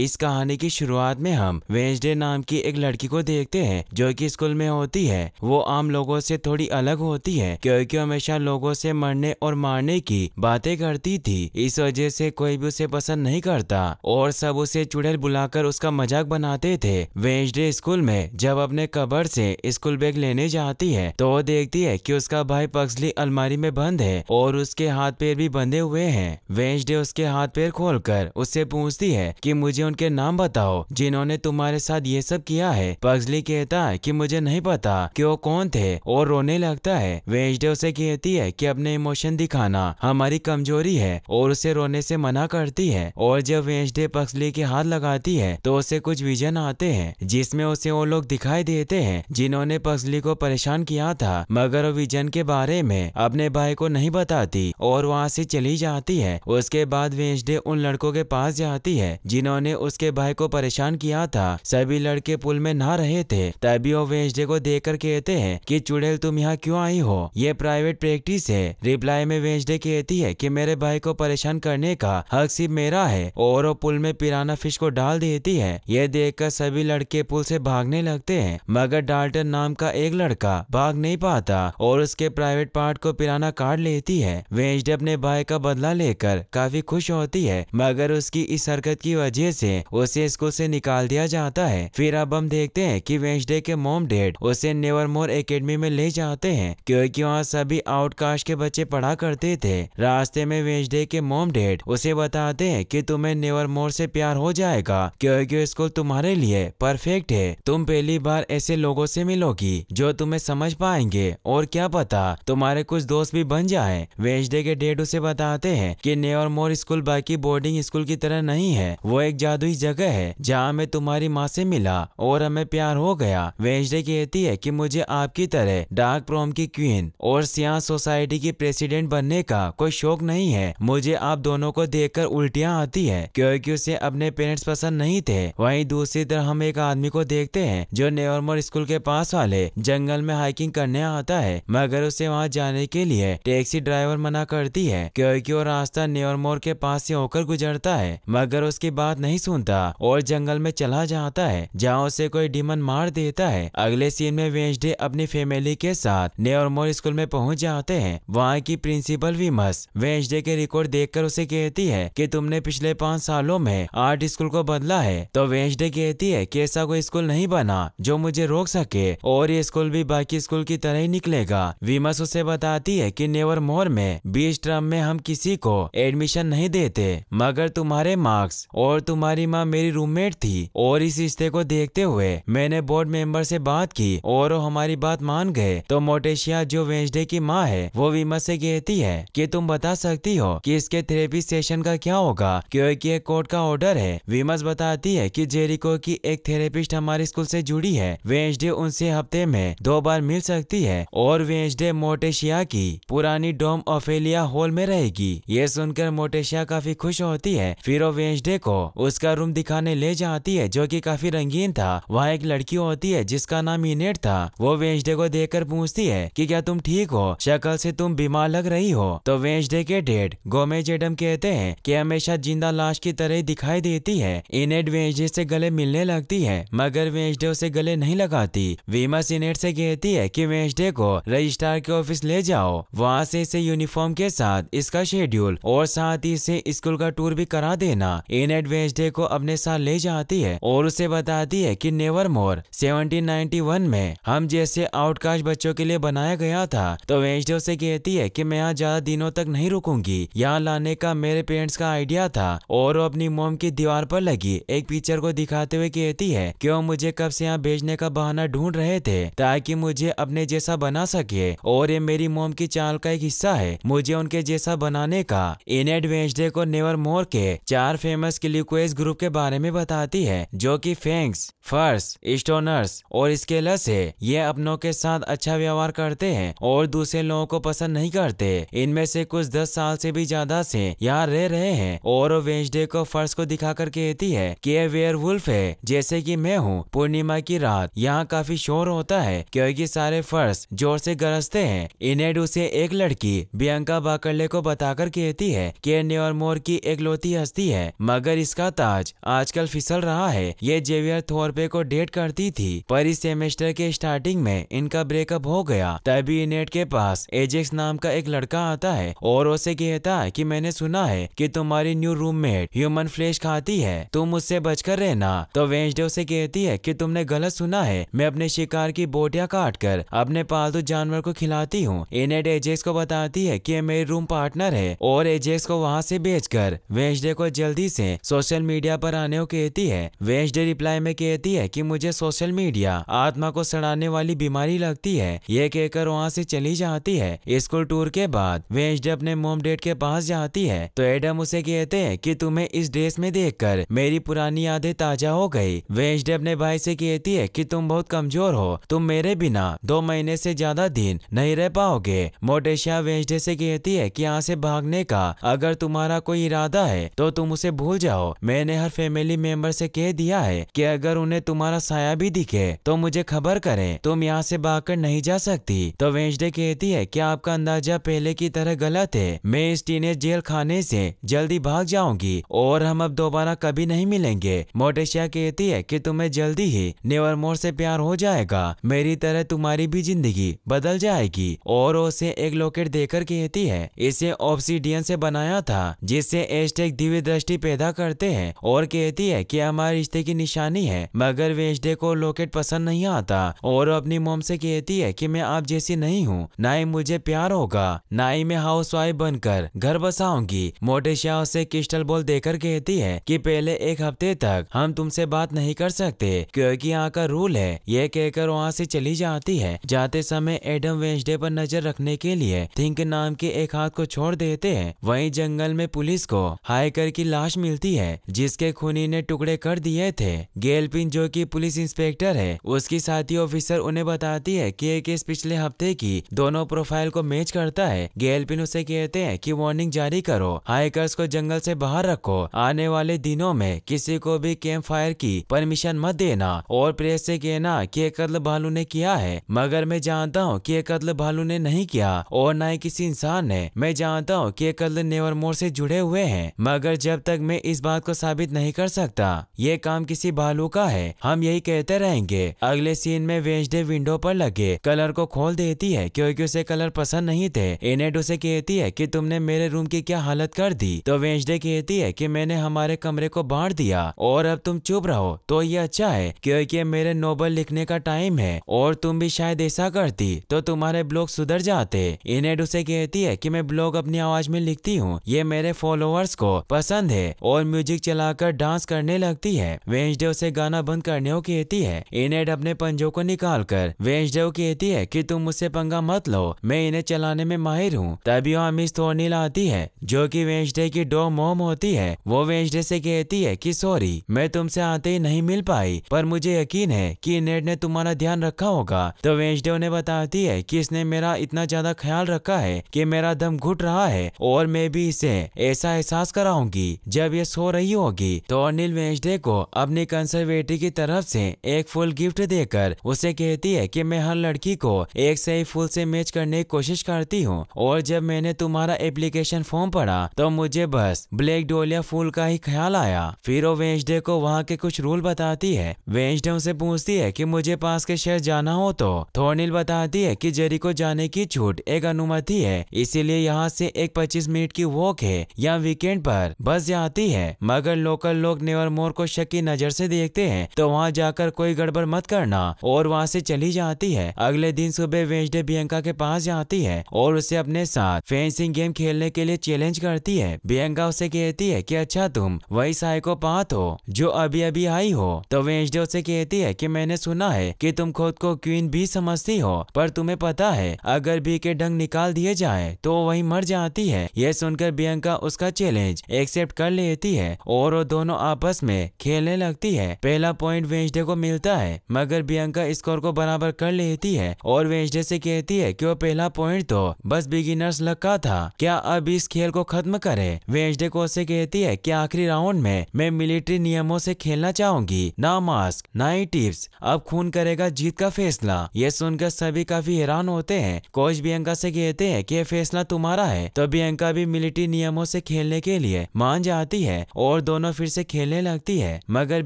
इस कहानी की शुरुआत में हम वेंसडे नाम की एक लड़की को देखते हैं जो कि स्कूल में होती है वो आम लोगों से थोड़ी अलग होती है क्योंकि हमेशा लोगों से मरने और मारने की बातें करती थी इस वजह से कोई भी उसे पसंद नहीं करता और सब उसे चुड़ैल बुलाकर उसका मजाक बनाते थे वेंसडे स्कूल में जब अपने कबर से स्कूल बैग लेने जाती है तो वो देखती है की उसका भाई पक्सली अलमारी में बंद है और उसके हाथ पैर भी बंधे हुए है वेंसडे उसके हाथ पैर खोलकर उससे पूछती है की मुझे मुझे उनके नाम बताओ जिन्होंने तुम्हारे साथ ये सब किया है पगजली कहता है की मुझे नहीं पता की वो कौन थे और रोने लगता है वेजडे उसे कहती है की अपने इमोशन दिखाना हमारी कमजोरी है और उसे रोने से मना करती है और जब वेंसडे पक्सली के हाथ लगाती है तो उसे कुछ विजन आते हैं जिसमें उसे वो लोग दिखाई देते हैं जिन्होंने पक्सली को परेशान किया था मगर वो विजन के बारे में अपने भाई को नहीं बताती और वहाँ से चली जाती है उसके बाद वेंसडे उन लड़कों के पास जाती है जिन्होंने ने उसके भाई को परेशान किया था सभी लड़के पुल में नहा रहे थे तभी वो वेंसडे को देख कर कहते हैं कि चुड़ैल तुम यहाँ क्यों आई हो ये प्राइवेट प्रैक्टिस है रिप्लाई में वेंसडे कहती है कि मेरे भाई को परेशान करने का हक सिर्फ मेरा है और वो पुल में पिराना फिश को डाल देती है ये कर सभी लड़के पुल से भागने लगते है मगर डाल्टन नाम का एक लड़का भाग नहीं पाता और उसके प्राइवेट पार्ट को पिराना काट लेती है वेंसडे अपने भाई का बदला लेकर काफी खुश होती है मगर उसकी इस हरकत की वजह से से उसे स्कूल से निकाल दिया जाता है फिर अब हम देखते हैं कि वेंसडे के मोम डेड उसे नेवर मोर अकेडमी में ले जाते हैं क्योंकि वहाँ सभी आउटकास्ट के बच्चे पढ़ा करते थे रास्ते में वेंसडे के मोम डेड उसे बताते हैं कि तुम्हें नेवर मोर से प्यार हो जाएगा क्योंकि स्कूल तुम्हारे लिए परफेक्ट है तुम पहली बार ऐसे लोगों से मिलोगी जो तुम्हें समझ पाएंगे और क्या पता तुम्हारे कुछ दोस्त भी बन जाए वेंसडे के डेड उसे बताते हैं कि नेवर मोर स्कूल बाकी बोर्डिंग स्कूल की तरह नहीं है वो एक जादुई जगह है जहाँ मैं तुम्हारी माँ से मिला और हमें प्यार हो गया वेजडे कहती है कि मुझे आपकी तरह डार्क प्रोम की क्वीन और सिया सोसाइटी की प्रेसिडेंट बनने का कोई शौक नहीं है मुझे आप दोनों को देख उल्टियाँ आती है क्योंकि उसे अपने पेरेंट्स पसंद नहीं थे वही दूसरी तरफ हम एक आदमी को देखते है जो नेवरमोर स्कूल के पास वाले जंगल में हाइकिंग करने आता है मगर उसे वहाँ जाने के लिए टैक्सी ड्राइवर मना करती है क्योंकि वो रास्ता नेवरमोर के पास से होकर गुजरता है मगर उसकी बात नहीं सुनता और जंगल में चला जाता है जहाँ उसे कोई डिमन मार देता है अगले सीन में वेंसडे अपनी फैमिली के साथ नेवरमोर स्कूल में पहुँच जाते हैं वहाँ की प्रिंसिपल विमस वेंसडे के रिकॉर्ड देख उसे कहती है की तुमने पिछले पाँच सालों में आर्ट स्कूल को बदला है तो वेंसडे कहती है की ऐसा कोई स्कूल नहीं बना जो मुझे रोक सके और ये स्कूल भी बाकी स्कूल की तरह ही निकलेगा विमस उसे बताती है कि नेवर मोर में बीस ट्रम में हम किसी को एडमिशन नहीं देते मगर तुम्हारे मार्क्स और तुम तुम्हारी माँ मेरी रूममेट थी और इस रिश्ते को देखते हुए मैंने बोर्ड मेंबर से बात की और वो हमारी बात मान गए तो मोटेशिया जो वेंसडे की माँ है वो विमा से कहती है कि तुम बता सकती हो कि इसके थेरेपी सेशन का क्या होगा क्योंकि एक कोर्ट का ऑर्डर है विमस बताती है कि जेरिको की एक थेरेपिस्ट हमारे स्कूल से जुड़ी है वेंसडे उनसे हफ्ते में दो बार मिल सकती है और वेंसडे मोटेशिया की पुरानी डोम ऑफेलिया हॉल में रहेगी ये सुनकर मोटेशिया काफी खुश होती है फिर वो वेंसडे को उसका रूम दिखाने ले जाती है जो कि काफी रंगीन था वहाँ एक लड़की होती है जिसका नाम इनेट था वो वेंसडे को देखकर पूछती है कि क्या तुम ठीक हो शक्ल से तुम बीमार लग रही हो तो वेंसडे के डेट गोमेज एडम कहते हैं कि हमेशा जिंदा लाश की तरह दिखाई देती है इनेट वेंसडे से गले मिलने लगती है मगर वेंसडे उसे गले नहीं लगाती वीमस इनेट से कहती है कि वेंसडे को रजिस्ट्रार के ऑफिस ले जाओ वहाँ से इसे यूनिफॉर्म के साथ इसका शेड्यूल और साथ ही इसे स्कूल का टूर भी करा देना इनेट वेंसडे कुत्ते को अपने साथ ले जाती है और उसे बताती है कि नेवर मोर 1791 में हम जैसे आउटकास्ट बच्चों के लिए बनाया गया था तो वेंसडे उसे कहती है कि मैं यहाँ ज्यादा दिनों तक नहीं रुकूंगी यहाँ लाने का मेरे पेरेंट्स का आइडिया था और वो अपनी मोम की दीवार पर लगी एक पिक्चर को दिखाते हुए कहती है कि वो मुझे कब से यहाँ बेचने का बहाना ढूंढ रहे थे ताकि मुझे अपने जैसा बना सके और ये मेरी मोम की चाल का एक हिस्सा है मुझे उनके जैसा बनाने का इन वेंसडे को नेवर मोर के चार फेमस क्लिक्वेज इस ग्रुप के बारे में बताती है जो कि फेंग्स फर्स स्टोनर्स और स्केलर्स है ये अपनों के साथ अच्छा व्यवहार करते हैं और दूसरे लोगों को पसंद नहीं करते इनमें से कुछ दस साल से भी ज्यादा से यहाँ रह रहे हैं और वेंसडे को फर्श को दिखा कर कहती है कि यह वेयर है जैसे कि मैं हूँ पूर्णिमा की रात यहाँ काफी शोर होता है क्योंकि सारे फर्श जोर से गरजते हैं इनेड उसे एक लड़की बियंका बाकरले को बताकर कहती है कि न्योरमोर की एक लोती हस्ती है मगर इसका ताज आजकल फिसल रहा है ये जेवियर थोरपे को डेट करती थी पर इस सेमेस्टर के स्टार्टिंग में इनका ब्रेकअप हो गया तभी इनेट के पास एजेक्स नाम का एक लड़का आता है और उसे कहता है कि मैंने सुना है कि तुम्हारी न्यू रूममेट ह्यूमन फ्लेश खाती है तुम उससे बचकर रहना तो वेंसडे उसे कहती है कि तुमने गलत सुना है मैं अपने शिकार की बोटिया काट कर अपने पालतू जानवर को खिलाती हूँ इनेट एजेक्स को बताती है की मेरी रूम पार्टनर है और एजेक्स को वहाँ से भेज कर वेंसडे को जल्दी से सोशल मीडिया पर आने को कहती है डे रिप्लाई में कहती है कि मुझे सोशल मीडिया आत्मा को सड़ाने वाली बीमारी लगती है ये कहकर वहाँ से चली जाती है स्कूल टूर के बाद वेंसडे अपने मोम डेड के पास जाती है तो एडम उसे कहते हैं कि तुम्हें इस ड्रेस में देख मेरी पुरानी यादें ताजा हो गई डे अपने भाई से कहती है की तुम बहुत कमजोर हो तुम मेरे बिना दो महीने से ज्यादा दिन नहीं रह पाओगे मोटेशिया डे से कहती है की यहाँ से भागने का अगर तुम्हारा कोई इरादा है तो तुम उसे भूल जाओ मैं मैंने हर फैमिली मेंबर से कह दिया है कि अगर उन्हें तुम्हारा साया भी दिखे तो मुझे खबर करें तुम यहाँ से बाहर नहीं जा सकती तो वेंसडे कहती है कि आपका अंदाजा पहले की तरह गलत है मैं इस टीने जेल खाने से जल्दी भाग जाऊंगी और हम अब दोबारा कभी नहीं मिलेंगे मोटेशिया कहती है कि तुम्हें जल्दी ही नेवर मोर से प्यार हो जाएगा मेरी तरह तुम्हारी भी जिंदगी बदल जाएगी और उसे एक लॉकेट देकर कहती है इसे ऑप्सीडियन से बनाया था जिससे एस्टेक दिव्य दृष्टि पैदा करते हैं और कहती है कि हमारे रिश्ते की निशानी है मगर वेस्डे को लॉकेट पसंद नहीं आता और अपनी मोम से कहती है कि मैं आप जैसी नहीं हूँ ना ही मुझे प्यार होगा ना ही मैं हाउस वाइफ बनकर घर बसाऊंगी मोटे शाह क्रिस्टल बॉल देकर कहती है कि पहले एक हफ्ते तक हम तुमसे बात नहीं कर सकते क्योंकि यहाँ का रूल है ये कहकर वहाँ से चली जाती है जाते समय एडम वेंसडे पर नजर रखने के लिए थिंक नाम के एक हाथ को छोड़ देते हैं वहीं जंगल में पुलिस को हाइकर की लाश मिलती है जिसके खूनी ने टुकड़े कर दिए थे गेलपिन जो कि पुलिस इंस्पेक्टर है उसकी साथी ऑफिसर उन्हें बताती है कि एक इस पिछले हफ्ते की दोनों प्रोफाइल को मैच करता है गेलपिन उसे कहते हैं कि वार्निंग जारी करो हाइकर्स को जंगल से बाहर रखो आने वाले दिनों में किसी को भी कैंप फायर की परमिशन मत देना और प्रेस से कहना कि कत्ल भालू ने किया है मगर मैं जानता हूँ कि कत्ल भालू ने नहीं किया और न ही किसी इंसान ने मैं जानता हूँ की कत्ल नेवर मोर से जुड़े हुए हैं मगर जब तक मैं इस बात को साबित नहीं कर सकता ये काम किसी भालू का है हम यही कहते रहेंगे अगले सीन में वेंसडे विंडो पर लगे कलर को खोल देती है क्योंकि उसे कलर पसंद नहीं थे इनेट उसे कहती है कि तुमने मेरे रूम की क्या हालत कर दी तो वेंसडे कहती है कि मैंने हमारे कमरे को बांट दिया और अब तुम चुप रहो तो ये अच्छा है क्योंकि मेरे नोबल लिखने का टाइम है और तुम भी शायद ऐसा करती तो तुम्हारे ब्लॉग सुधर जाते इनेट उसे कहती है की मैं ब्लॉग अपनी आवाज में लिखती हूँ ये मेरे फॉलोअर्स को पसंद है और म्यूजिक चलाकर डांस करने लगती है वेंसडे उसे गाना बंद करने को कहती है इनेड अपने पंजों को निकाल कर वेंसडे कहती है कि तुम मुझसे पंगा मत लो मैं इन्हें चलाने में माहिर हूँ तभी वहाँ मिस थोर्निल आती है जो की वेंसडे की डो मोम होती है वो वेंसडे से कहती है की सॉरी मैं तुमसे आते ही नहीं मिल पाई पर मुझे यकीन है की इनेड ने तुम्हारा ध्यान रखा होगा तो वेंसडे उन्हें बताती है की इसने मेरा इतना ज्यादा ख्याल रखा है की मेरा दम घुट रहा है और मैं भी इसे ऐसा एहसास कराऊंगी जब ये सो रही हो होगी तो अनिल वेंसडे को अपनी कंसर्वेटिव की तरफ से एक फुल गिफ्ट देकर उसे कहती है कि मैं हर लड़की को एक सही फूल से मैच करने की कोशिश करती हूँ और जब मैंने तुम्हारा एप्लीकेशन फॉर्म पढ़ा तो मुझे बस ब्लैक डोलिया फूल का ही ख्याल आया फिर वो वेंसडे को वहाँ के कुछ रूल बताती है वेंसडे उसे पूछती है की मुझे पास के शहर जाना हो तो थोर्निल तो बताती है की जेरी को जाने की छूट एक अनुमति है इसीलिए यहाँ से एक पच्चीस मिनट की वॉक है या वीकेंड पर बस जाती है मगर अगर लोकल लोग नेवर मोर को शक की नजर से देखते हैं तो वहाँ जाकर कोई गड़बड़ मत करना और वहाँ से चली जाती है अगले दिन सुबह वेंसडे बियंका के पास जाती है और उसे अपने साथ फेंसिंग गेम खेलने के लिए चैलेंज करती है बियंका उसे कहती है की अच्छा तुम वही पात हो जो अभी अभी आई हो तो वेंसडे उसे कहती है की मैंने सुना है की तुम खुद को क्वीन भी समझती हो पर तुम्हें पता है अगर बी के ढंग निकाल दिए जाए तो वही मर जाती है यह सुनकर बियंका उसका चैलेंज एक्सेप्ट कर लेती है और और वो दोनों आपस में खेलने लगती है पहला पॉइंट वेंसडे को मिलता है मगर बियंका स्कोर को बराबर कर लेती है और वेंसडे से कहती है कि वो पहला पॉइंट तो बस बिगिनर्स लग का था क्या अब इस खेल को खत्म करे वेंसडे को उसे कहती है कि आखिरी राउंड में मैं मिलिट्री नियमों से खेलना चाहूंगी ना मास्क ना ही टिप्स अब खून करेगा जीत का फैसला ये सुनकर सभी काफी हैरान होते हैं कोच बियंका से कहते हैं कि ये फैसला तुम्हारा है तो बियंका भी मिलिट्री नियमों से खेलने के लिए मान जाती है और दोनों फिर से खेलने लगती है मगर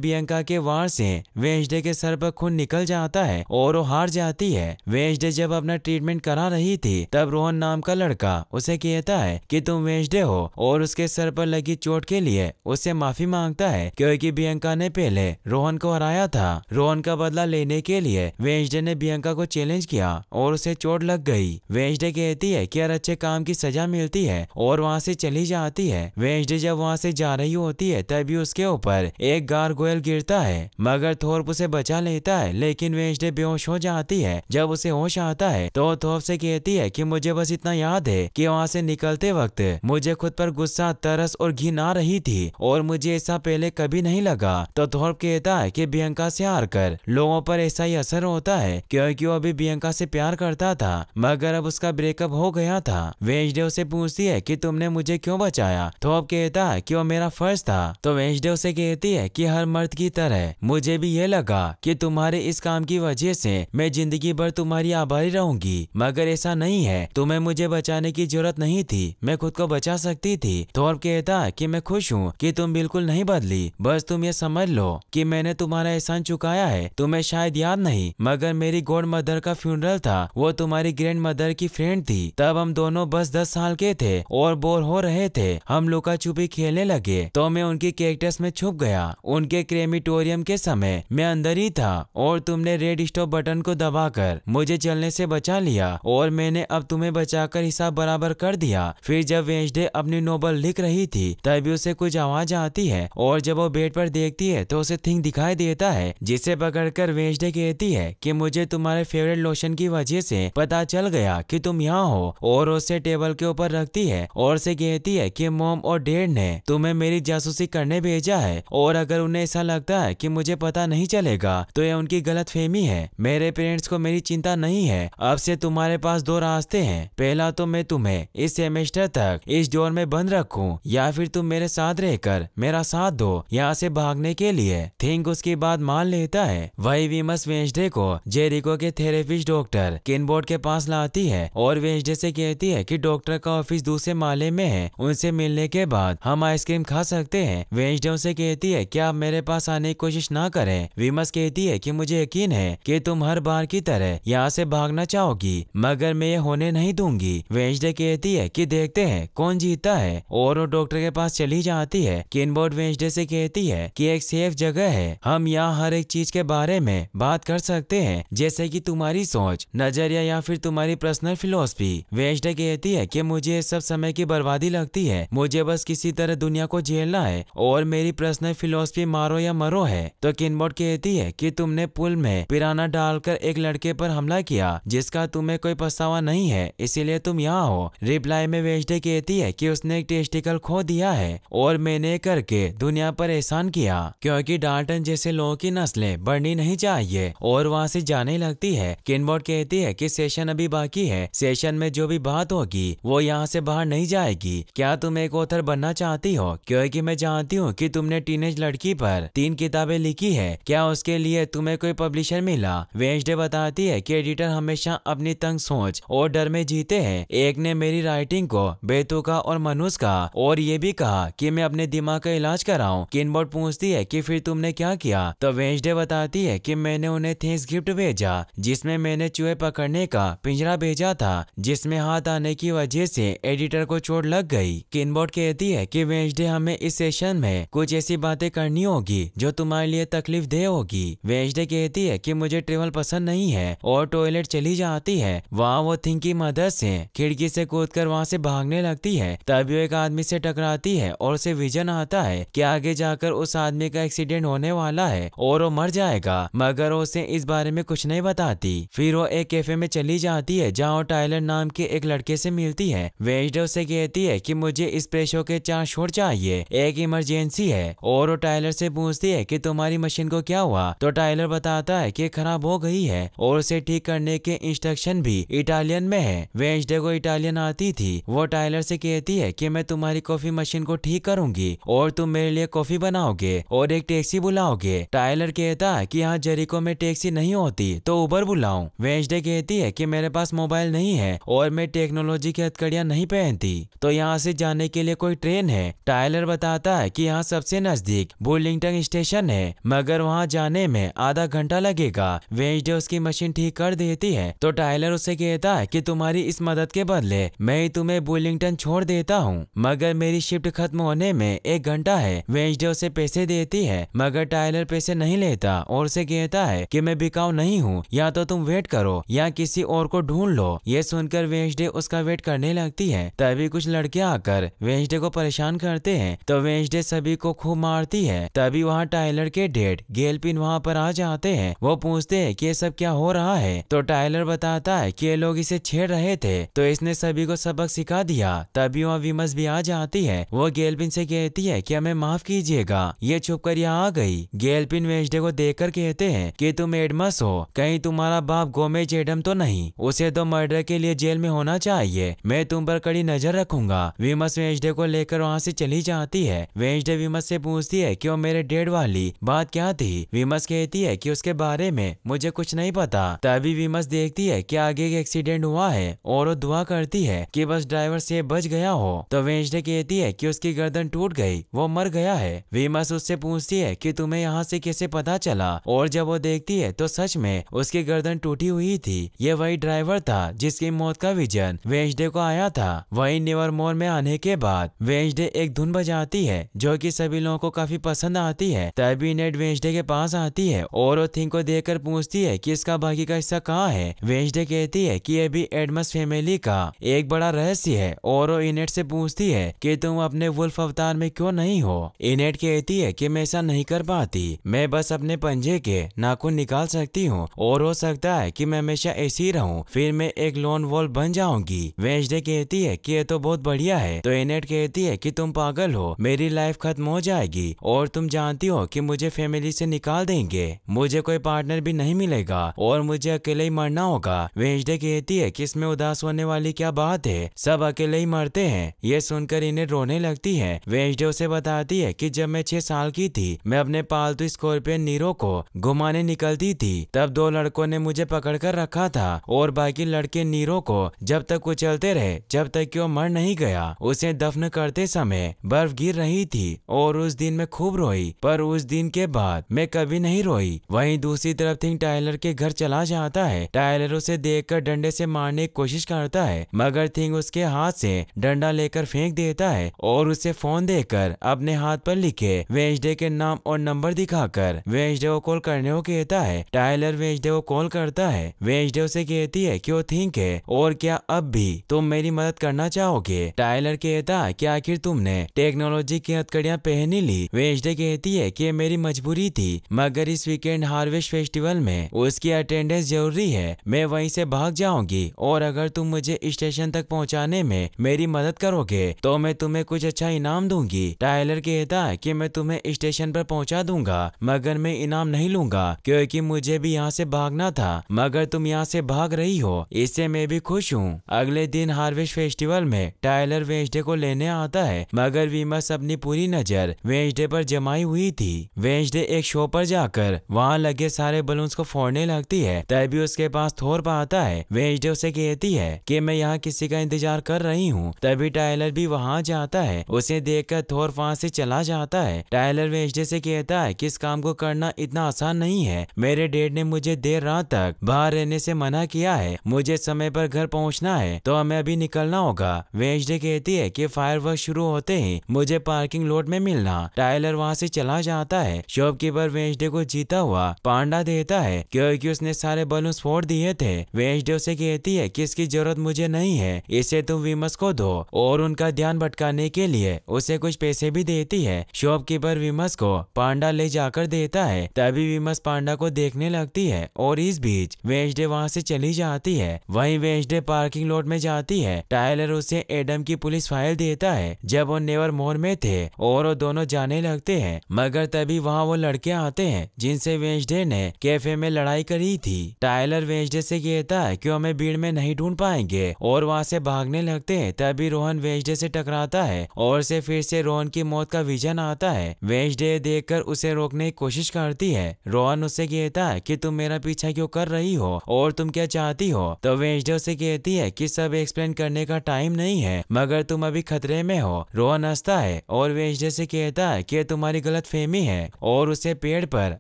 बियंका के वार से वेंसडे के सर पर खून निकल जाता है और वो हार जाती है वेंसडे जब अपना ट्रीटमेंट करा रही थी तब रोहन नाम का लड़का उसे कहता है कि तुम वेंसडे हो और उसके सर पर लगी चोट के लिए उससे माफी मांगता है क्योंकि बियंका ने पहले रोहन को हराया था रोहन का बदला लेने के लिए वेंसडे ने बियंका को चैलेंज किया और उसे चोट लग गई वेंसडे कहती है कि हर अच्छे काम की सजा मिलती है और वहाँ से चली जाती है वेंसडे जब वहाँ से जा रही होती है है तभी उसके ऊपर एक गारगोयल गिरता है मगर थोर्प उसे बचा लेता है लेकिन वेंसडे बेहोश हो जाती है जब उसे होश आता है तो थोप से कहती है कि मुझे बस इतना याद है कि वहाँ से निकलते वक्त मुझे खुद पर गुस्सा तरस और घिन आ रही थी और मुझे ऐसा पहले कभी नहीं लगा तो थोप कहता है कि बियंका से हार कर लोगों पर ऐसा ही असर होता है क्योंकि वो अभी बियंका से प्यार करता था मगर अब उसका ब्रेकअप हो गया था वेंसडे उसे पूछती है की तुमने मुझे क्यों बचाया थोप कहता है की वो मेरा फर्ज था था तो वेंसडे उसे कहती है कि हर मर्द की तरह मुझे भी ये लगा कि तुम्हारे इस काम की वजह से मैं जिंदगी भर तुम्हारी आभारी रहूंगी मगर ऐसा नहीं है तुम्हें मुझे बचाने की जरूरत नहीं थी मैं खुद को बचा सकती थी थोर्प कहता कि मैं खुश हूँ कि तुम बिल्कुल नहीं बदली बस तुम ये समझ लो कि मैंने तुम्हारा एहसान चुकाया है तुम्हें शायद याद नहीं मगर मेरी गोड मदर का फ्यूनरल था वो तुम्हारी ग्रैंड मदर की फ्रेंड थी तब हम दोनों बस दस साल के थे और बोर हो रहे थे हम लुका छुपी खेलने लगे तो मैं उनकी कैक्टस में छुप गया उनके क्रेमिटोरियम के समय मैं अंदर ही था और तुमने रेड स्टॉप बटन को दबाकर मुझे चलने से बचा लिया और मैंने अब तुम्हें बचाकर हिसाब बराबर कर दिया फिर जब वेंसडे अपनी नोबल लिख रही थी तभी उसे कुछ आवाज आती है और जब वो बेड पर देखती है तो उसे थिंग दिखाई देता है जिसे पकड़कर वेंसडे कहती है कि मुझे तुम्हारे फेवरेट लोशन की वजह से पता चल गया कि तुम यहाँ हो और उसे टेबल के ऊपर रखती है और से कहती है कि मोम और डेड ने तुम्हें मेरी जासूस जासूसी करने भेजा है और अगर उन्हें ऐसा लगता है कि मुझे पता नहीं चलेगा तो यह उनकी गलत फहमी है मेरे पेरेंट्स को मेरी चिंता नहीं है अब से तुम्हारे पास दो रास्ते हैं पहला तो मैं तुम्हें इस सेमेस्टर तक इस डोर में बंद रखूं या फिर तुम मेरे साथ रहकर मेरा साथ दो यहाँ से भागने के लिए थिंक उसकी बात मान लेता है वही विमस वेंसडे को जेरिको के थेरेपिस्ट डॉक्टर किनबोर्ड के पास लाती है और वेंसडे से कहती है कि डॉक्टर का ऑफिस दूसरे माले में है उनसे मिलने के बाद हम आइसक्रीम खा सकते हैं हैं वेंसडों उसे कहती है कि आप मेरे पास आने की कोशिश ना करें विमस कहती है कि मुझे यकीन है कि तुम हर बार की तरह यहाँ से भागना चाहोगी मगर मैं ये होने नहीं दूंगी वेंसडे कहती है कि देखते हैं कौन जीतता है और वो डॉक्टर के पास चली जाती है किनबोर्ड वेंसडे से कहती है कि एक सेफ जगह है हम यहाँ हर एक चीज के बारे में बात कर सकते हैं जैसे कि तुम्हारी सोच नजरिया या फिर तुम्हारी पर्सनल फिलोसफी वेंसडे कहती है कि मुझे सब समय की बर्बादी लगती है मुझे बस किसी तरह दुनिया को झेलना है है और मेरी पर्सनल फिलोसफी मारो या मरो है तो किनबोर्ड कहती है कि तुमने पुल में पिराना डालकर एक लड़के पर हमला किया जिसका तुम्हें कोई पछतावा नहीं है इसीलिए तुम यहाँ हो रिप्लाई में वेस्टे कहती है की उसने एक टेस्टिकल खो दिया है और मैंने करके दुनिया पर एहसान किया क्योंकि डाल्टन जैसे लोगों की नस्लें बढ़नी नहीं चाहिए और वहाँ से जाने लगती है किनबोर्ड कहती है कि सेशन अभी बाकी है सेशन में जो भी बात होगी वो यहाँ से बाहर नहीं जाएगी क्या तुम एक ऑथर बनना चाहती हो क्योंकि मैं जानती हूँ कि तुमने टीनेज लड़की पर तीन किताबें लिखी है क्या उसके लिए तुम्हें कोई पब्लिशर मिला वेंसडे बताती है कि एडिटर हमेशा अपनी तंग सोच और डर में जीते हैं एक ने मेरी राइटिंग को बेतु का और मनुष का और ये भी कहा कि मैं अपने दिमाग का इलाज कराऊं किनबोर्ड पूछती है कि फिर तुमने क्या किया तो वेंसडे बताती है कि मैंने उन्हें थैंक्स गिफ्ट भेजा जिसमें मैंने चूहे पकड़ने का पिंजरा भेजा था जिसमें हाथ आने की वजह से एडिटर को चोट लग गई किनबोर्ड कहती है कि वेंसडे हमें इस सिचुएशन में कुछ ऐसी बातें करनी होगी जो तुम्हारे लिए तकलीफ दे होगी वेजडे कहती है कि मुझे ट्रेवल पसंद नहीं है और टॉयलेट चली जाती है वहाँ वो थिंकी की मदद से खिड़की से कूद कर वहाँ से भागने लगती है तभी एक आदमी से टकराती है और उसे विजन आता है कि आगे जाकर उस आदमी का एक्सीडेंट होने वाला है और वो मर जाएगा मगर उसे इस बारे में कुछ नहीं बताती फिर वो एक कैफे में चली जाती है जहाँ टाइलर नाम के एक लड़के से मिलती है वेजडे उसे कहती है की मुझे इस प्रेशो के चार शोर चाहिए एक इमरजेंसी है और वो टायलर से पूछती है कि तुम्हारी मशीन को क्या हुआ तो टाइलर बताता है कि खराब हो गई है और उसे ठीक करने के इंस्ट्रक्शन भी इटालियन में है वेंसडे को इटालियन आती थी वो टायलर से कहती है कि मैं तुम्हारी कॉफी मशीन को ठीक करूंगी और तुम मेरे लिए कॉफी बनाओगे और एक टैक्सी बुलाओगे टायलर कहता है की यहाँ जेरिको में टैक्सी नहीं होती तो उबर बुलाऊ वेंसडे कहती है की मेरे पास मोबाइल नहीं है और मैं टेक्नोलॉजी की हथकड़िया नहीं पहनती तो यहाँ से जाने के लिए कोई ट्रेन है टायलर बताता बताया कि यहाँ सबसे नजदीक बोलिंगटन स्टेशन है मगर वहाँ जाने में आधा घंटा लगेगा वेंसडे उसकी मशीन ठीक कर देती है तो टाइलर उसे कहता है कि तुम्हारी इस मदद के बदले मैं ही तुम्हें बोलिंगटन छोड़ देता हूँ मगर मेरी शिफ्ट खत्म होने में एक घंटा है वेंसडे उसे पैसे देती है मगर टाइलर पैसे नहीं लेता और उसे कहता है की मैं बिकाऊ नहीं हूँ या तो तुम वेट करो या किसी और को ढूंढ लो ये सुनकर वेंसडे उसका वेट करने लगती है तभी कुछ लड़के आकर वेंसडे को परेशान करते हैं तो वे वेंसडे सभी को खूब मारती है तभी वहाँ टाइलर के डेड गेलपिन वहाँ पर आ जाते हैं वो पूछते हैं कि ये सब क्या हो रहा है तो टाइलर बताता है कि ये लोग इसे छेड़ रहे थे तो इसने सभी को सबक सिखा दिया तभी वहाँ विमस भी आ जाती है वो गेलपिन से कहती है की हमें माफ कीजिएगा ये छुप कर यहाँ आ गई गेलपिन वेंसडे को देख कर कहते हैं की तुम एडमस हो कहीं तुम्हारा बाप गोमेज एडम तो नहीं उसे तो मर्डर के लिए जेल में होना चाहिए मैं तुम पर कड़ी नजर रखूंगा विमस वेंसडे को लेकर वहाँ से चली जाती है है वेंसडे विमस से पूछती है कि वो मेरे डेड वाली बात क्या थी विमस कहती है कि उसके बारे में मुझे कुछ नहीं पता तभी विमस देखती है कि आगे एक एक्सीडेंट हुआ है और वो दुआ करती है कि बस ड्राइवर से बच गया हो तो वेंसडे कहती है कि उसकी गर्दन टूट गई वो मर गया है विमस उससे पूछती है कि तुम्हें यहाँ से कैसे पता चला और जब वो देखती है तो सच में उसकी गर्दन टूटी हुई थी ये वही ड्राइवर था जिसकी मौत का विजन वेंसडे को आया था वही निवर मोर में आने के बाद वेंसडे एक धुन बजाती है है जो कि सभी लोगों को काफी पसंद आती है तभी नेट वेंसडे के पास आती है और वो थिंग को देख पूछती है कि इसका बाकी का हिस्सा कहाँ है वेंसडे कहती है कि ये भी एडमस फैमिली का एक बड़ा रहस्य है और वो इनेट से पूछती है कि तुम अपने वुल्फ अवतार में क्यों नहीं हो इनेट कहती है कि मैं ऐसा नहीं कर पाती मैं बस अपने पंजे के नाखून निकाल सकती हूँ और हो सकता है कि मैं हमेशा ऐसी ही रहूँ फिर मैं एक लोन वॉल बन जाऊंगी वेंसडे कहती है कि ये तो बहुत बढ़िया है तो इनेट कहती है कि तुम पागल हो मेरी मेरी लाइफ खत्म हो जाएगी और तुम जानती हो कि मुझे फैमिली से निकाल देंगे मुझे कोई पार्टनर भी नहीं मिलेगा और मुझे अकेले ही मरना होगा वेंसडे कहती है कि इसमें उदास होने वाली क्या बात है सब अकेले ही मरते हैं ये सुनकर इन्हें रोने लगती है वेंसडे उसे बताती है की जब मैं छह साल की थी मैं अपने पालतू स्कॉर्पियन नीरो को घुमाने निकलती थी तब दो लड़कों ने मुझे पकड़ कर रखा था और बाकी लड़के नीरो को जब तक उछलते रहे जब तक कि वो मर नहीं गया उसे दफन करते समय बर्फ गिर रही रही थी और उस दिन मैं खूब रोई पर उस दिन के बाद मैं कभी नहीं रोई वहीं दूसरी तरफ थिंग टायलर के घर चला जाता है टायलर उसे देखकर डंडे से मारने की कोशिश करता है मगर थिंग उसके हाथ से डंडा लेकर फेंक देता है और उसे फोन देकर अपने हाथ पर लिखे वेंसडे के नाम और नंबर दिखाकर वेंसडे को कॉल करने को कहता है टायलर वेंसडे को कॉल करता है वेंसडे उसे कहती है की वो थिंक है और क्या अब भी तुम मेरी मदद करना चाहोगे टायलर कहता है की आखिर तुमने टेक्नोलॉजी की हथकड़ियाँ पहनी ली वेंसडे कहती है की मेरी मजबूरी थी मगर इस वीकेंड हार्वेस्ट फेस्टिवल में उसकी अटेंडेंस जरूरी है मैं वहीं से भाग जाऊंगी और अगर तुम मुझे स्टेशन तक पहुंचाने में मेरी मदद करोगे तो मैं तुम्हें कुछ अच्छा इनाम दूंगी टाइलर कहता है कि मैं तुम्हें स्टेशन पर पहुंचा दूंगा मगर मैं इनाम नहीं लूंगा क्योंकि मुझे भी यहाँ से भागना था मगर तुम यहाँ से भाग रही हो इससे मैं भी खुश हूँ अगले दिन हार्वेस्ट फेस्टिवल में टाइलर वेंसडे को लेने आता है मगर वीमस अपनी अपनी पूरी नजर वेंसडे पर जमाई हुई थी वेंसडे एक शो पर जाकर वहाँ लगे सारे बलून्स को फोड़ने लगती है तभी उसके पास थोर पा आता है वेंसडे उसे कहती है की मैं यहाँ किसी का इंतजार कर रही हूँ तभी टायलर भी वहाँ जाता है उसे देख थोर वहाँ से चला जाता है टायलर वेंसडे से कहता है कि इस काम को करना इतना आसान नहीं है मेरे डेड ने मुझे देर रात तक बाहर रहने से मना किया है मुझे समय पर घर पहुँचना है तो हमें अभी निकलना होगा वेंसडे कहती है की फायर शुरू होते ही मुझे पार्क पार्किंग लोट में मिलना टायलर वहाँ से चला जाता है शॉपकीपर वेंसडे को जीता हुआ पांडा देता है क्योंकि उसने सारे बलून फोड़ दिए थे वेंसडे उसे कहती है की इसकी जरूरत मुझे नहीं है इसे तुम विमस को दो और उनका ध्यान भटकाने के लिए उसे कुछ पैसे भी देती है शॉपकीपर विमस को पांडा ले जाकर देता है तभी विमस पांडा को देखने लगती है और इस बीच वेंसडे वहाँ से चली जाती है वही वेंसडे पार्किंग लोट में जाती है टायलर उसे एडम की पुलिस फाइल देता है जब वो नेवर मोर में थे थे और वो दोनों जाने लगते हैं मगर तभी वहाँ वो लड़के आते हैं जिनसे वेंसडे ने कैफे में लड़ाई करी थी टाइलर वेंसडे से कहता है कि हमें भीड़ में नहीं ढूंढ पाएंगे और वहाँ से भागने लगते हैं तभी रोहन वेंसडे से टकराता है और से फिर से रोहन की मौत का विजन आता है वेंसडे कर उसे रोकने की कोशिश करती है रोहन उससे कहता है की तुम मेरा पीछा क्यों कर रही हो और तुम क्या चाहती हो तो वेंसडे उसे कहती है की सब एक्सप्लेन करने का टाइम नहीं है मगर तुम अभी खतरे में हो रोहन हंसता है और वेजडे से कहता है कि तुम्हारी गलत फहमी है और उसे पेड़ पर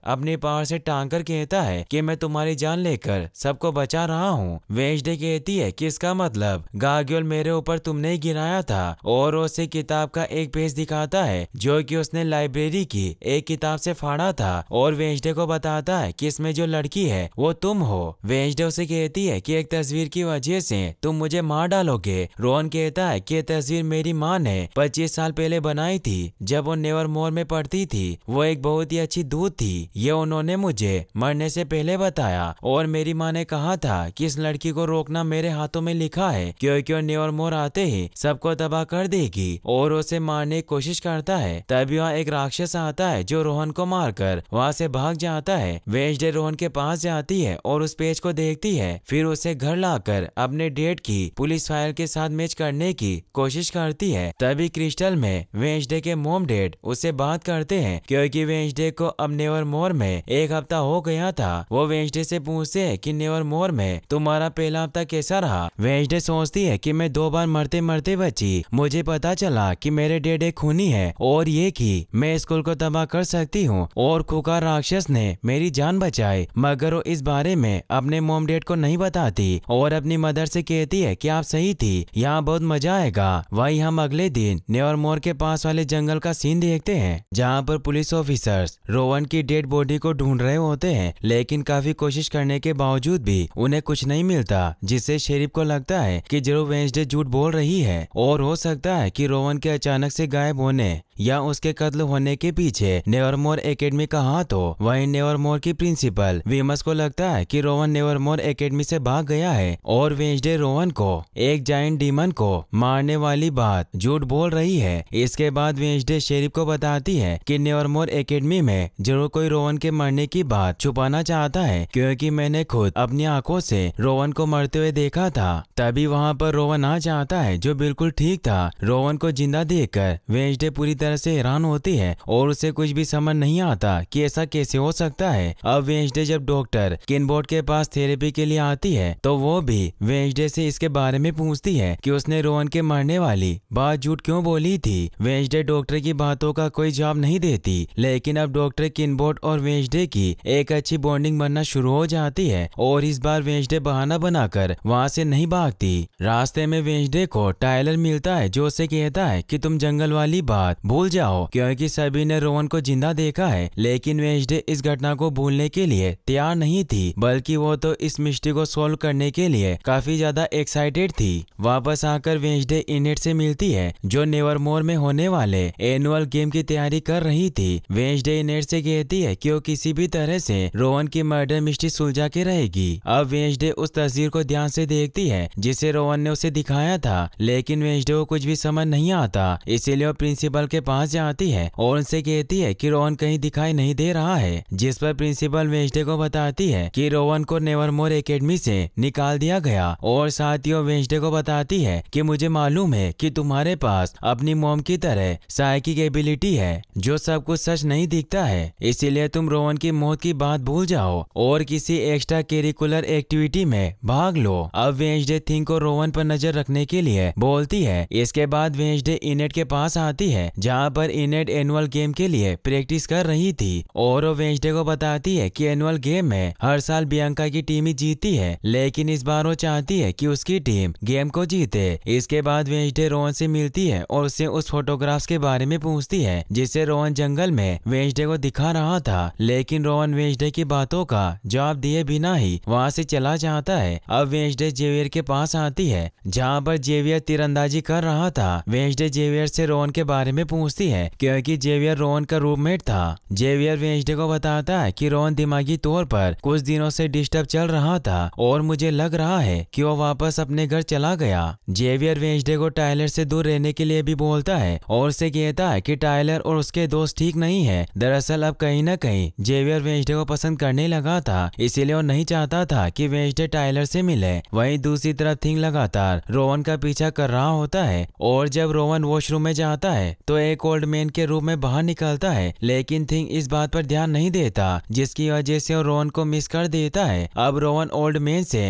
अपने पावर से टांग कर कहता है कि मैं तुम्हारी जान लेकर सबको बचा रहा हूँ वेजडे कहती है कि इसका मतलब गार्ग्योल मेरे ऊपर तुमने गिराया था और उसे किताब का एक पेज दिखाता है जो कि उसने लाइब्रेरी की एक किताब से फाड़ा था और वेजडे को बताता है कि इसमें जो लड़की है वो तुम हो वेजडे उसे कहती है कि एक तस्वीर की वजह से तुम मुझे मार डालोगे रोहन कहता है कि तस्वीर मेरी माँ ने पच्चीस साल पहले बनाई बनाई थी जब वो नेवर मोर में पढ़ती थी वो एक बहुत ही अच्छी दूध थी ये उन्होंने मुझे मरने से पहले बताया और मेरी माँ ने कहा था कि इस लड़की को रोकना मेरे हाथों में लिखा है क्योंकि वो नेवर मोर आते ही सबको तबाह कर देगी और उसे मारने की कोशिश करता है तभी वहाँ एक राक्षस आता है जो रोहन को मारकर वहाँ से भाग जाता है वेंसडे रोहन के पास जाती है और उस पेज को देखती है फिर उसे घर लाकर अपने डेट की पुलिस फाइल के साथ मैच करने की कोशिश करती है तभी क्रिस्टल में वे वेंसडे के मोम डेड उससे बात करते हैं क्योंकि वेंसडे को अब नेवर मोर में एक हफ्ता हो गया था वो वेंसडे से पूछते है कि नेवर मोर में तुम्हारा पहला हफ्ता कैसा रहा वेंसडे सोचती है कि मैं दो बार मरते मरते बची मुझे पता चला कि मेरे डेड एक खूनी है और ये कि मैं स्कूल को तबाह कर सकती हूँ और खुकार राक्षस ने मेरी जान बचाई मगर वो इस बारे में अपने मोम डेड को नहीं बताती और अपनी मदर से कहती है कि आप सही थी यहाँ बहुत मजा आएगा वही हम अगले दिन नेवर मोर के पास वाले जंगल का सीन देखते हैं जहाँ पर पुलिस ऑफिसर्स रोवन की डेड बॉडी को ढूंढ रहे होते हैं लेकिन काफी कोशिश करने के बावजूद भी उन्हें कुछ नहीं मिलता जिससे शेरिफ को लगता है कि जरूर वेंसडे झूठ बोल रही है और हो सकता है कि रोवन के अचानक से गायब होने या उसके कत्ल होने के पीछे नेवरमोर एकेडमी का हाथ हो वहीं नेवरमोर की प्रिंसिपल वीमस को लगता है कि रोहन नेवरमोर एकेडमी से भाग गया है और वेंसडे रोहन को एक जाइंट डीमन को मारने वाली बात झूठ बोल रही है इसके बाद वेंसडे शेरिफ को बताती है कि नेवरमोर एकेडमी में जरूर कोई रोहन के मरने की बात छुपाना चाहता है क्योंकि मैंने खुद अपनी आंखों से रोहन को मरते हुए देखा था तभी वहाँ पर रोहन आ जाता है जो बिल्कुल ठीक था रोहन को जिंदा देख वेंसडे पूरी तरह तरह से हैरान होती है और उसे कुछ भी समझ नहीं आता कि ऐसा कैसे हो सकता है अब वेंसडे जब डॉक्टर किनबोर्ड के पास थेरेपी के लिए आती है तो वो भी वेंसडे से इसके बारे में पूछती है कि उसने रोहन के मरने वाली बात झूठ क्यों बोली थी वेंसडे डॉक्टर की बातों का कोई जवाब नहीं देती लेकिन अब डॉक्टर किनबोर्ड और वेंसडे की एक अच्छी बॉन्डिंग बनना शुरू हो जाती है और इस बार वेंसडे बहाना बनाकर वहाँ से नहीं भागती रास्ते में वेंसडे को टायलर मिलता है जो उसे कहता है कि तुम जंगल वाली बात भूल जाओ क्योंकि सभी ने रोहन को जिंदा देखा है लेकिन वेंसडे इस घटना को भूलने के लिए तैयार नहीं थी बल्कि वो तो इस मिस्ट्री को सोल्व करने के लिए काफी ज्यादा एक्साइटेड थी वापस आकर वेंसडे इनेट से मिलती है जो नेवरमोर में होने वाले एनुअल गेम की तैयारी कर रही थी वेंसडे इनेट से कहती है कि वो किसी भी तरह से रोहन की मर्डर मिस्ट्री सुलझा के रहेगी अब वेंसडे उस तस्वीर को ध्यान से देखती है जिसे रोहन ने उसे दिखाया था लेकिन वेंसडे को कुछ भी समझ नहीं आता इसीलिए वो प्रिंसिपल के पास जाती है और उनसे कहती है कि रोहन कहीं दिखाई नहीं दे रहा है जिस पर प्रिंसिपल वेंसडे को बताती है कि रोहन को नेवर मोर एकेडमी से निकाल दिया गया और साथियों वेंसडे को बताती है कि मुझे मालूम है कि तुम्हारे पास अपनी मोम की तरह साइकिक एबिलिटी है जो सब कुछ सच नहीं दिखता है इसीलिए तुम रोहन की मौत की बात भूल जाओ और किसी एक्स्ट्रा कैरिकुलर एक्टिविटी में भाग लो अब वेंसडे थिंग को रोहन पर नजर रखने के लिए बोलती है इसके बाद वेंसडे इनेट के पास आती है जहाँ यहाँ पर इनेट एनुअल गेम के लिए प्रैक्टिस कर रही थी और वो वेंसडे को बताती है कि एनुअल गेम में हर साल बियंका की टीम ही जीती है लेकिन इस बार वो चाहती है कि उसकी टीम गेम को जीते इसके बाद वेंसडे रोहन से मिलती है और उसे उस फोटोग्राफ्स के बारे में पूछती है जिसे रोहन जंगल में वेंसडे को दिखा रहा था लेकिन रोहन वेंसडे की बातों का जवाब दिए बिना ही वहाँ से चला जाता है अब वेंसडे जेवियर के पास आती है जहाँ पर जेवियर तीरंदाजी कर रहा था वेंसडे जेवियर से रोहन के बारे में पूछ पूछती है क्योंकि जेवियर रोहन का रूममेट था जेवियर वेंसडे को बताता है कि रोहन दिमागी तौर पर कुछ दिनों से डिस्टर्ब चल रहा था और मुझे लग रहा है कि वो वापस अपने घर चला गया जेवियर वेंसडे को टायलर से दूर रहने के लिए भी बोलता है और उसे कहता है कि टायलर और उसके दोस्त ठीक नहीं है दरअसल अब कहीं ना कहीं जेवियर वेंसडे को पसंद करने लगा था इसीलिए वो नहीं चाहता था की वेंसडे टायलर से मिले वही दूसरी तरफ थिंग लगातार रोहन का पीछा कर रहा होता है और जब रोहन वॉशरूम में जाता है तो एक ओल्ड मैन के रूप में बाहर निकलता है लेकिन थिंग इस बात पर ध्यान नहीं देता जिसकी वजह से रोहन को मिस कर देता है अब रोहन ओल्ड मैन से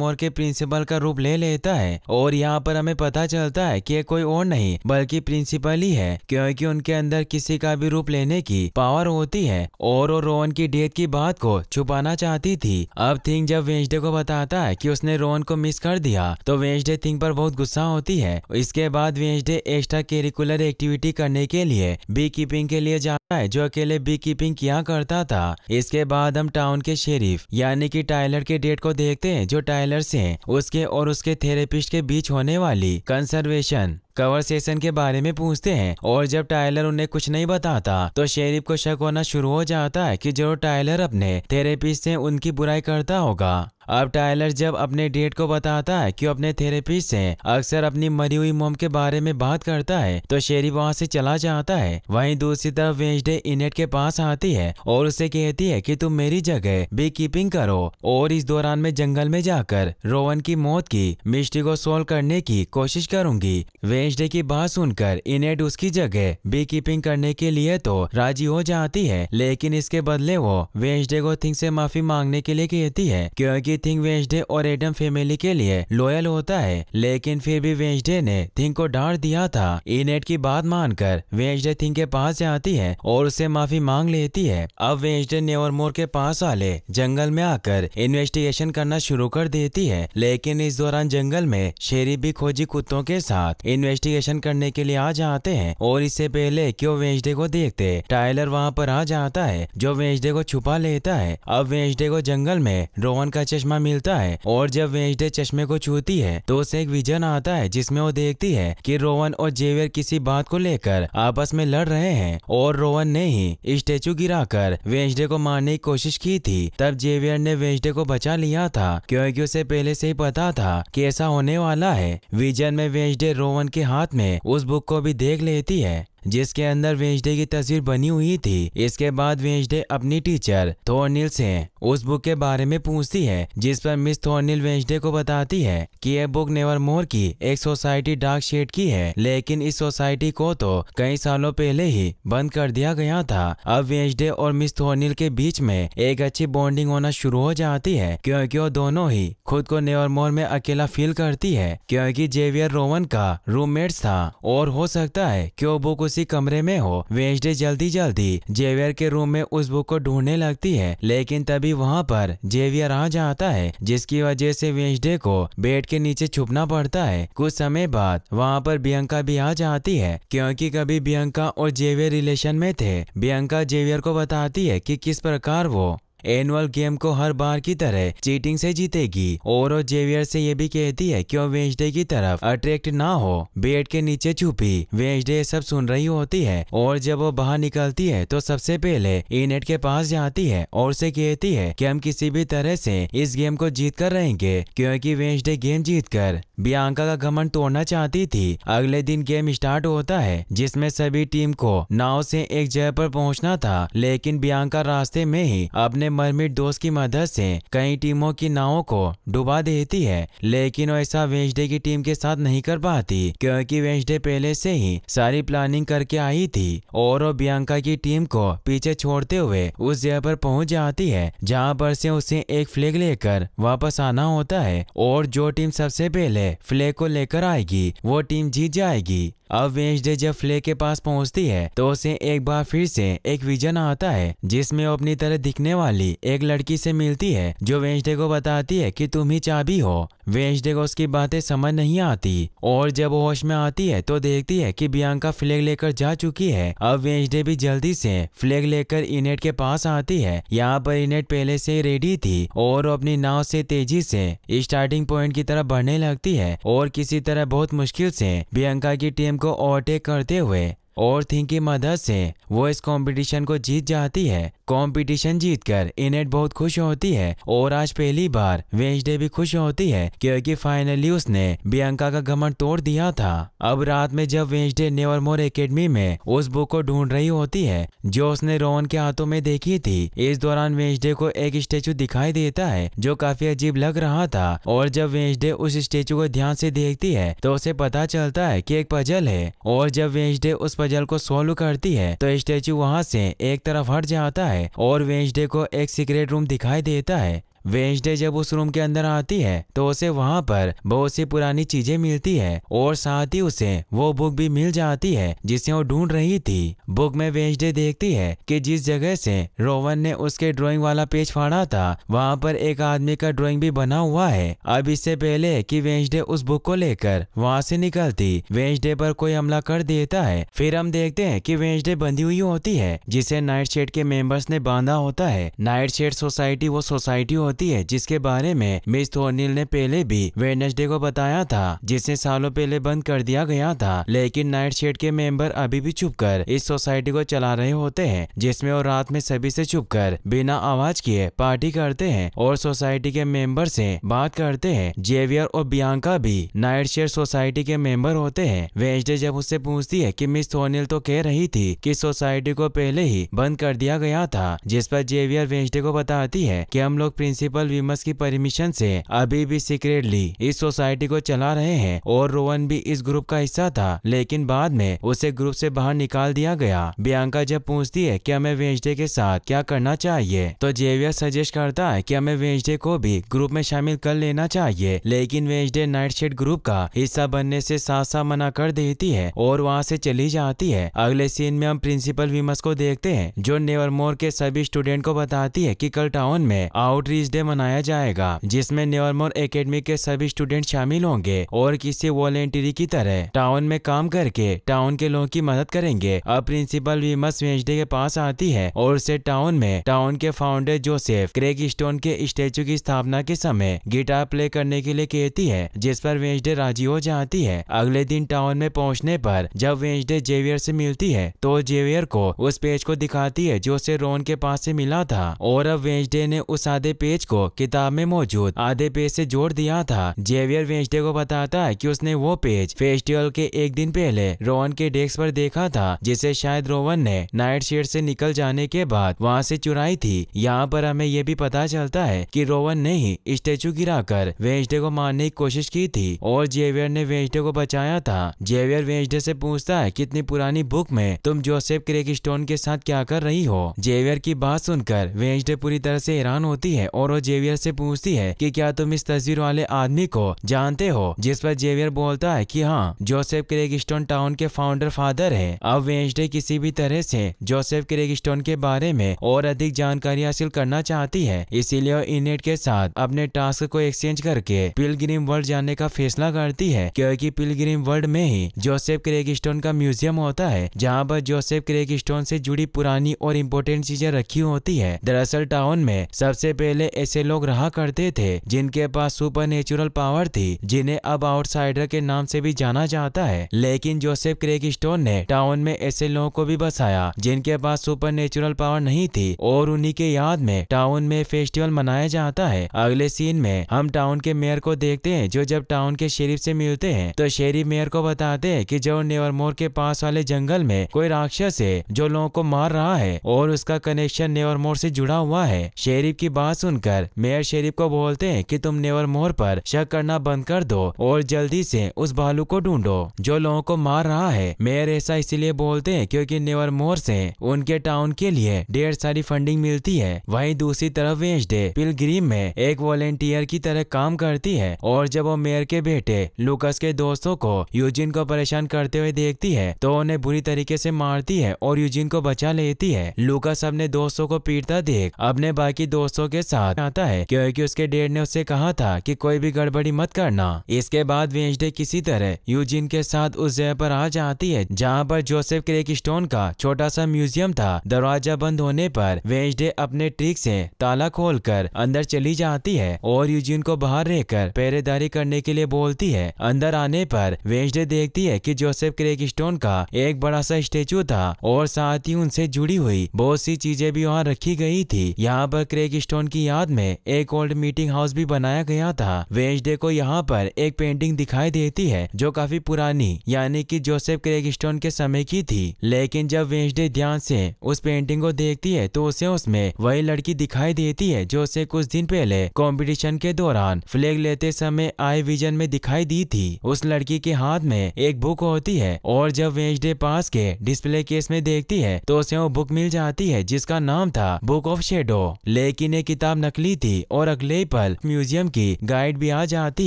मोर के प्रिंसिपल का रूप ले लेता है और यहाँ पर हमें पता चलता है की कोई और नहीं बल्कि प्रिंसिपल ही है क्योंकि उनके अंदर किसी का भी रूप लेने की पावर होती है और वो रोहन की डेथ की बात को छुपाना चाहती थी अब थिंग जब वेंसडे को बताता है कि उसने रोहन को मिस कर दिया तो वेंसडे थिंग पर बहुत गुस्सा होती है इसके बाद वेंसडे एक्स्ट्रा कैरिकुलर एक्टिविटी खेती करने के लिए बी कीपिंग के लिए जाता है जो अकेले बी कीपिंग किया करता था इसके बाद हम टाउन के शेरीफ यानी कि टाइलर के डेट को देखते हैं जो टाइलर से उसके और उसके थेरेपिस्ट के बीच होने वाली कंसर्वेशन कवर सेशन के बारे में पूछते हैं और जब टायलर उन्हें कुछ नहीं बताता तो शेरीफ को शक होना शुरू हो जाता है कि जो टायलर अपने थेरेपिस्ट से उनकी बुराई करता होगा अब टायलर जब अपने डेट को बताता है कि अपने थेरेपिस्ट से अक्सर अपनी मरी हुई मोम के बारे में बात करता है तो शेरी वहाँ से चला जाता है वहीं दूसरी तरफ वेंसडे इनेट के पास आती है और उसे कहती है कि तुम मेरी जगह बी कीपिंग करो और इस दौरान में जंगल में जाकर रोवन की मौत की मिस्ट्री को सोल्व करने की कोशिश करूंगी वेंसडे की बात सुनकर इनेट उसकी जगह बी कीपिंग करने के लिए तो राजी हो जाती है लेकिन इसके बदले वो वेंसडे को थिंग से माफी मांगने के लिए कहती है क्योंकि थिंग वेंसडे और एडम फैमिली के लिए लॉयल होता है लेकिन फिर भी वेंसडे ने थिंग को डांट दिया था इनेट की बात मानकर वेंसडे थिंग के पास जाती है और उसे माफी मांग लेती है अब वेंसडे नेवर मोर के पास वाले जंगल में आकर इन्वेस्टिगेशन करना शुरू कर देती है लेकिन इस दौरान जंगल में शेरी भी खोजी कुत्तों के साथ इन्वेस्टिगेशन करने के लिए आ जाते हैं और इससे पहले क्यों वेंसडे को देखते टाइलर वहाँ पर आ जाता है जो वेंसडे को छुपा लेता है अब वेंसडे को जंगल में रोहन का चश्मा चश्मा मिलता है और जब वेंसडे चश्मे को छूती है तो उसे एक विजन आता है जिसमें वो देखती है कि रोवन और जेवियर किसी बात को लेकर आपस में लड़ रहे हैं और रोवन ने ही स्टेचू गिराकर वेंसडे को मारने की कोशिश की थी तब जेवियर ने वेंसडे को बचा लिया था क्योंकि उसे पहले से ही पता था कि ऐसा होने वाला है विजन में वेंसडे रोवन के हाथ में उस बुक को भी देख लेती है जिसके अंदर वेंसडे की तस्वीर बनी हुई थी इसके बाद वेंसडे अपनी टीचर थोर्निल से उस बुक के बारे में पूछती है जिस पर मिस थोर्निल वेंसडे को बताती है कि यह बुक नेवर मोर की एक सोसाइटी डार्क शेड की है लेकिन इस सोसाइटी को तो कई सालों पहले ही बंद कर दिया गया था अब वेंसडे और मिस थोर्निल के बीच में एक अच्छी बॉन्डिंग होना शुरू हो जाती है क्योंकि वो दोनों ही खुद को नेवर मोर में अकेला फील करती है क्योंकि जेवियर रोवन का रूममेट था और हो सकता है की वो बुक उसी कमरे में हो वेंसडे जल्दी जल्दी जेवियर के रूम में उस बुक को ढूंढने लगती है लेकिन तभी वहाँ पर जेवियर आ जाता है जिसकी वजह से वेंसडे को बेड के नीचे छुपना पड़ता है कुछ समय बाद वहाँ पर बियंका भी आ जाती है क्योंकि कभी बियंका और जेवियर रिलेशन में थे बियंका जेवियर को बताती है कि किस प्रकार वो एनुअल गेम को हर बार की तरह चीटिंग से जीतेगी और जेवियर से ये भी कहती है कि वो वेंसडे की तरफ अट्रैक्ट ना हो बेड के नीचे छुपी वेंसडे सब सुन रही होती है और जब वो बाहर निकलती है तो सबसे पहले इनेट के पास जाती है और उसे कहती है कि हम किसी भी तरह से इस गेम को जीत कर रहेंगे क्योंकि वेंसडे गेम जीत कर बियांका का घमंड तोड़ना चाहती थी अगले दिन गेम स्टार्ट होता है जिसमें सभी टीम को नाव से एक जगह पर पहुंचना था लेकिन बियांका रास्ते में ही अपने मरमिट दोस्त की मदद से कई टीमों की नावों को डुबा देती है लेकिन ऐसा वेंसडे की टीम के साथ नहीं कर पाती क्योंकि वेंसडे पहले से ही सारी प्लानिंग करके आई थी और वो बियांका की टीम को पीछे छोड़ते हुए उस जगह पर पहुंच जाती है जहाँ पर से उसे एक फ्लैग लेकर वापस आना होता है और जो टीम सबसे पहले फ्ले को लेकर आएगी वो टीम जीत जाएगी अब वेंसडे जब फ्ले के पास पहुंचती है तो उसे एक बार फिर से एक विजन आता है जिसमें अपनी तरह दिखने वाली एक लड़की से मिलती है जो वेंसडे को बताती है कि तुम ही चाबी हो वेंसडे को उसकी बातें समझ नहीं आती और जब होश में आती है तो देखती है कि बियांका फ्लैग लेकर जा चुकी है अब वेंसडे भी जल्दी से फ्लैग लेकर इनेट के पास आती है यहाँ पर इनेट पहले से ही रेडी थी और अपनी नाव से तेजी से स्टार्टिंग पॉइंट की तरफ बढ़ने लगती है और किसी तरह बहुत मुश्किल से बियांका की टीम को ओवरटेक करते हुए और थिंग की मदद से वो इस कंपटीशन को जीत जाती है कंपटीशन जीतकर इनेट बहुत खुश होती है और आज पहली बार वेंसडे भी खुश होती है क्योंकि फाइनली उसने बियंका का घमंड तोड़ दिया था अब रात में जब वेंसडे नेवर मोर अकेडमी में उस बुक को ढूंढ रही होती है जो उसने रोहन के हाथों में देखी थी इस दौरान वेंसडे को एक स्टेचू दिखाई देता है जो काफी अजीब लग रहा था और जब वेंसडे उस स्टेचू को ध्यान से देखती है तो उसे पता चलता है की एक पजल है और जब वेंसडे उस पजल पजल को सोल्व करती है तो स्टेचू वहाँ से एक तरफ हट जाता है और वेंसडे को एक सीक्रेट रूम दिखाई देता है वेंसडे जब उस रूम के अंदर आती है तो उसे वहाँ पर बहुत सी पुरानी चीजें मिलती है और साथ ही उसे वो बुक भी मिल जाती है जिसे वो ढूंढ रही थी बुक में वेंसडे देखती है कि जिस जगह से रोवन ने उसके ड्राइंग वाला पेज फाड़ा था वहाँ पर एक आदमी का ड्राइंग भी बना हुआ है अब इससे पहले की वेंसडे उस बुक को लेकर वहाँ से निकलती वेंसडे पर कोई हमला कर देता है फिर हम देखते है की वेंसडे बंधी हुई होती है जिसे नाइट शेड के मेंबर्स ने बांधा होता है नाइट शेड सोसाइटी वो सोसाइटी हो होती है जिसके बारे में मिस थोनिल ने पहले भी वेडनेसडे को बताया था जिसे सालों पहले बंद कर दिया गया था लेकिन नाइट शेड के मेंबर अभी भी छुप कर इस सोसाइटी को चला रहे होते हैं जिसमें वो रात में सभी से छुप कर बिना आवाज किए पार्टी करते हैं और सोसाइटी के मेंबर से बात करते हैं जेवियर और बियांका भी नाइट शेयर सोसाइटी के मेंबर होते हैं वेंसडे जब उससे पूछती है कि मिस थोनिल तो कह रही थी कि सोसाइटी को पहले ही बंद कर दिया गया था जिस पर जेवियर वेंसडे को बताती है कि हम लोग प्रिंस प्रिंसिपल विमस की परमिशन से अभी भी सीक्रेटली इस सोसाइटी को चला रहे हैं और रोहन भी इस ग्रुप का हिस्सा था लेकिन बाद में उसे ग्रुप से बाहर निकाल दिया गया बियांका जब पूछती है कि हमें वेंसडे के साथ क्या करना चाहिए तो जेवियर सजेस्ट करता है कि हमें वेंसडे को भी ग्रुप में शामिल कर लेना चाहिए लेकिन वेंसडे नाइट शेड ग्रुप का हिस्सा बनने से साथ मना कर देती है और वहाँ से चली जाती है अगले सीन में हम प्रिंसिपल विमस को देखते हैं जो नेवरमोर के सभी स्टूडेंट को बताती है कि कल टाउन में आउटरीच डे मनाया जाएगा जिसमें न्योरमोर एकेडमी के सभी स्टूडेंट शामिल होंगे और किसी वॉलेंटियरी की तरह टाउन में काम करके टाउन के लोगों की मदद करेंगे अब प्रिंसिपल विमस वेंसडे के पास आती है और उसे टाउन में टाउन के फाउंडर जोसेफ क्रेग स्टोन के स्टेचू की स्थापना के समय गिटार प्ले करने के लिए कहती है जिस पर वेंसडे राजी हो जाती है अगले दिन टाउन में पहुँचने पर जब वेंसडे जेवियर से मिलती है तो जेवियर को उस पेज को दिखाती है जो उसे रोन के पास से मिला था और अब वेंसडे ने उस आधे पेज पेज को किताब में मौजूद आधे पेज से जोड़ दिया था जेवियर वेंसडे को बताता है कि उसने वो पेज फेस्टिवल के एक दिन पहले रोहन के डेस्क पर देखा था जिसे शायद रोहन ने नाइट शेड से निकल जाने के बाद वहाँ से चुराई थी यहाँ पर हमें यह भी पता चलता है की रोवन ने ही स्टेचू गिराकर वेंसडे को मारने की कोशिश की थी और जेवियर ने वेंसडे को बचाया था जेवियर वेंसडे से पूछता है कितनी पुरानी बुक में तुम जोसेफ क्रेक स्टोन के साथ क्या कर रही हो जेवियर की बात सुनकर वेंसडे पूरी तरह से हैरान होती है और मोरो जेवियर से पूछती है कि क्या तुम इस तस्वीर वाले आदमी को जानते हो जिस पर जेवियर बोलता है कि हाँ जोसेफ क्रेगस्टोन टाउन के फाउंडर फादर है अब वेंसडे किसी भी तरह से जोसेफ क्रेगस्टोन के बारे में और अधिक जानकारी हासिल करना चाहती है इसीलिए इनेट के साथ अपने टास्क को एक्सचेंज करके पिलग्रीम वर्ल्ड जाने का फैसला करती है क्योंकि पिलग्रीम वर्ल्ड में ही जोसेफ क्रेगस्टोन का म्यूजियम होता है जहाँ पर जोसेफ क्रेगस्टोन से जुड़ी पुरानी और इम्पोर्टेंट चीजें रखी होती है दरअसल टाउन में सबसे पहले ऐसे लोग रहा करते थे जिनके पास सुपर नेचुरल पावर थी जिन्हें अब आउटसाइडर के नाम से भी जाना जाता है लेकिन जोसेफ क्रेक स्टोन ने टाउन में ऐसे लोगों को भी बसाया जिनके पास सुपर नेचुरल पावर नहीं थी और उन्हीं के याद में टाउन में फेस्टिवल मनाया जाता है अगले सीन में हम टाउन के मेयर को देखते हैं जो जब टाउन के शेरीफ से मिलते हैं तो शेरीफ मेयर को बताते हैं कि जो नेवरमोर के पास वाले जंगल में कोई राक्षस है जो लोगों को मार रहा है और उसका कनेक्शन नेवरमोर से जुड़ा हुआ है शेरीफ की बात सुनकर देखकर मेयर शरीफ को बोलते हैं कि तुम नेवर मोर पर शक करना बंद कर दो और जल्दी से उस भालू को ढूंढो जो लोगों को मार रहा है मेयर ऐसा इसलिए बोलते हैं क्योंकि नेवर मोर से उनके टाउन के लिए ढेर सारी फंडिंग मिलती है वहीं दूसरी तरफ वेंसडे पिलग्रीम में एक वॉलेंटियर की तरह काम करती है और जब वो मेयर के बेटे लुकस के दोस्तों को यूजिन को परेशान करते हुए देखती है तो उन्हें बुरी तरीके से मारती है और यूजिन को बचा लेती है लुकस अपने दोस्तों को पीटता देख अपने बाकी दोस्तों के साथ बाद आता है क्योंकि उसके डेड ने उससे कहा था कि कोई भी गड़बड़ी मत करना इसके बाद वेंसडे किसी तरह यूजिन के साथ उस जगह पर आ जाती है जहाँ पर जोसेफ क्रेक स्टोन का छोटा सा म्यूजियम था दरवाजा बंद होने पर वेंसडे अपने ट्रिक से ताला कर अंदर चली जाती है और यूजिन को बाहर रहकर पहरेदारी करने के लिए बोलती है अंदर आने पर वेंसडे देखती है की जोसेफ क्रेक स्टोन का एक बड़ा सा स्टेचू था और साथ ही उनसे जुड़ी हुई बहुत सी चीजें भी वहाँ रखी गई थी यहाँ पर क्रेक स्टोन की याद बाद में एक ओल्ड मीटिंग हाउस भी बनाया गया था वेंसडे को यहाँ पर एक पेंटिंग दिखाई देती है जो काफी पुरानी यानी कि जोसेफ क्रेगस्टोन के समय की थी लेकिन जब वेंसडे ध्यान से उस पेंटिंग को देखती है तो उसे उसमें वही लड़की दिखाई देती है जो उसे कुछ दिन पहले कॉम्पिटिशन के दौरान फ्लैग लेते समय आई विजन में दिखाई दी थी उस लड़की के हाथ में एक बुक होती है और जब वेंसडे पास के डिस्प्ले केस में देखती है तो उसे वो बुक मिल जाती है जिसका नाम था बुक ऑफ शेडो लेकिन ये किताब नकली थी और अगले पल म्यूजियम की गाइड भी आ जाती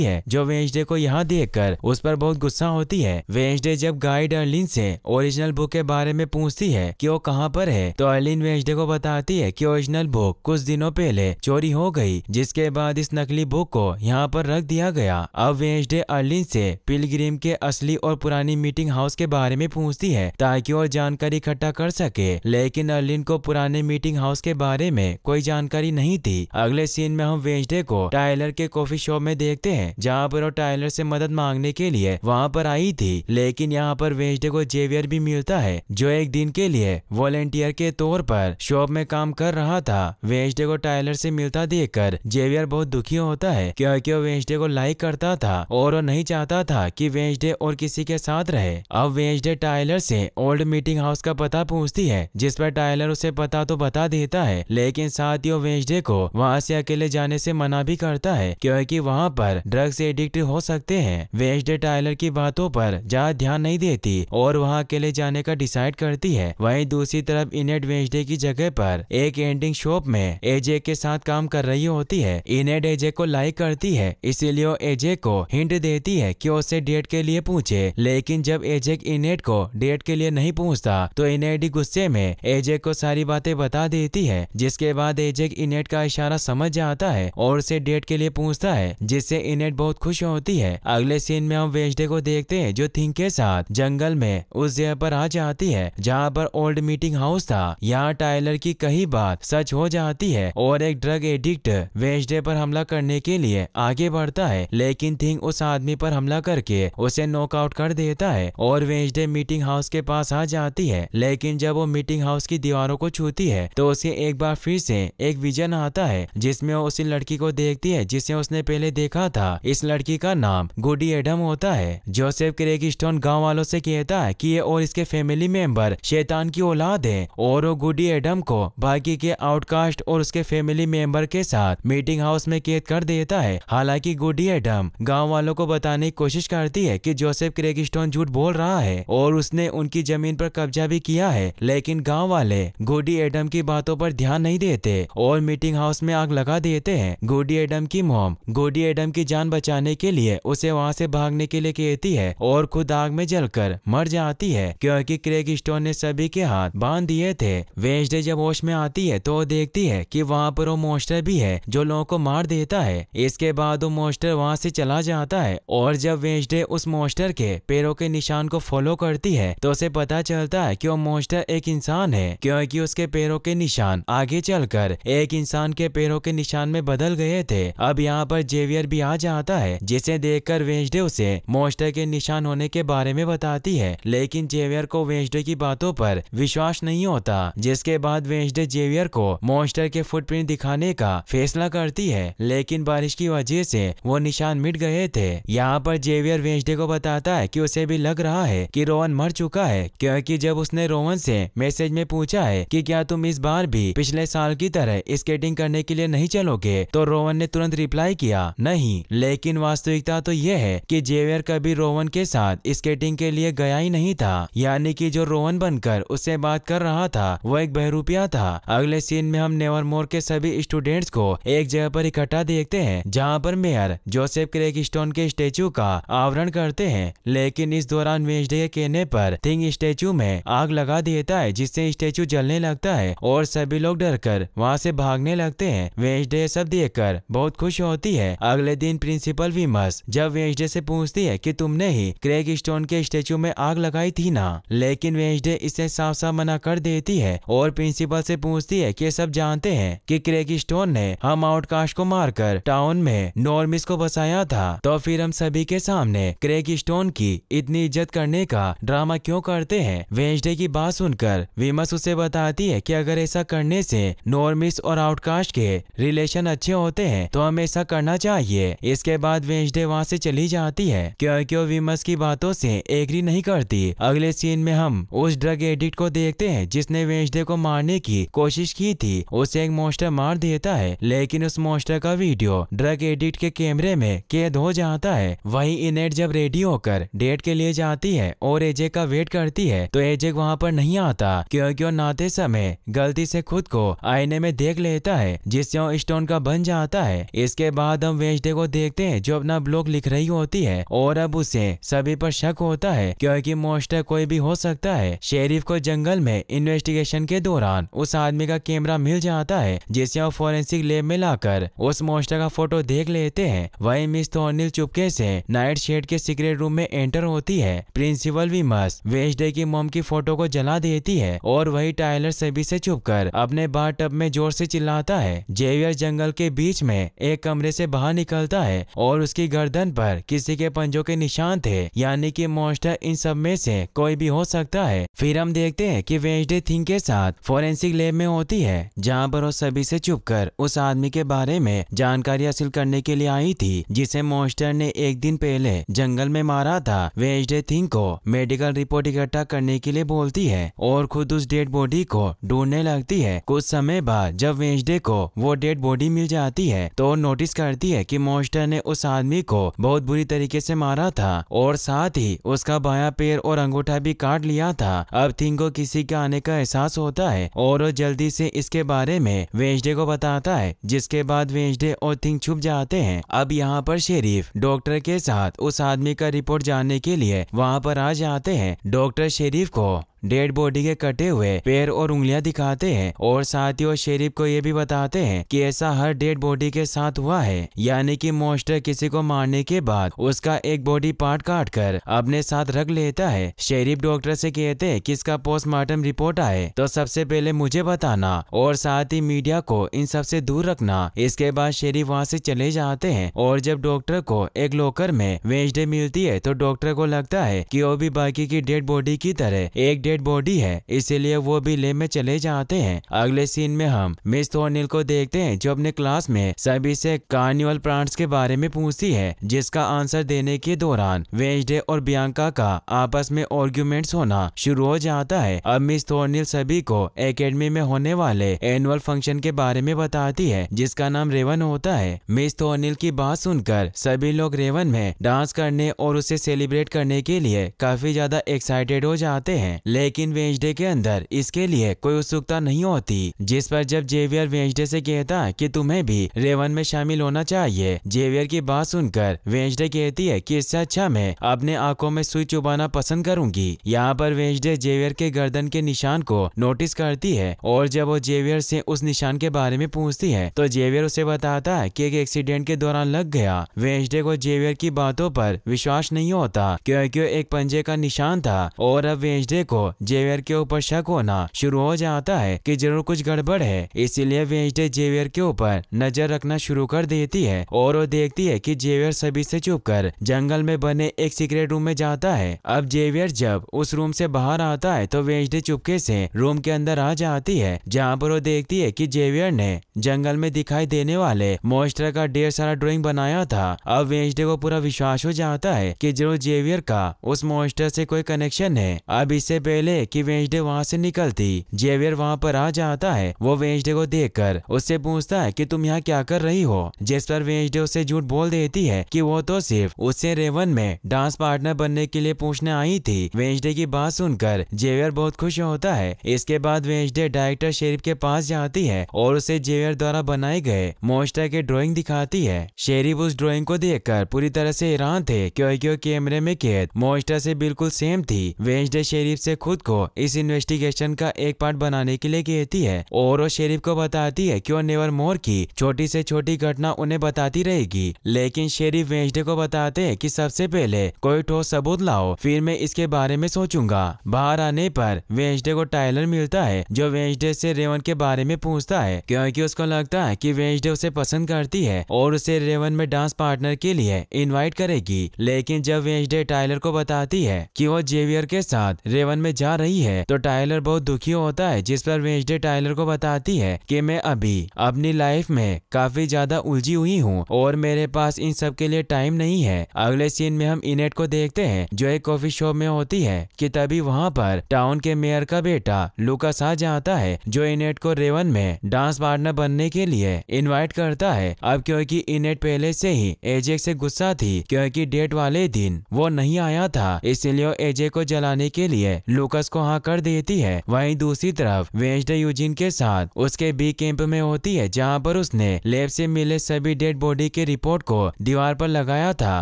है जो वेंसडे को यहाँ देख उस पर बहुत गुस्सा होती है वेंसडे जब गाइड अर्लिन से ओरिजिनल बुक के बारे में पूछती है कि वो कहाँ पर है तो अर्लिन वेंसडे को बताती है कि ओरिजिनल बुक कुछ दिनों पहले चोरी हो गई जिसके बाद इस नकली बुक को यहाँ पर रख दिया गया अब वेंसडे अर्लिन से पिलग्रीम के असली और पुरानी मीटिंग हाउस के बारे में पूछती है ताकि और जानकारी इकट्ठा कर सके लेकिन अर्लिन को पुराने मीटिंग हाउस के बारे में कोई जानकारी नहीं थी अगले सीन में हम वेंजडे को टाइलर के कॉफी शॉप में देखते हैं जहाँ पर वो टाइलर से मदद मांगने के लिए वहाँ पर आई थी लेकिन यहाँ पर वेंजडे को जेवियर भी मिलता है जो एक दिन के लिए वॉलेंटियर के तौर पर शॉप में काम कर रहा था वेंजडे को टाइलर से मिलता देख कर जेवियर बहुत दुखी होता है क्योंकि वो वेंजडे को लाइक करता था और वो नहीं चाहता था की वेंजडे और किसी के साथ रहे अब वेंजडे टाइलर से ओल्ड मीटिंग हाउस का पता पूछती है जिस पर टाइलर उसे पता तो बता देता है लेकिन साथ ही वो वेंजडे को वहाँ से अकेले जाने से मना भी करता है क्योंकि वहाँ पर ड्रग्स एडिक्ट हो सकते हैं वेस्डे टाइलर की बातों पर जहाँ ध्यान नहीं देती और वहाँ अकेले जाने का डिसाइड करती है वहीं दूसरी तरफ इनेट वेस्डे की जगह पर एक एंडिंग शॉप में एजे के साथ काम कर रही होती है इनेट एजे को लाइक करती है इसीलिए एजे को हिंट देती है की उसे डेट के लिए पूछे लेकिन जब एजे इनेट को डेट के लिए नहीं पूछता तो इनेट गुस्से में एजे को सारी बातें बता देती है जिसके बाद एजेक इनेट का इशारा सारा समझ जाता है और उसे डेट के लिए पूछता है जिससे इनेट बहुत खुश होती है अगले सीन में हम वेंसडे को देखते हैं जो थिंग के साथ जंगल में उस जगह पर आ जाती है जहाँ पर ओल्ड मीटिंग हाउस था यहाँ टाइलर की कही बात सच हो जाती है और एक ड्रग एडिक्ट वेंसडे पर हमला करने के लिए आगे बढ़ता है लेकिन थिंग उस आदमी पर हमला करके उसे नॉकआउट कर देता है और वेंसडे मीटिंग हाउस के पास आ जाती है लेकिन जब वो मीटिंग हाउस की दीवारों को छूती है तो उसे एक बार फिर से एक विजन आता है जिसमे जिसमें उसी लड़की को देखती है जिसे उसने पहले देखा था इस लड़की का नाम गुडी एडम होता है जोसेफ क्रेग स्टोन गाँव वालों से कहता है कि ये और इसके फैमिली मेंबर शैतान की औलाद है और वो गुडी एडम को बाकी के आउटकास्ट और उसके फैमिली मेंबर के साथ मीटिंग हाउस में कैद कर देता है हालांकि गुडी एडम गाँव वालों को बताने की कोशिश करती है की जोसेफ क्रेग स्टोन झूठ बोल रहा है और उसने उनकी जमीन पर कब्जा भी किया है लेकिन गाँव वाले गुडी एडम की बातों पर ध्यान नहीं देते और मीटिंग हाउस में में आग लगा देते हैं गोडी एडम की मोम गोडी एडम की जान बचाने के लिए उसे वहाँ से भागने के लिए कहती है और खुद आग में जलकर मर जाती है क्योंकि क्रेग स्टोन ने सभी के हाथ बांध दिए थे वेस्डे जब होश में आती है तो देखती है की वहाँ पर वो मोस्टर भी है जो लोगों को मार देता है इसके बाद वो मोस्टर वहाँ से चला जाता है और जब वेस्डे उस मोस्टर के पैरों के निशान को फॉलो करती है तो उसे पता चलता है कि वो मोस्टर एक इंसान है क्योंकि उसके पैरों के निशान आगे चलकर एक इंसान के पैर पैरों के निशान में बदल गए थे अब यहाँ पर जेवियर भी आ जाता है जिसे देख कर वेंसडे उसे मोस्टर के निशान होने के बारे में बताती है लेकिन जेवियर को वेंसडे की बातों पर विश्वास नहीं होता जिसके बाद वेंसडे जेवियर को मोस्टर के फुटप्रिंट दिखाने का फैसला करती है लेकिन बारिश की वजह से वो निशान मिट गए थे यहाँ पर जेवियर वेंसडे को बताता है कि उसे भी लग रहा है कि रोहन मर चुका है क्योंकि जब उसने रोहन से मैसेज में पूछा है कि क्या तुम इस बार भी पिछले साल की तरह स्केटिंग करने के लिए नहीं चलोगे तो रोवन ने तुरंत रिप्लाई किया नहीं लेकिन वास्तविकता तो यह है कि जेवियर कभी रोवन के साथ स्केटिंग के लिए गया ही नहीं था यानी कि जो रोवन बनकर उससे बात कर रहा था वो एक बहरूपिया था अगले सीन में हम नेवर मोर के सभी स्टूडेंट्स को एक जगह पर इकट्ठा देखते हैं जहाँ पर मेयर जोसेफ क्रेक स्टोन के स्टेचू का आवरण करते हैं लेकिन इस दौरान वेंसडे के कहने पर थिंग स्टेचू में आग लगा देता है जिससे स्टेचू जलने लगता है और सभी लोग डर कर वहाँ से भागने लगते हैं हैं वेंसडे सब देखकर बहुत खुश होती है अगले दिन प्रिंसिपल विमर्श जब वेंसडे से पूछती है कि तुमने ही क्रेग स्टोन के स्टेचू में आग लगाई थी ना लेकिन वेंसडे इसे साफ साफ मना कर देती है और प्रिंसिपल से पूछती है कि सब जानते हैं कि क्रेग स्टोन ने हम आउटकास्ट को मारकर टाउन में नॉर्मिस को बसाया था तो फिर हम सभी के सामने क्रेग स्टोन की इतनी इज्जत करने का ड्रामा क्यों करते हैं वेंसडे की बात सुनकर विमस उसे बताती है कि अगर ऐसा करने से नॉर्मिस और आउटकास्ट के लिए रिलेशन अच्छे होते हैं तो ऐसा करना चाहिए इसके बाद वेंसडे वहाँ से चली जाती है क्योंकि वो विमस की बातों से एग्री नहीं करती अगले सीन में हम उस ड्रग एडिक्ट को देखते हैं जिसने वेंसडे को मारने की कोशिश की थी उसे एक मोस्टर मार देता है लेकिन उस मोस्टर का वीडियो ड्रग एडिक्ट के कैमरे में कैद हो जाता है वही इनेट जब रेडी होकर डेट के लिए जाती है और एजे का वेट करती है तो एजे वहाँ पर नहीं आता क्योंकि वो नाते समय गलती से खुद को आईने में देख लेता है जिससे वो स्टोन का बन जाता है इसके बाद हम वेस्डे को देखते हैं जो अपना ब्लॉक लिख रही होती है और अब उसे सभी पर शक होता है क्योंकि मोस्टर कोई भी हो सकता है शेरिफ को जंगल में इन्वेस्टिगेशन के दौरान उस आदमी का कैमरा मिल जाता है जिसे वो फोरेंसिक लैब में लाकर उस मोस्टर का फोटो देख लेते हैं वही मिस थोनिल चुपके से नाइट शेड के सीक्रेट रूम में एंटर होती है प्रिंसिपल भी मस्त वेस्डे की मोम की फोटो को जला देती है और वही टाइलर सभी से छुप अपने बार टब में जोर से चिल्लाता है जेवियर जंगल के बीच में एक कमरे से बाहर निकलता है और उसकी गर्दन पर किसी के पंजों के निशान थे यानी कि मोस्टर इन सब में से कोई भी हो सकता है फिर हम देखते हैं कि वेंसडे थिंग के साथ फोरेंसिक लैब में होती है जहाँ पर वो सभी से चुप कर उस आदमी के बारे में जानकारी हासिल करने के लिए आई थी जिसे मोस्टर ने एक दिन पहले जंगल में मारा था वेंसडे थिंग को मेडिकल रिपोर्ट इकट्ठा करने के लिए बोलती है और खुद उस डेड बॉडी को ढूंढने लगती है कुछ समय बाद जब वेंसडे को वो डेड बॉडी मिल जाती है तो नोटिस करती है कि मोस्टर ने उस आदमी को बहुत बुरी तरीके से मारा था और साथ ही उसका बाया पैर और अंगूठा भी काट लिया था अब थिंग को किसी के आने का एहसास होता है और वो जल्दी से इसके बारे में वेंसडे को बताता है जिसके बाद वेंसडे और थिंग छुप जाते हैं अब यहाँ पर शेरीफ डॉक्टर के साथ उस आदमी का रिपोर्ट जानने के लिए वहाँ पर आ जाते हैं डॉक्टर शेरीफ को डेड बॉडी के कटे हुए पैर और उंगलियां दिखाते हैं और साथ ही वो शेरिफ को ये भी बताते हैं कि ऐसा हर डेड बॉडी के साथ हुआ है यानी कि मोस्टर किसी को मारने के बाद उसका एक बॉडी पार्ट काट कर अपने साथ रख लेता है शेरिफ डॉक्टर से कहते हैं कि इसका पोस्टमार्टम रिपोर्ट आए तो सबसे पहले मुझे बताना और साथ ही मीडिया को इन सबसे दूर रखना इसके बाद शेरिफ वहाँ से चले जाते हैं और जब डॉक्टर को एक लॉकर में वेंसडे मिलती है तो डॉक्टर को लगता है की वो भी बाकी की डेड बॉडी की तरह एक डेड डेड बॉडी है इसीलिए वो भी लेब में चले जाते हैं अगले सीन में हम मिस थोर्निल को देखते हैं जो अपने क्लास में सभी से कार्निवल प्लांट्स के बारे में पूछती है जिसका आंसर देने के दौरान वेंसडे और बियांका का आपस में आर्ग्यूमेंट्स होना शुरू हो जाता है अब मिस थोर्निल सभी को एकेडमी में होने वाले एनुअल फंक्शन के बारे में बताती है जिसका नाम रेवन होता है मिस थोर्निल की बात सुनकर सभी लोग रेवन में डांस करने और उसे सेलिब्रेट करने के लिए काफी ज्यादा एक्साइटेड हो जाते हैं लेकिन लेकिन वेंसडे के अंदर इसके लिए कोई उत्सुकता नहीं होती जिस पर जब जेवियर वेंसडे से कहता कि तुम्हें भी रेवन में शामिल होना चाहिए जेवियर की बात सुनकर वेंसडे कहती है कि इससे अच्छा मैं अपने आंखों में सुई चुबाना पसंद करूंगी यहाँ पर वेंसडे जेवियर के गर्दन के निशान को नोटिस करती है और जब वो जेवियर से उस निशान के बारे में पूछती है तो जेवियर उसे बताता है की एक एक्सीडेंट के दौरान लग गया वेंसडे को जेवियर की बातों पर विश्वास नहीं होता क्योंकि एक पंजे का निशान था और अब वेंसडे को जेवियर के ऊपर शक होना शुरू हो जाता है कि जरूर कुछ गड़बड़ है इसीलिए वेंसडे जेवियर के ऊपर नजर रखना शुरू कर देती है और वो देखती है कि जेवियर सभी से चुप कर जंगल में बने एक सीक्रेट रूम में जाता है अब जेवियर जब उस रूम से बाहर आता है तो वेंसडे चुपके से रूम के अंदर आ जाती है जहाँ पर वो देखती है की जेवियर ने जंगल में दिखाई देने वाले मोस्टर का ढेर सारा ड्रॉइंग बनाया था अब वेंसडे को पूरा विश्वास हो जाता है की जरूर जेवियर का उस मोस्टर से कोई कनेक्शन है अब इससे पहले कि वेंसडे वहाँ से निकलती जेवियर वहाँ पर आ जाता है वो वेंसडे को देखकर उससे पूछता है कि तुम यहाँ क्या कर रही हो जिस पर वेंसडे उसे झूठ बोल देती है कि वो तो सिर्फ उससे रेवन में डांस पार्टनर बनने के लिए पूछने आई थी वेंसडे की बात सुनकर जेवियर बहुत खुश होता है इसके बाद वेंसडे डायरेक्टर शेरिफ के पास जाती है और उसे जेवियर द्वारा बनाए गए मोस्टर के ड्रॉइंग दिखाती है शेरिफ उस ड्रॉइंग को कर पूरी तरह से हैरान थे क्योंकि कैमरे में कैद मोस्टर से बिल्कुल सेम थी वेंसडे शेरिफ से खुद को इस इन्वेस्टिगेशन का एक पार्ट बनाने के लिए कहती है और वो शेरिफ को बताती है वो नेवर मोर की छोटी से छोटी घटना उन्हें बताती रहेगी लेकिन शेरिफ वेंसडे को बताते हैं कि सबसे पहले कोई ठोस सबूत लाओ फिर मैं इसके बारे में सोचूंगा बाहर आने पर वेंसडे को टाइलर मिलता है जो वेंसडे से रेवन के बारे में पूछता है क्योंकि उसको लगता है कि वेंसडे उसे पसंद करती है और उसे रेवन में डांस पार्टनर के लिए इनवाइट करेगी लेकिन जब वेंसडे टाइलर को बताती है कि वो जेवियर के साथ रेवन में जा रही है तो टायलर बहुत दुखी होता है जिस पर वेंसडे टाइलर को बताती है कि मैं अभी अपनी लाइफ में काफी ज्यादा उलझी हुई हूँ और मेरे पास इन सब के लिए टाइम नहीं है अगले सीन में हम इनेट को देखते हैं जो एक कॉफी शॉप में होती है कि तभी वहाँ पर टाउन के मेयर का बेटा लुकास आ जाता है जो इनेट को रेवन में डांस पार्टनर बनने के लिए इनवाइट करता है अब क्योंकि इनेट पहले से ही एजे से गुस्सा थी क्योंकि डेट वाले दिन वो नहीं आया था इसलिए एजे को जलाने के लिए लुकस को हाँ कर देती है वहीं दूसरी तरफ वेंसडे यूजिन के साथ उसके बी कैंप में होती है जहाँ पर उसने लेब से मिले सभी डेड बॉडी के रिपोर्ट को दीवार पर लगाया था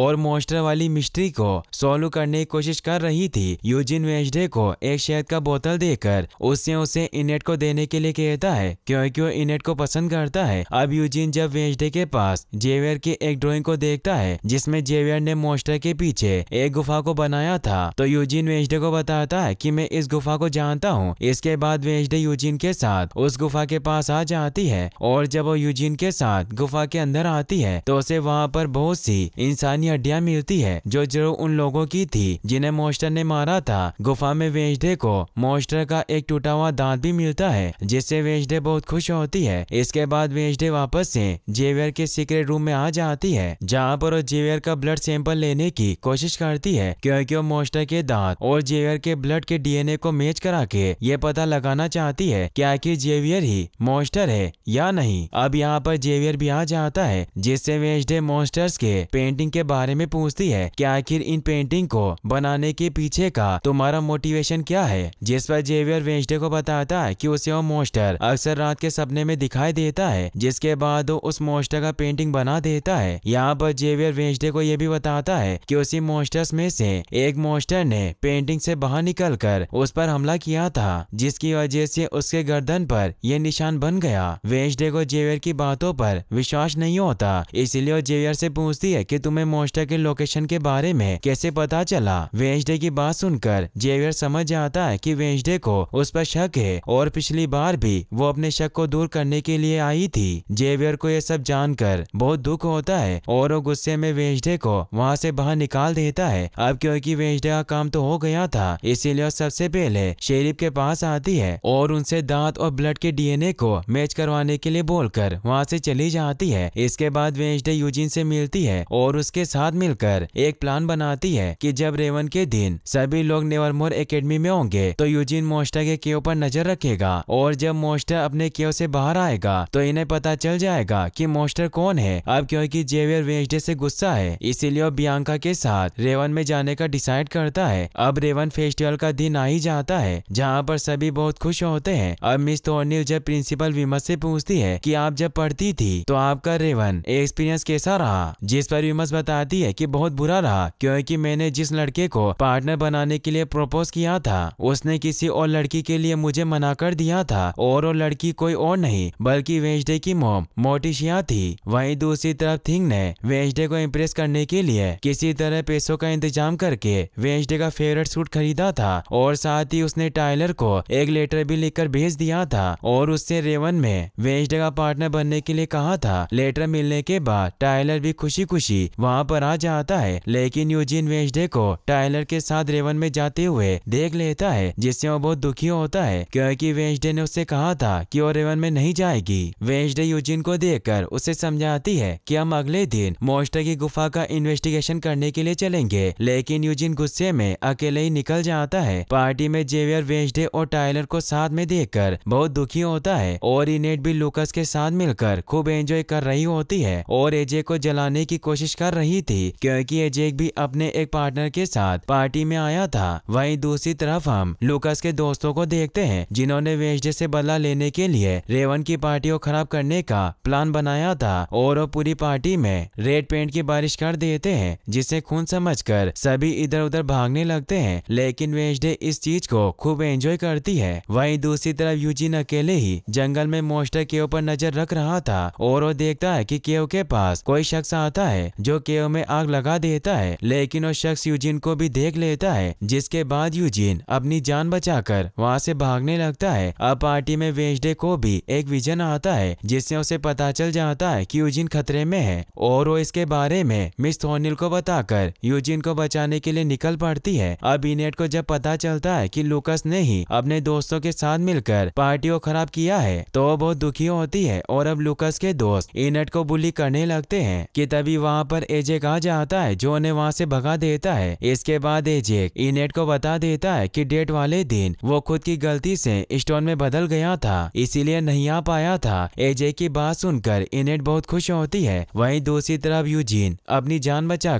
और मोस्टर वाली मिस्ट्री को सोल्व करने की कोशिश कर रही थी यूजिन वेंसडे को एक शहद का बोतल देकर उससे उसे इनेट को देने के लिए कहता है क्योंकि वो इनेट को पसंद करता है अब यूजिन जब वेंसडे के पास जेवियर की एक ड्रॉइंग को देखता है जिसमे जेवियर ने मोस्टर के पीछे एक गुफा को बनाया था तो यूजिन वेंसडे को बताता है कि मैं इस गुफा को जानता हूँ इसके बाद वेजडे यूजिन के साथ उस गुफा के पास आ जाती है और जब वो यूजिन के साथ गुफा के अंदर आती है तो उसे वहाँ पर बहुत सी इंसानी हड्डियाँ मिलती है जो जरूर उन लोगों की थी जिन्हें मोस्टर ने मारा था गुफा में वेजडे को मोस्टर का एक टूटा हुआ दांत भी मिलता है जिससे वेजडे बहुत खुश होती है इसके बाद वेजडे वापस से जेवियर के सीक्रेट रूम में आ जाती है जहाँ पर वो जेवियर का ब्लड सैंपल लेने की कोशिश करती है क्योंकि वो मोस्टर के दांत और जेवियर के ब्लड पायलट के डीएनए को मैच करा के ये पता लगाना चाहती है कि आखिर जेवियर ही मॉन्स्टर है या नहीं अब यहाँ पर जेवियर भी आ जाता है जिससे वेजडे मॉन्स्टर्स के पेंटिंग के बारे में पूछती है की आखिर इन पेंटिंग को बनाने के पीछे का तुम्हारा मोटिवेशन क्या है जिस पर जेवियर वेंसडे को बताता है की उसे वो मोस्टर अक्सर रात के सपने में दिखाई देता है जिसके बाद वो उस मोस्टर का पेंटिंग बना देता है यहाँ पर जेवियर वेंसडे को यह भी बताता है कि उसी मॉन्स्टर्स में से एक मोस्टर ने पेंटिंग से बाहर निकल निकलकर उस पर हमला किया था जिसकी वजह से उसके गर्दन पर यह निशान बन गया वेंसडे को जेवियर की बातों पर विश्वास नहीं होता इसीलिए जेवियर से पूछती है कि तुम्हें मोस्टर के लोकेशन के बारे में कैसे पता चला वेंसडे की बात सुनकर जेवियर समझ जाता है की वेंसडे को उस पर शक है और पिछली बार भी वो अपने शक को दूर करने के लिए आई थी जेवियर को यह सब जानकर बहुत दुख होता है और वो गुस्से में वेंसडे को वहाँ से बाहर निकाल देता है अब क्योंकि वेंसडे का काम तो हो गया था इस इसीलिए सबसे पहले शेरिफ के पास आती है और उनसे दांत और ब्लड के डीएनए को मैच करवाने के लिए बोलकर वहाँ से चली जाती है इसके बाद वेंसडे यूजिन से मिलती है और उसके साथ मिलकर एक प्लान बनाती है कि जब रेवन के दिन सभी लोग नेवरमोर एकेडमी में होंगे तो यूजिन मोस्टा के केव पर नजर रखेगा और जब मोस्टा अपने केव से बाहर आएगा तो इन्हें पता चल जाएगा की मोस्टर कौन है अब क्योंकि जेवियर वेंसडे से गुस्सा है इसीलिए बियांका के साथ रेवन में जाने का डिसाइड करता है अब रेवन फेस्टिवल प्रिंसिपल का दिन आ ही जाता है जहाँ पर सभी बहुत खुश होते हैं अब मिस थोर्निल जब प्रिंसिपल विमस से पूछती है कि आप जब पढ़ती थी तो आपका रेवन एक्सपीरियंस कैसा रहा जिस पर विमस बताती है कि बहुत बुरा रहा क्योंकि मैंने जिस लड़के को पार्टनर बनाने के लिए प्रपोज किया था उसने किसी और लड़की के लिए मुझे मना कर दिया था और वो लड़की कोई और नहीं बल्कि वेंसडे की मोम मोटिशिया थी वहीं दूसरी तरफ थिंग ने वेंसडे को इम्प्रेस करने के लिए किसी तरह पैसों का इंतजाम करके वेंसडे का फेवरेट सूट खरीदा था था और साथ ही उसने टाइलर को एक लेटर भी लिखकर भेज दिया था और उससे रेवन में वेस्ट का पार्टनर बनने के लिए कहा था लेटर मिलने के बाद टाइलर भी खुशी खुशी वहाँ पर आ जाता है लेकिन यूजिन वेंसडे को टाइलर के साथ रेवन में जाते हुए देख लेता है जिससे वो बहुत दुखी होता है क्योंकि वेंसडे ने उससे कहा था कि वो रेवन में नहीं जाएगी वेंसडे यूजिन को देखकर उसे समझाती है कि हम अगले दिन मोस्टर की गुफा का इन्वेस्टिगेशन करने के लिए चलेंगे लेकिन यूजिन गुस्से में अकेले ही निकल जाता जाता है पार्टी में जेवियर वेंसडे और टाइलर को साथ में देखकर बहुत दुखी होता है और इनेट भी लुकस के साथ मिलकर खूब एंजॉय कर रही होती है और एजे को जलाने की कोशिश कर रही थी क्योंकि एजेक भी अपने एक पार्टनर के साथ पार्टी में आया था वहीं दूसरी तरफ हम लुकस के दोस्तों को देखते हैं जिन्होंने वेस्डे से बदला लेने के लिए रेवन की पार्टी को खराब करने का प्लान बनाया था और वो पूरी पार्टी में रेड पेंट की बारिश कर देते हैं जिसे खून समझ सभी इधर उधर भागने लगते है लेकिन वे वेंसडे इस चीज को खूब एंजॉय करती है वहीं दूसरी तरफ यूजिन अकेले ही जंगल में मोस्टर केव पर नजर रख रहा था और वो देखता है कि केव के पास कोई शख्स आता है जो केव में आग लगा देता है लेकिन वो शख्स यूजिन को भी देख लेता है जिसके बाद यूजिन अपनी जान कर वहाँ से भागने लगता है अब पार्टी में वेंसडे को भी एक विजन आता है जिससे उसे पता चल जाता है की यूजिन खतरे में है और वो इसके बारे में मिस थोनिल को बताकर यूजिन को बचाने के लिए निकल पड़ती है अब इनेट को जब पता चलता है कि लुकस ने ही अपने दोस्तों के साथ मिलकर पार्टी को खराब किया है तो वो बहुत दुखी होती है और अब लुकस के दोस्त इनट को बुली करने लगते हैं कि तभी वहाँ पर एजेक आ जाता है जो उन्हें वहाँ से भगा देता है इसके बाद एजेक इनेट को बता देता है की डेट वाले दिन वो खुद की गलती से स्टोन में बदल गया था इसीलिए नहीं आ पाया था एजे की बात सुनकर इनेट बहुत खुश होती है वही दूसरी तरफ यूजीन अपनी जान बचा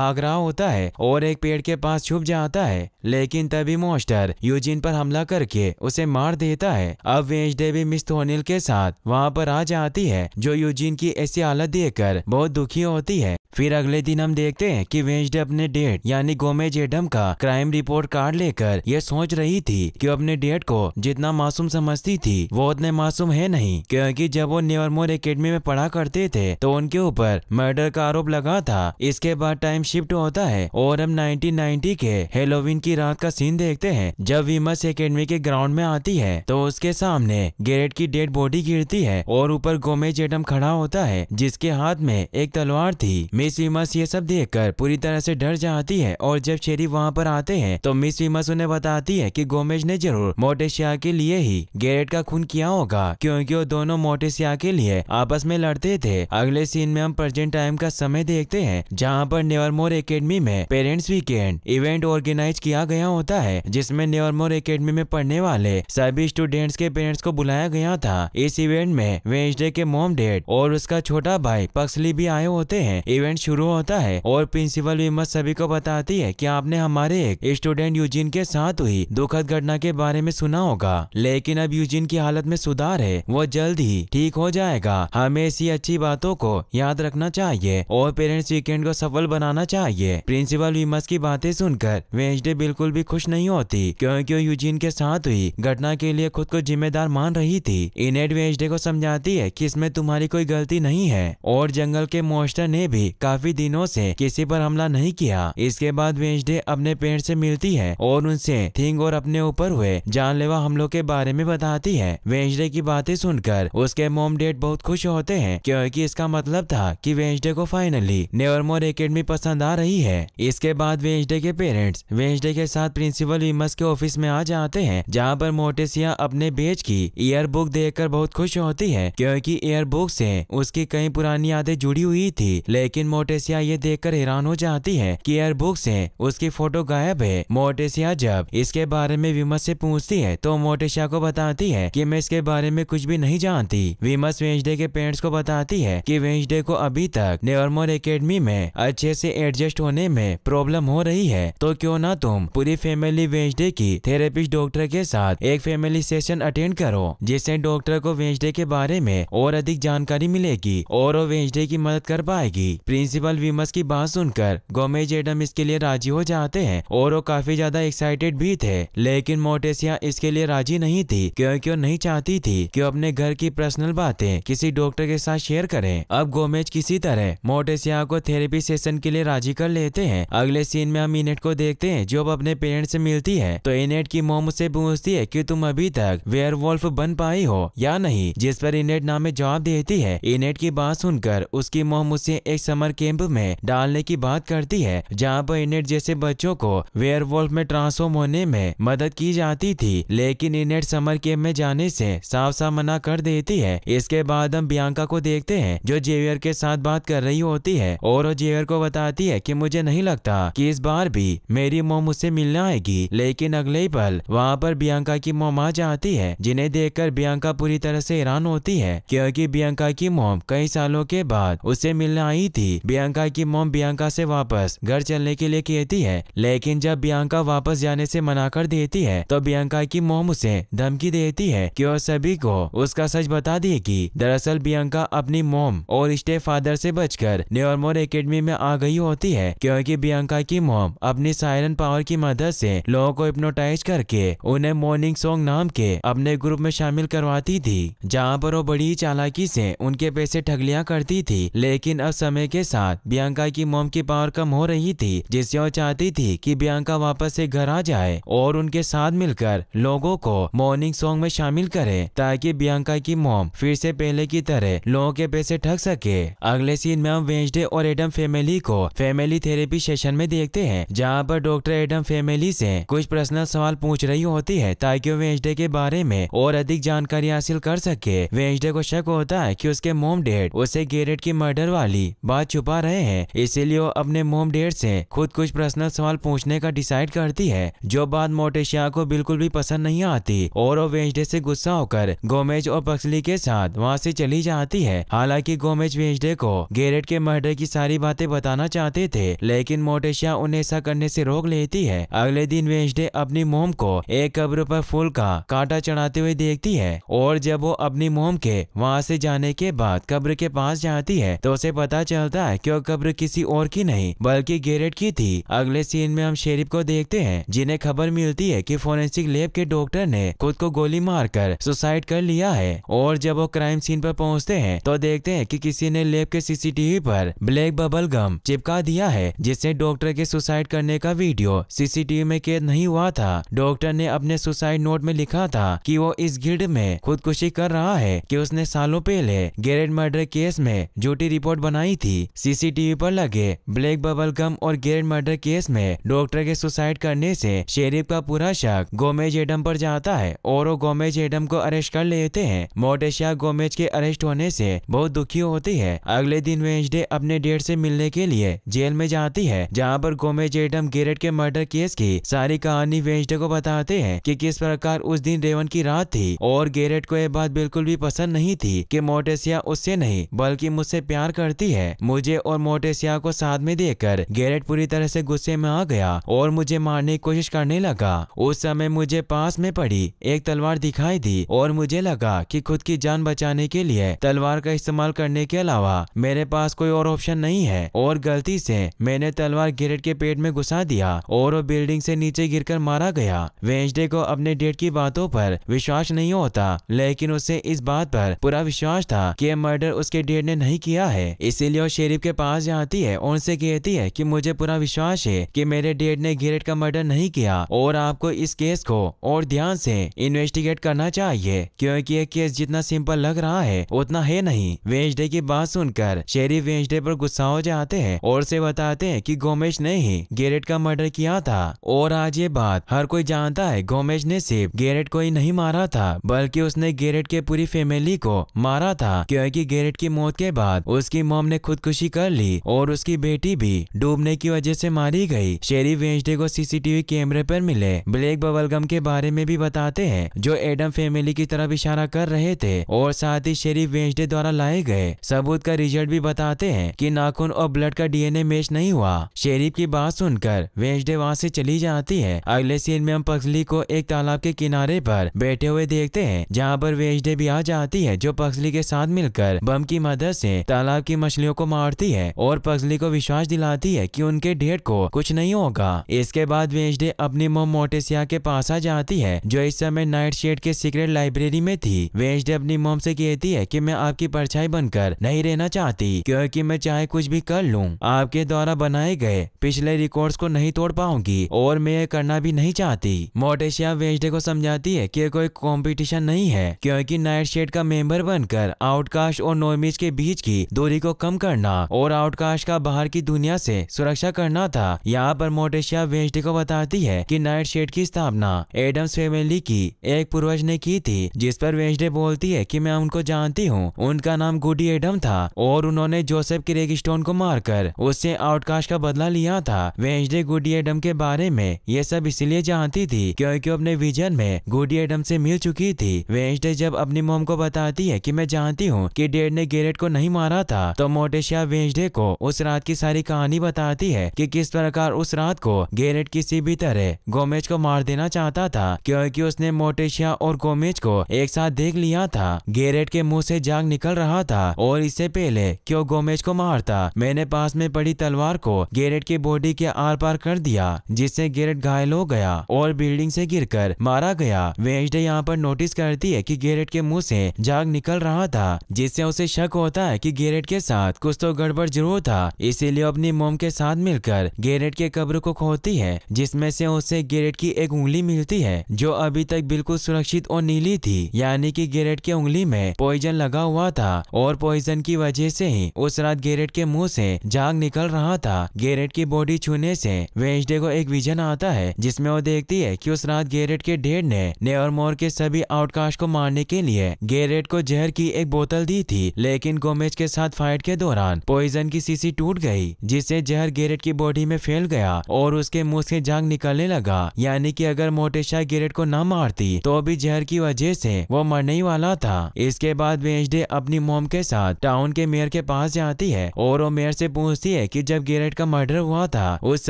भाग रहा होता है और एक पेड़ के पास छुप जाता है लेकिन लेकिन तभी मोस्टर यूजिन पर हमला करके उसे मार देता है अब वेंसडे भी मिस थोनिल के साथ वहाँ पर आ जाती है जो यूजिन की ऐसी हालत देखकर बहुत दुखी होती है फिर अगले दिन हम देखते हैं कि वेंसडे अपने डेट यानी गोमेज एडम का क्राइम रिपोर्ट कार्ड लेकर यह सोच रही थी कि अपने डेट को जितना मासूम समझती थी वो उतने मासूम है नहीं क्योंकि जब वो नेवरमोर एकेडमी में पढ़ा करते थे तो उनके ऊपर मर्डर का आरोप लगा था इसके बाद टाइम शिफ्ट होता है और हम 1990 के हेलोविन की रात का सीन देखते हैं जब विमस एकेडमी के ग्राउंड में आती है तो उसके सामने गेरेट की डेड बॉडी गिरती है और ऊपर गोमेज एडम खड़ा होता है जिसके हाथ में एक तलवार थी मिस विमस ये सब देख कर पूरी तरह से डर जाती है और जब शेरी वहाँ पर आते हैं तो मिस विमस उन्हें बताती है की गोमेज ने जरूर मोटेशिया के लिए ही गेरेट का खून किया होगा क्योंकि वो दोनों मोटेशिया के लिए आपस में लड़ते थे अगले सीन में हम प्रेजेंट टाइम का समय देखते हैं जहाँ पर मोर एकेडमी में पेरेंट्स वीकेंड इवेंट ऑर्गेनाइज किया गया गया होता है जिसमें न्योरमोर एकेडमी में पढ़ने वाले सभी स्टूडेंट्स के पेरेंट्स को बुलाया गया था इस इवेंट में वेंसडे के मोम डेड और उसका छोटा भाई पक्सली भी आए होते हैं इवेंट शुरू होता है और प्रिंसिपल विमस सभी को बताती है की आपने हमारे एक स्टूडेंट यूजिन के साथ हुई दुखद घटना के बारे में सुना होगा लेकिन अब यूजिन की हालत में सुधार है वो जल्द ही ठीक हो जाएगा हमें ऐसी अच्छी बातों को याद रखना चाहिए और पेरेंट्स वीकेंड को सफल बनाना चाहिए प्रिंसिपल विमस की बातें सुनकर वेंसडे बिल्कुल भी खुश नहीं होती क्योंकि वो यूजीन के साथ हुई घटना के लिए खुद को जिम्मेदार मान रही थी इनेट वेंसडे को समझाती है कि इसमें तुम्हारी कोई गलती नहीं है और जंगल के मोस्टर ने भी काफी दिनों से किसी पर हमला नहीं किया इसके बाद वेंसडे अपने पेड़ से मिलती है और उनसे थिंग और अपने ऊपर हुए जानलेवा हमलों के बारे में बताती है वेजडे की बातें सुनकर उसके मोम डेड बहुत खुश होते हैं क्योंकि इसका मतलब था कि वेंसडे को फाइनली नेवरमोर एकेडमी पसंद आ रही है इसके बाद वेंसडे के पेरेंट्स वेंसडे के साथ साथ प्रिंसिपल विमस के ऑफिस में आ जाते हैं जहाँ पर मोटेसिया अपने बेच की ईयर बुक कर बहुत खुश होती है क्योंकि ईयर बुक से उसकी कई पुरानी यादें जुड़ी हुई थी लेकिन मोटेसिया ये देखकर हैरान हो जाती है कि ईयर बुक से उसकी फोटो गायब है मोटेसिया जब इसके बारे में विमस से पूछती है तो मोटेसिया को बताती है कि मैं इसके बारे में कुछ भी नहीं जानती विमस वेंसडे के पेरेंट्स को बताती है की वेंसडे को अभी तक नेवरमोर एकेडमी में अच्छे से एडजस्ट होने में प्रॉब्लम हो रही है तो क्यों ना तुम पूरी मेरी फैमिली वेंसडे की थेरेपिस्ट डॉक्टर के साथ एक फैमिली सेशन अटेंड करो जिससे डॉक्टर को वेंसडे के बारे में और अधिक जानकारी मिलेगी और वो वेंसडे की मदद कर पाएगी प्रिंसिपल विमस की बात सुनकर गोमेज एडम इसके लिए राजी हो जाते हैं और वो काफी ज्यादा एक्साइटेड भी थे लेकिन मोटेसिया इसके लिए राजी नहीं थी क्योंकि वो नहीं चाहती थी कि अपने घर की पर्सनल बातें किसी डॉक्टर के साथ शेयर करें अब गोमेज किसी तरह मोटेसिया को थेरेपी सेशन के लिए राजी कर लेते हैं अगले सीन में हम मिनट को देखते हैं जो अब अपने पेरेंट्स से मिलती है तो इनेट की मोम उससे पूछती है कि तुम अभी तक वेयर बन पाई हो या नहीं जिस पर इनेट नामे जवाब देती है इनेट की बात सुनकर उसकी मोम उसे एक समर कैंप में डालने की बात करती है जहाँ पर इनेट जैसे बच्चों को वेयर में ट्रांसफॉर्म होने में मदद की जाती थी लेकिन इनेट समर कैंप में जाने से साफ साफ मना कर देती है इसके बाद हम बियांका को देखते हैं जो जेवियर के साथ बात कर रही होती है और जेवियर को बताती है की मुझे नहीं लगता की इस बार भी मेरी मोम मुझसे मिलने आएगी लेकिन अगले ही पल वहाँ पर बियंका की मोम आ जाती है जिन्हें कर बियंका पूरी तरह से हैरान होती है क्योंकि बियंका की मोम कई सालों के बाद उसे मिलने आई थी बियंका की मोम बियंका से वापस घर चलने के लिए कहती है लेकिन जब बियंका वापस जाने से मना कर देती है तो बियंका की मोम उसे धमकी देती है कि वह सभी को उसका सच बता देगी दरअसल बियंका अपनी मोम और स्टे फादर से बचकर न्योरमोर एकेडमी में आ गई होती है क्योंकि बियंका की मोम अपनी सायरन पावर की मदद मदद से लोगों को हिप्नोटाइज करके उन्हें मॉर्निंग सॉन्ग नाम के अपने ग्रुप में शामिल करवाती थी जहाँ पर वो बड़ी चालाकी से उनके पैसे ठगलियाँ करती थी लेकिन अब समय के साथ बियंका की मोम की पावर कम हो रही थी जिससे वो चाहती थी की बियंका वापस ऐसी घर आ जाए और उनके साथ मिलकर लोगों को मॉर्निंग सॉन्ग में शामिल करे ताकि बियंका की मोम फिर से पहले की तरह लोगों के पैसे ठग सके अगले सीन में हम वेंसडे और एडम फैमिली को फैमिली थेरेपी सेशन में देखते हैं जहाँ पर डॉक्टर एडम फैमिली फैमिली से कुछ पर्सनल सवाल पूछ रही होती है ताकि वो वेंसडे के बारे में और अधिक जानकारी हासिल कर सके वेंसडे को शक होता है कि उसके मोम डेड उसे गेरेट की मर्डर वाली बात छुपा रहे हैं इसीलिए वो अपने मोम डेड से खुद कुछ पर्सनल सवाल पूछने का डिसाइड करती है जो बात मोटेशिया को बिल्कुल भी पसंद नहीं आती और वो वेंसडे से गुस्सा होकर गोमेज और पक्सली के साथ वहाँ से चली जाती है हालांकि गोमेज वेंसडे को गेरेट के मर्डर की सारी बातें बताना चाहते थे लेकिन मोटेशिया उन्हें ऐसा करने से रोक लेती है अगले दिन वेंसडे अपनी मोम को एक कब्र पर फूल का कांटा चढ़ाते हुए देखती है और जब वो अपनी मोम के वहाँ से जाने के बाद कब्र के पास जाती है तो उसे पता चलता है क्यों कब्र किसी और की नहीं बल्कि गेरेट की थी अगले सीन में हम शेरिफ को देखते हैं जिन्हें खबर मिलती है कि फोरेंसिक लैब के डॉक्टर ने खुद को गोली मारकर सुसाइड कर लिया है और जब वो क्राइम सीन पर पहुंचते हैं तो देखते हैं कि किसी ने लेब के सीसीटीवी पर ब्लैक बबल गम चिपका दिया है जिससे डॉक्टर के सुसाइड करने का वीडियो सीसी सीसीटीवी में कैद नहीं हुआ था डॉक्टर ने अपने सुसाइड नोट में लिखा था कि वो इस गिल्ड में खुदकुशी कर रहा है कि उसने सालों पहले गैरेट मर्डर केस में झूठी रिपोर्ट बनाई थी सीसीटीवी पर लगे ब्लैक बबल गम और गैरेट मर्डर केस में डॉक्टर के सुसाइड करने से शेरिफ का पूरा शक गोमेज एडम पर जाता है और वो गोमेज एडम को अरेस्ट कर लेते हैं मोटेशिया गोमेज के अरेस्ट होने से बहुत दुखी होती है अगले दिन वेंसडे अपने डेट से मिलने के लिए जेल में जाती है जहाँ पर गोमेज एडम गैरेट के मर्डर केस केस की सारी कहानी वेंसडे को बताते हैं कि किस प्रकार उस दिन रेवन की रात थी और गेरेट को यह बात बिल्कुल भी पसंद नहीं थी कि मोटेसिया उससे नहीं बल्कि मुझसे प्यार करती है मुझे और मोटेसिया को साथ में देखकर गेरेट पूरी तरह से गुस्से में आ गया और मुझे मारने की कोशिश करने लगा उस समय मुझे पास में पड़ी एक तलवार दिखाई दी और मुझे लगा की खुद की जान बचाने के लिए तलवार का इस्तेमाल करने के अलावा मेरे पास कोई और ऑप्शन नहीं है और गलती से मैंने तलवार गेरेट के पेट में घुसा दिया और वो बिल्डिंग से नीचे गिरकर मारा गया वेंसडे को अपने डेट की बातों पर विश्वास नहीं होता लेकिन उसे इस बात पर पूरा विश्वास था कि मर्डर उसके डेट ने नहीं किया है इसीलिए वो शेरिफ के पास जाती है और उनसे कहती है कि मुझे पूरा विश्वास है कि मेरे डेट ने गिरेट का मर्डर नहीं किया और आपको इस केस को और ध्यान से इन्वेस्टिगेट करना चाहिए क्योंकि ये केस जितना सिंपल लग रहा है उतना है नहीं वेंसडे की बात सुनकर शेरिफ वेंसडे पर गुस्सा हो जाते हैं और से बताते हैं कि गोमेश ने ही गेरेट का मर्डर किया था और आज ये बात हर कोई जानता है गोमेज ने सिर्फ गेरेट को ही नहीं मारा था बल्कि उसने गेरेट के पूरी फैमिली को मारा था क्योंकि गेरेट की मौत के बाद उसकी मोम ने खुदकुशी कर ली और उसकी बेटी भी डूबने की वजह से मारी गई शेरी वेंसडे को सीसीटीवी कैमरे पर मिले ब्लैक बबलगम के बारे में भी बताते हैं जो एडम फैमिली की तरफ इशारा कर रहे थे और साथ ही शेरी वेंसडे द्वारा लाए गए सबूत का रिजल्ट भी बताते हैं की नाखून और ब्लड का ए मैच नहीं हुआ शेरीफ की बात सुनकर वेंसडे वहाँ ऐसी चली जाती है अगले सीन में हम पक्सली को एक तालाब के किनारे पर बैठे हुए देखते हैं जहाँ पर वेजडे भी आ जाती है जो पक्सली के साथ मिलकर बम की मदद ऐसी तालाब की मछलियों को मारती है और पक्सली को विश्वास दिलाती है की उनके ढेर को कुछ नहीं होगा इसके बाद वेजडे अपनी मोम मोटेसिया के पास आ जाती है जो इस समय नाइट शेड के सीक्रेट लाइब्रेरी में थी वेजडे अपनी मोम से कहती है कि मैं आपकी परछाई बनकर नहीं रहना चाहती क्योंकि मैं चाहे कुछ भी कर लूँ आपके द्वारा बनाए गए पिछले रिकॉर्ड्स को नहीं तोड़ पाऊंगी और मैं ये करना भी नहीं चाहती मोटेशिया वेजडे को समझाती है कि कोई कंपटीशन नहीं है क्योंकि नाइट शेड का मेंबर बनकर आउटकास्ट और नोमिज के बीच की दूरी को कम करना और आउटकास्ट का बाहर की दुनिया से सुरक्षा करना था यहाँ पर मोटेशिया वेजडे को बताती है की नाइट शेड की स्थापना एडम्स फेमिली की एक पूर्वज ने की थी जिस पर वेजडे बोलती है कि मैं उनको जानती हूँ उनका नाम गुडी एडम था और उन्होंने जोसेफ क्रेग स्टोन को मारकर उससे आउटकास्ट का बदला लिया था वेजडे गुडी एडम के बारे बारे में ये सब इसलिए जानती थी क्योंकि अपने विजन में गुडी एडम से मिल चुकी थी वेंसडे जब अपनी मोम को बताती है कि मैं जानती हूँ कि डेड ने गेरेट को नहीं मारा था तो मोटेशिया वेंसडे को उस रात की सारी कहानी बताती है कि किस प्रकार उस रात को गेरेट किसी भी तरह गोमेज को मार देना चाहता था क्योंकि उसने मोटेशिया और गोमेज को एक साथ देख लिया था गेरेट के मुंह से जाग निकल रहा था और इससे पहले क्यों गोमेज को मारता मैंने पास में पड़ी तलवार को गेरेट की बॉडी के आर पार कर दिया जिस जिससे गेरेट घायल हो गया और बिल्डिंग से गिरकर मारा गया वेंसडे यहाँ पर नोटिस करती है कि गेरेट के मुंह से जाग निकल रहा था जिससे उसे शक होता है कि गेरेट के साथ कुछ तो गड़बड़ जरूर था इसीलिए अपनी मोम के साथ मिलकर गेरेट के कब्र को खोती है जिसमें से उसे गेरेट की एक उंगली मिलती है जो अभी तक बिल्कुल सुरक्षित और नीली थी यानी कि गेरेट की उंगली में पॉइजन लगा हुआ था और पॉइजन की वजह से ही उस रात गेरेट के मुंह से जाग निकल रहा था गेरेट की बॉडी छूने से वेंसडे को एक विजन आता है जिसमें वो देखती है कि उस रात गेरेट के ढेर ने मोर के सभी आउटकास्ट को मारने के लिए गेरेट को जहर की एक बोतल दी थी लेकिन गोमेज के साथ फाइट के दौरान पॉइजन की सीसी टूट गई जिससे जहर गेरेट की बॉडी में फैल गया और उसके मुंह से जांग निकलने लगा यानी कि अगर मोटेशा गेरेट को न मारती तो भी जहर की वजह से वो मरने ही वाला था इसके बाद वेंसडे अपनी मोम के साथ टाउन के मेयर के पास जाती है और वो मेयर से पूछती है कि जब गेरेट का मर्डर हुआ था उस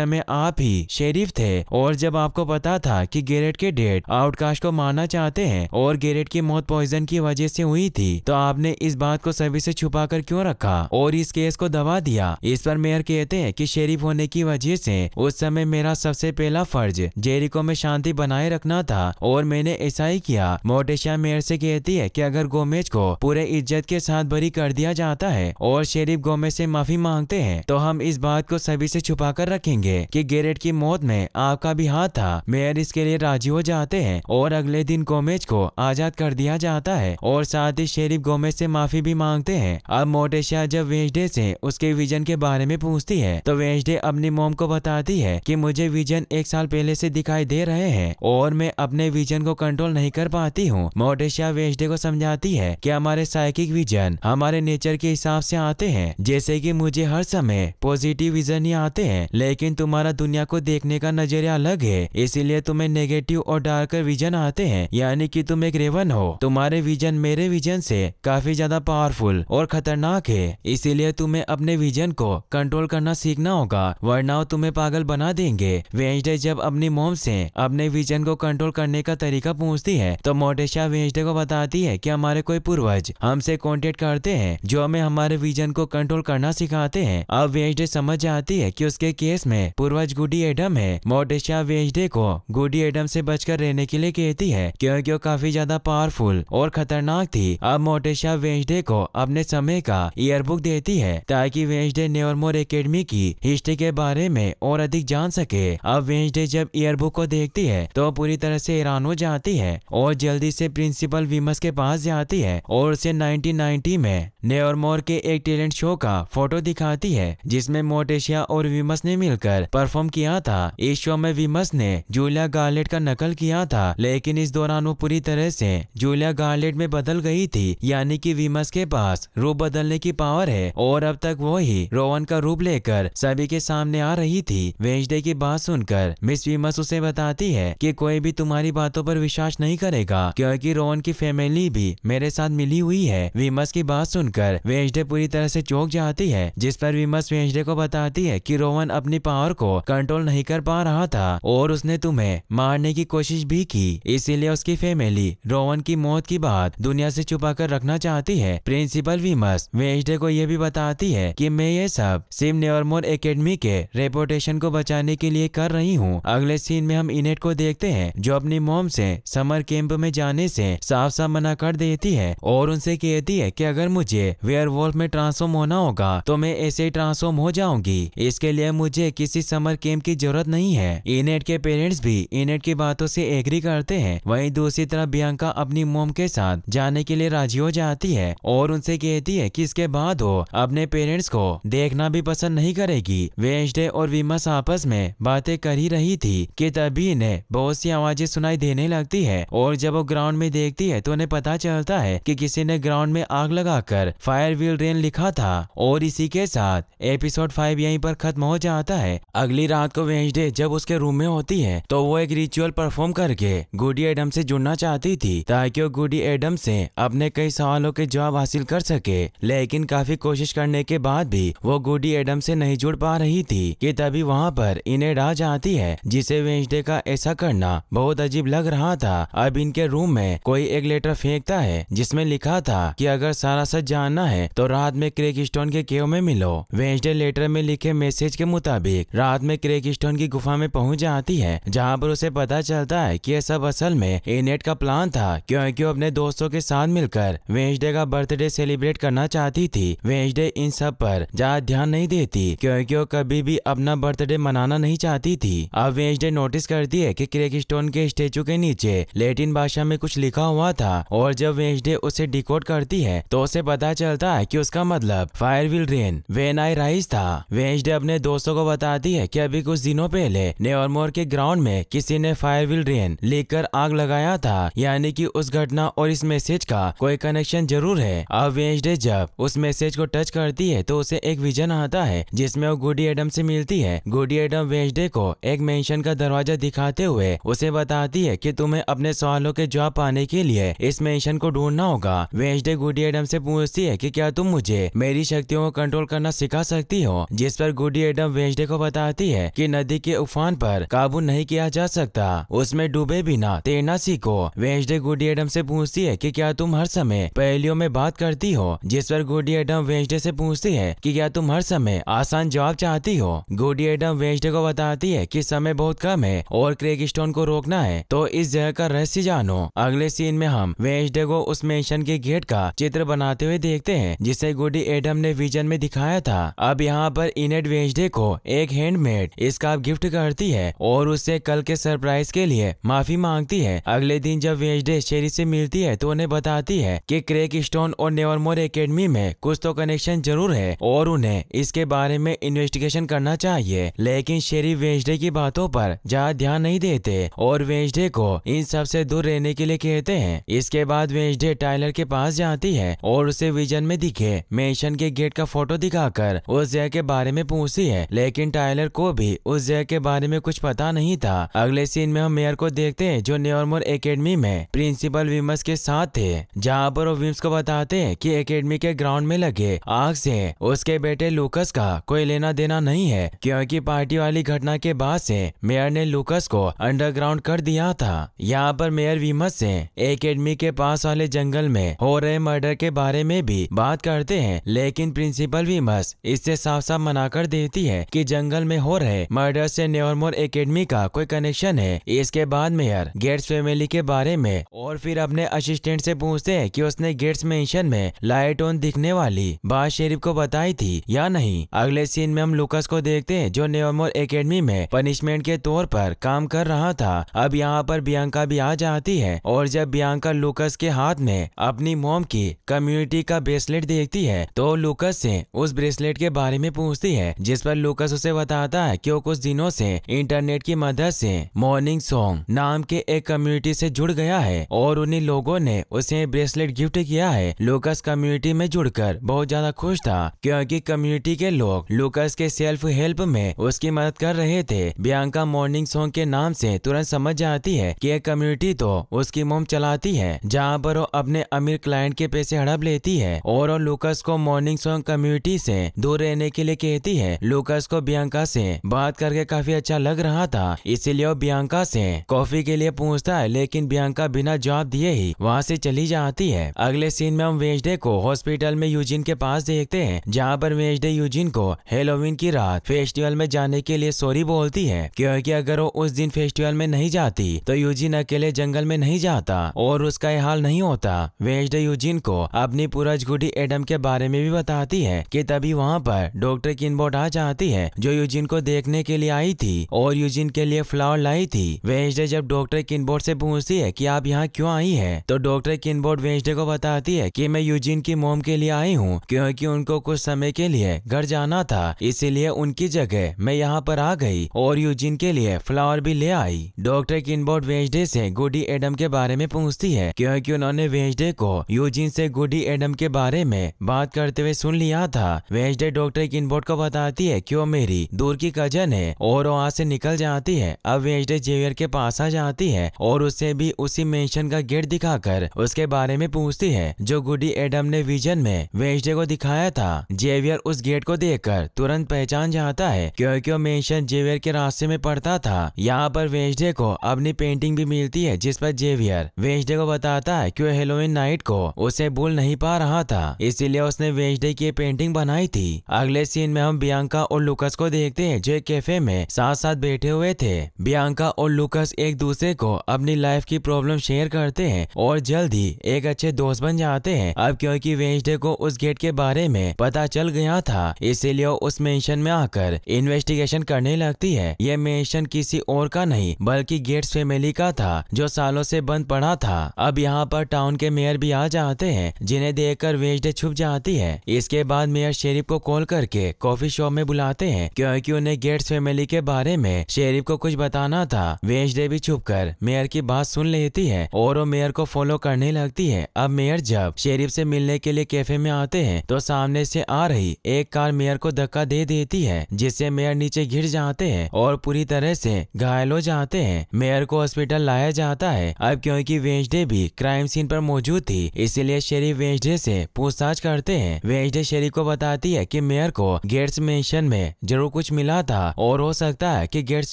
समय आप ही शेरीफ थे और जब आपको पता था कि गेरेट के डेट आउटकास्ट को मारना चाहते हैं और गेरेट की मौत पॉइजन की वजह से हुई थी तो आपने इस बात को सभी से छुपा कर क्यों रखा और इस केस को दबा दिया इस पर मेयर कहते हैं कि शेरीफ होने की वजह से उस समय मेरा सबसे पहला फर्ज जेरिको में शांति बनाए रखना था और मैंने ऐसा ही किया मोटेशिया मेयर से कहती है की अगर गोमेज को पूरे इज्जत के साथ बरी कर दिया जाता है और शेरीफ गोमेज से माफी मांगते हैं तो हम इस बात को सभी से छुपा कर रखेंगे की गेरेट की मौत साथ में आपका भी हाथ था मेयर इसके लिए राजी हो जाते हैं और अगले दिन गोमेज को आजाद कर दिया जाता है और साथ ही शेरिफ गोमेज से माफी भी मांगते हैं अब मोटेशिया जब वेजडे से उसके विजन के बारे में पूछती है तो वेजडे अपनी मोम को बताती है कि मुझे विजन एक साल पहले से दिखाई दे रहे हैं और मैं अपने विजन को कंट्रोल नहीं कर पाती हूँ मोटेशिया वेजडे को समझाती है की हमारे साइकिक विजन हमारे नेचर के हिसाब से आते हैं जैसे कि मुझे हर समय पॉजिटिव विजन ही आते हैं लेकिन तुम्हारा दुनिया को देखने देखने का नजरिया अलग है इसीलिए तुम्हें नेगेटिव और डार्क विजन आते हैं यानी कि तुम एक रेवन हो तुम्हारे विजन मेरे विजन से काफी ज्यादा पावरफुल और खतरनाक है इसीलिए तुम्हें अपने विजन को कंट्रोल करना सीखना होगा वरना तुम्हें पागल बना देंगे वेंसडे जब अपनी मोम से अपने विजन को कंट्रोल करने का तरीका पूछती है तो मोटेशा वेंसडे को बताती है की हमारे कोई पूर्वज हमसे कॉन्टेक्ट करते हैं जो हमें हमारे विजन को कंट्रोल करना सिखाते हैं अब वेंसडे समझ जाती है कि उसके केस में पूर्वज गुडी एडम है उन्हें मोडिशा वेजडे को गुडी एडम से बचकर रहने के लिए कहती है क्योंकि वो काफी ज्यादा पावरफुल और खतरनाक थी अब मोटिशा वेजडे को अपने समय का ईयरबुक देती है ताकि वेजडे नेमोर एकेडमी की हिस्ट्री के बारे में और अधिक जान सके अब वेजडे जब ईयरबुक को देखती है तो पूरी तरह से हैरान हो जाती है और जल्दी से प्रिंसिपल विमस के पास जाती है और उसे 1990 में नेमोर के एक टैलेंट शो का फोटो दिखाती है जिसमें मोटेशिया और विमस ने मिलकर परफॉर्म किया था इस शो में विमस ने जूलिया गार्लेट का नकल किया था लेकिन इस दौरान वो पूरी तरह से जूलिया गार्लेट में बदल गई थी यानी कि विमस के पास रूप बदलने की पावर है और अब तक वो ही रोहन का रूप लेकर सभी के सामने आ रही थी वेंसडे की बात सुनकर मिस विमस उसे बताती है की कोई भी तुम्हारी बातों पर विश्वास नहीं करेगा क्योंकि रोहन की फैमिली भी मेरे साथ मिली हुई है विमस की बात सुनकर वेंसडे पूरी तरह से चौक जाती है जिस पर विमस वेंसडे को बताती है कि रोहन अपनी पावर को कंट्रोल नहीं कर पा रहा था और उसने तुम्हें मारने की कोशिश भी की इसीलिए उसकी फैमिली रोहन की मौत की बात दुनिया से छुपा कर रखना चाहती है प्रिंसिपल वीमस वेस्डे को यह भी बताती है कि मैं ये सब सिम नेमोर एकेडमी के रेपुटेशन को बचाने के लिए कर रही हूँ अगले सीन में हम इनेट को देखते हैं जो अपनी मोम से समर कैंप में जाने से साफ साफ मना कर देती है और उनसे कहती है कि अगर मुझे वेयर में ट्रांसफॉर्म होना होगा तो मैं ऐसे ही ट्रांसफॉर्म हो जाऊंगी इसके लिए मुझे किसी समर कैंप की जरूरत नहीं है इनेट के पेरेंट्स भी इनेट की बातों से एग्री करते हैं वहीं दूसरी तरफ बियंका अपनी मोम के साथ जाने के लिए राजी हो जाती है और उनसे कहती है कि इसके बाद वो अपने पेरेंट्स को देखना भी पसंद नहीं करेगी वेंसडे और विमस आपस में बातें कर ही रही थी कि तभी इन्हें बहुत सी आवाजें सुनाई देने लगती है और जब वो ग्राउंड में देखती है तो उन्हें पता चलता है कि किसी ने ग्राउंड में आग लगाकर फायर व्हील रेन लिखा था और इसी के साथ एपिसोड फाइव यहीं पर खत्म हो जाता है अगली रात को वेंसडे ट्यूसडे जब उसके रूम में होती है तो वो एक रिचुअल परफॉर्म करके गुडी एडम से जुड़ना चाहती थी ताकि वो गुडी एडम से अपने कई सवालों के जवाब हासिल कर सके लेकिन काफी कोशिश करने के बाद भी वो गुडी एडम से नहीं जुड़ पा रही थी कि तभी वहाँ पर इन्हें राज जाती है जिसे वेंसडे का ऐसा करना बहुत अजीब लग रहा था अब इनके रूम में कोई एक लेटर फेंकता है जिसमे लिखा था की अगर सारा सच जानना है तो रात में क्रेक स्टोन के केव में मिलो वेंसडे लेटर में लिखे मैसेज के मुताबिक रात में क्रेक स्टोन की गुफा में पहुंच जाती है जहाँ पर उसे पता चलता है कि यह सब असल में एनेट का प्लान था क्योंकि वो अपने दोस्तों के साथ मिलकर वेंसडे का बर्थडे सेलिब्रेट करना चाहती थी वेंसडे इन सब पर ज्यादा ध्यान नहीं देती क्योंकि वो कभी भी अपना बर्थडे मनाना नहीं चाहती थी अब वेंसडे नोटिस करती है की क्रेक स्टोन के स्टेचू के नीचे लेटिन भाषा में कुछ लिखा हुआ था और जब वेंसडे उसे डिकोड करती है तो उसे पता चलता है की उसका मतलब fire will reign when I rise था वेंसडे अपने दोस्तों को बताती है कि अभी कुछ दिनों पहले नेवरमोर के ग्राउंड में किसी ने फायर व्हील रेन लेकर आग लगाया था यानी कि उस घटना और इस मैसेज का कोई कनेक्शन जरूर है अब वेंसडे जब उस मैसेज को टच करती है तो उसे एक विजन आता है जिसमे वो गुडी एडम ऐसी मिलती है गुडी एडम वेंसडे को एक मैंशन का दरवाजा दिखाते हुए उसे बताती है की तुम्हें अपने सवालों के जवाब पाने के लिए इस मैंशन को ढूंढना होगा वेंसडे गुडी एडम ऐसी पूछती है की क्या तुम मुझे मेरी शक्तियों को कंट्रोल करना सिखा सकती हो जिस पर गुडी एडम वेंसडे को बताती है कि नदी के उफान पर काबू नहीं किया जा सकता उसमें डूबे बिना तैरना सीखो वेंसडे गुडी एडम से पूछती है कि क्या तुम हर समय पहलियों में बात करती हो जिस पर गुडी एडम वेंसडे से पूछती है कि क्या तुम हर समय आसान जवाब चाहती हो गुडी एडम वेंसडे को बताती है कि समय बहुत कम है और क्रेग स्टोन को रोकना है तो इस जगह का रहस्य जानो अगले सीन में हम वेंसडे को उस मेंशन के गेट का चित्र बनाते हुए देखते हैं जिसे गुडी एडम ने विजन में दिखाया था अब यहाँ पर इनेट वेंसडे को एक हैंडमेड स्का गिफ्ट करती है और उससे कल के सरप्राइज के लिए माफी मांगती है अगले दिन जब वेजडे शेरी से मिलती है तो उन्हें बताती है कि क्रेक स्टोन और नेवरमोर एकेडमी में कुछ तो कनेक्शन जरूर है और उन्हें इसके बारे में इन्वेस्टिगेशन करना चाहिए लेकिन शेरी वेजडे की बातों पर ज्यादा ध्यान नहीं देते और वेजडे को इन सब से दूर रहने के लिए कहते हैं इसके बाद वेजडे टाइलर के पास जाती है और उसे विजन में दिखे मेंशन के गेट का फोटो दिखाकर उस जगह के बारे में पूछती है लेकिन टाइलर को भी उस जगह मेयर के बारे में कुछ पता नहीं था अगले सीन में हम मेयर को देखते हैं जो न्योरमोर एकेडमी में प्रिंसिपल विमस के साथ थे जहाँ पर वो विम्स को बताते हैं कि एकेडमी के ग्राउंड में लगे आग से उसके बेटे लूकस का कोई लेना देना नहीं है क्योंकि पार्टी वाली घटना के बाद से मेयर ने लूकस को अंडरग्राउंड कर दिया था यहाँ पर मेयर विमस से एकेडमी के पास वाले जंगल में हो रहे मर्डर के बारे में भी बात करते हैं लेकिन प्रिंसिपल विमस इससे साफ साफ मना कर देती है की जंगल में हो रहे मर्डर से नेवरमोर एकेडमी का कोई कनेक्शन है इसके बाद मेयर गेट्स फैमिली के बारे में और फिर अपने असिस्टेंट से पूछते हैं कि उसने गेट्स मेंशन में लाइट ऑन दिखने वाली बात शेरिफ को बताई थी या नहीं अगले सीन में हम लुकस को देखते हैं जो नेवरमोर एकेडमी में पनिशमेंट के तौर पर काम कर रहा था अब यहाँ पर बियांका भी आ जाती है और जब बियांका लुकस के हाथ में अपनी मोम की कम्युनिटी का ब्रेसलेट देखती है तो लुकस से उस ब्रेसलेट के बारे में पूछती है जिस पर लुकस उसे बताता है कि वो कुछ दिनों दिनों से इंटरनेट की मदद से मॉर्निंग सॉन्ग नाम के एक कम्युनिटी से जुड़ गया है और उन्हीं लोगों ने उसे ब्रेसलेट गिफ्ट किया है लोकस कम्युनिटी में जुड़कर बहुत ज्यादा खुश था क्योंकि कम्युनिटी के लोग लूकस के सेल्फ हेल्प में उसकी मदद कर रहे थे बियांका मॉर्निंग सॉन्ग के नाम से तुरंत समझ जाती है की एक कम्युनिटी तो उसकी मुम चलाती है जहाँ पर वो अपने अमीर क्लाइंट के पैसे हड़प लेती है और वो लूकस को मॉर्निंग सॉन्ग कम्युनिटी से दूर रहने के लिए कहती है लूकस को बियांका से बात करके काफी अच्छा लग रहा था इसीलिए वो बियांका से कॉफी के लिए पूछता है लेकिन बियांका बिना जवाब दिए ही वहाँ से चली जाती है अगले सीन में हम वेजडे को हॉस्पिटल में यूजिन के पास देखते हैं जहाँ पर वेजडे यूजिन को हेलोविन की रात फेस्टिवल में जाने के लिए सॉरी बोलती है क्योंकि अगर वो उस दिन फेस्टिवल में नहीं जाती तो यूजिन अकेले जंगल में नहीं जाता और उसका यह हाल नहीं होता वेजडे यूजिन को अपनी पूरज गुडी एडम के बारे में भी बताती है की तभी वहाँ पर डॉक्टर किनबोट आ जाती है जो यूजिन को देखने के लिए आई थी और यूजिन के लिए फ्लावर लाई थी वेंसडे जब डॉक्टर किनबोर्ड से पूछती है कि आप यहाँ क्यों आई है तो डॉक्टर किनबोर्ड वेंसडे को बताती है कि मैं यूजिन की मोम के लिए आई हूँ क्योंकि उनको कुछ समय के लिए घर जाना था इसीलिए उनकी जगह मैं यहाँ पर आ गई और यूजिन के लिए फ्लावर भी ले आई डॉक्टर किनबोर्ड वेंसडे से गुडी एडम के बारे में पूछती है क्योंकि उन्होंने वेंसडे को यूजिन से गुडी एडम के बारे में बात करते हुए सुन लिया था वेंसडे डॉक्टर किनबोर्ड को बताती है क्यों मेरी दूर की कजन है और वहाँ से निकल जाती है अब वेंसडे जेवियर के पास आ जाती है और उसे भी उसी मेंशन का गेट दिखाकर उसके बारे में पूछती है जो गुडी एडम ने विजन में वेंसडे को दिखाया था जेवियर उस गेट को देखकर तुरंत पहचान जाता है क्योंकि वो मेंशन जेवियर के रास्ते में पड़ता था यहाँ पर वेंसडे को अपनी पेंटिंग भी मिलती है जिस पर जेवियर वेंसडे को बताता है की हेलोइन नाइट को उसे भूल नहीं पा रहा था इसीलिए उसने वेंसडे की पेंटिंग बनाई थी अगले सीन में हम बियांका और लुकस को देखते हैं जो एक कैफे में में साथ साथ बैठे हुए थे बियांका और लुकस एक दूसरे को अपनी लाइफ की प्रॉब्लम शेयर करते हैं और जल्द ही एक अच्छे दोस्त बन जाते हैं अब क्योंकि वेंसडे को उस गेट के बारे में पता चल गया था इसीलिए उस मेंशन में आकर इन्वेस्टिगेशन करने लगती है यह मेंशन किसी और का नहीं बल्कि गेट्स फैमिली का था जो सालों से बंद पड़ा था अब यहाँ पर टाउन के मेयर भी आ जाते हैं जिन्हें देख कर वेंसडे छुप जाती है इसके बाद मेयर शेरिफ को कॉल करके कॉफी शॉप में बुलाते हैं क्योंकि उन्हें गेट्स फैमिली अली के बारे में शेरिफ को कुछ बताना था वेंसडे देवी छुप कर मेयर की बात सुन लेती है और वो मेयर को फॉलो करने लगती है अब मेयर जब शेरिफ से मिलने के लिए कैफे में आते हैं तो सामने से आ रही एक कार मेयर को धक्का दे देती है जिससे मेयर नीचे गिर जाते हैं और पूरी तरह से घायल हो जाते हैं मेयर को हॉस्पिटल लाया जाता है अब क्योंकि वेंसडे भी क्राइम सीन पर मौजूद थी इसीलिए शेरिफ वेंसडे से पूछताछ करते हैं वेंसडे शेरिफ को बताती है कि मेयर को गेट्स मेंशन में जरूर कुछ मिला था और वो हो सकता है कि गेट्स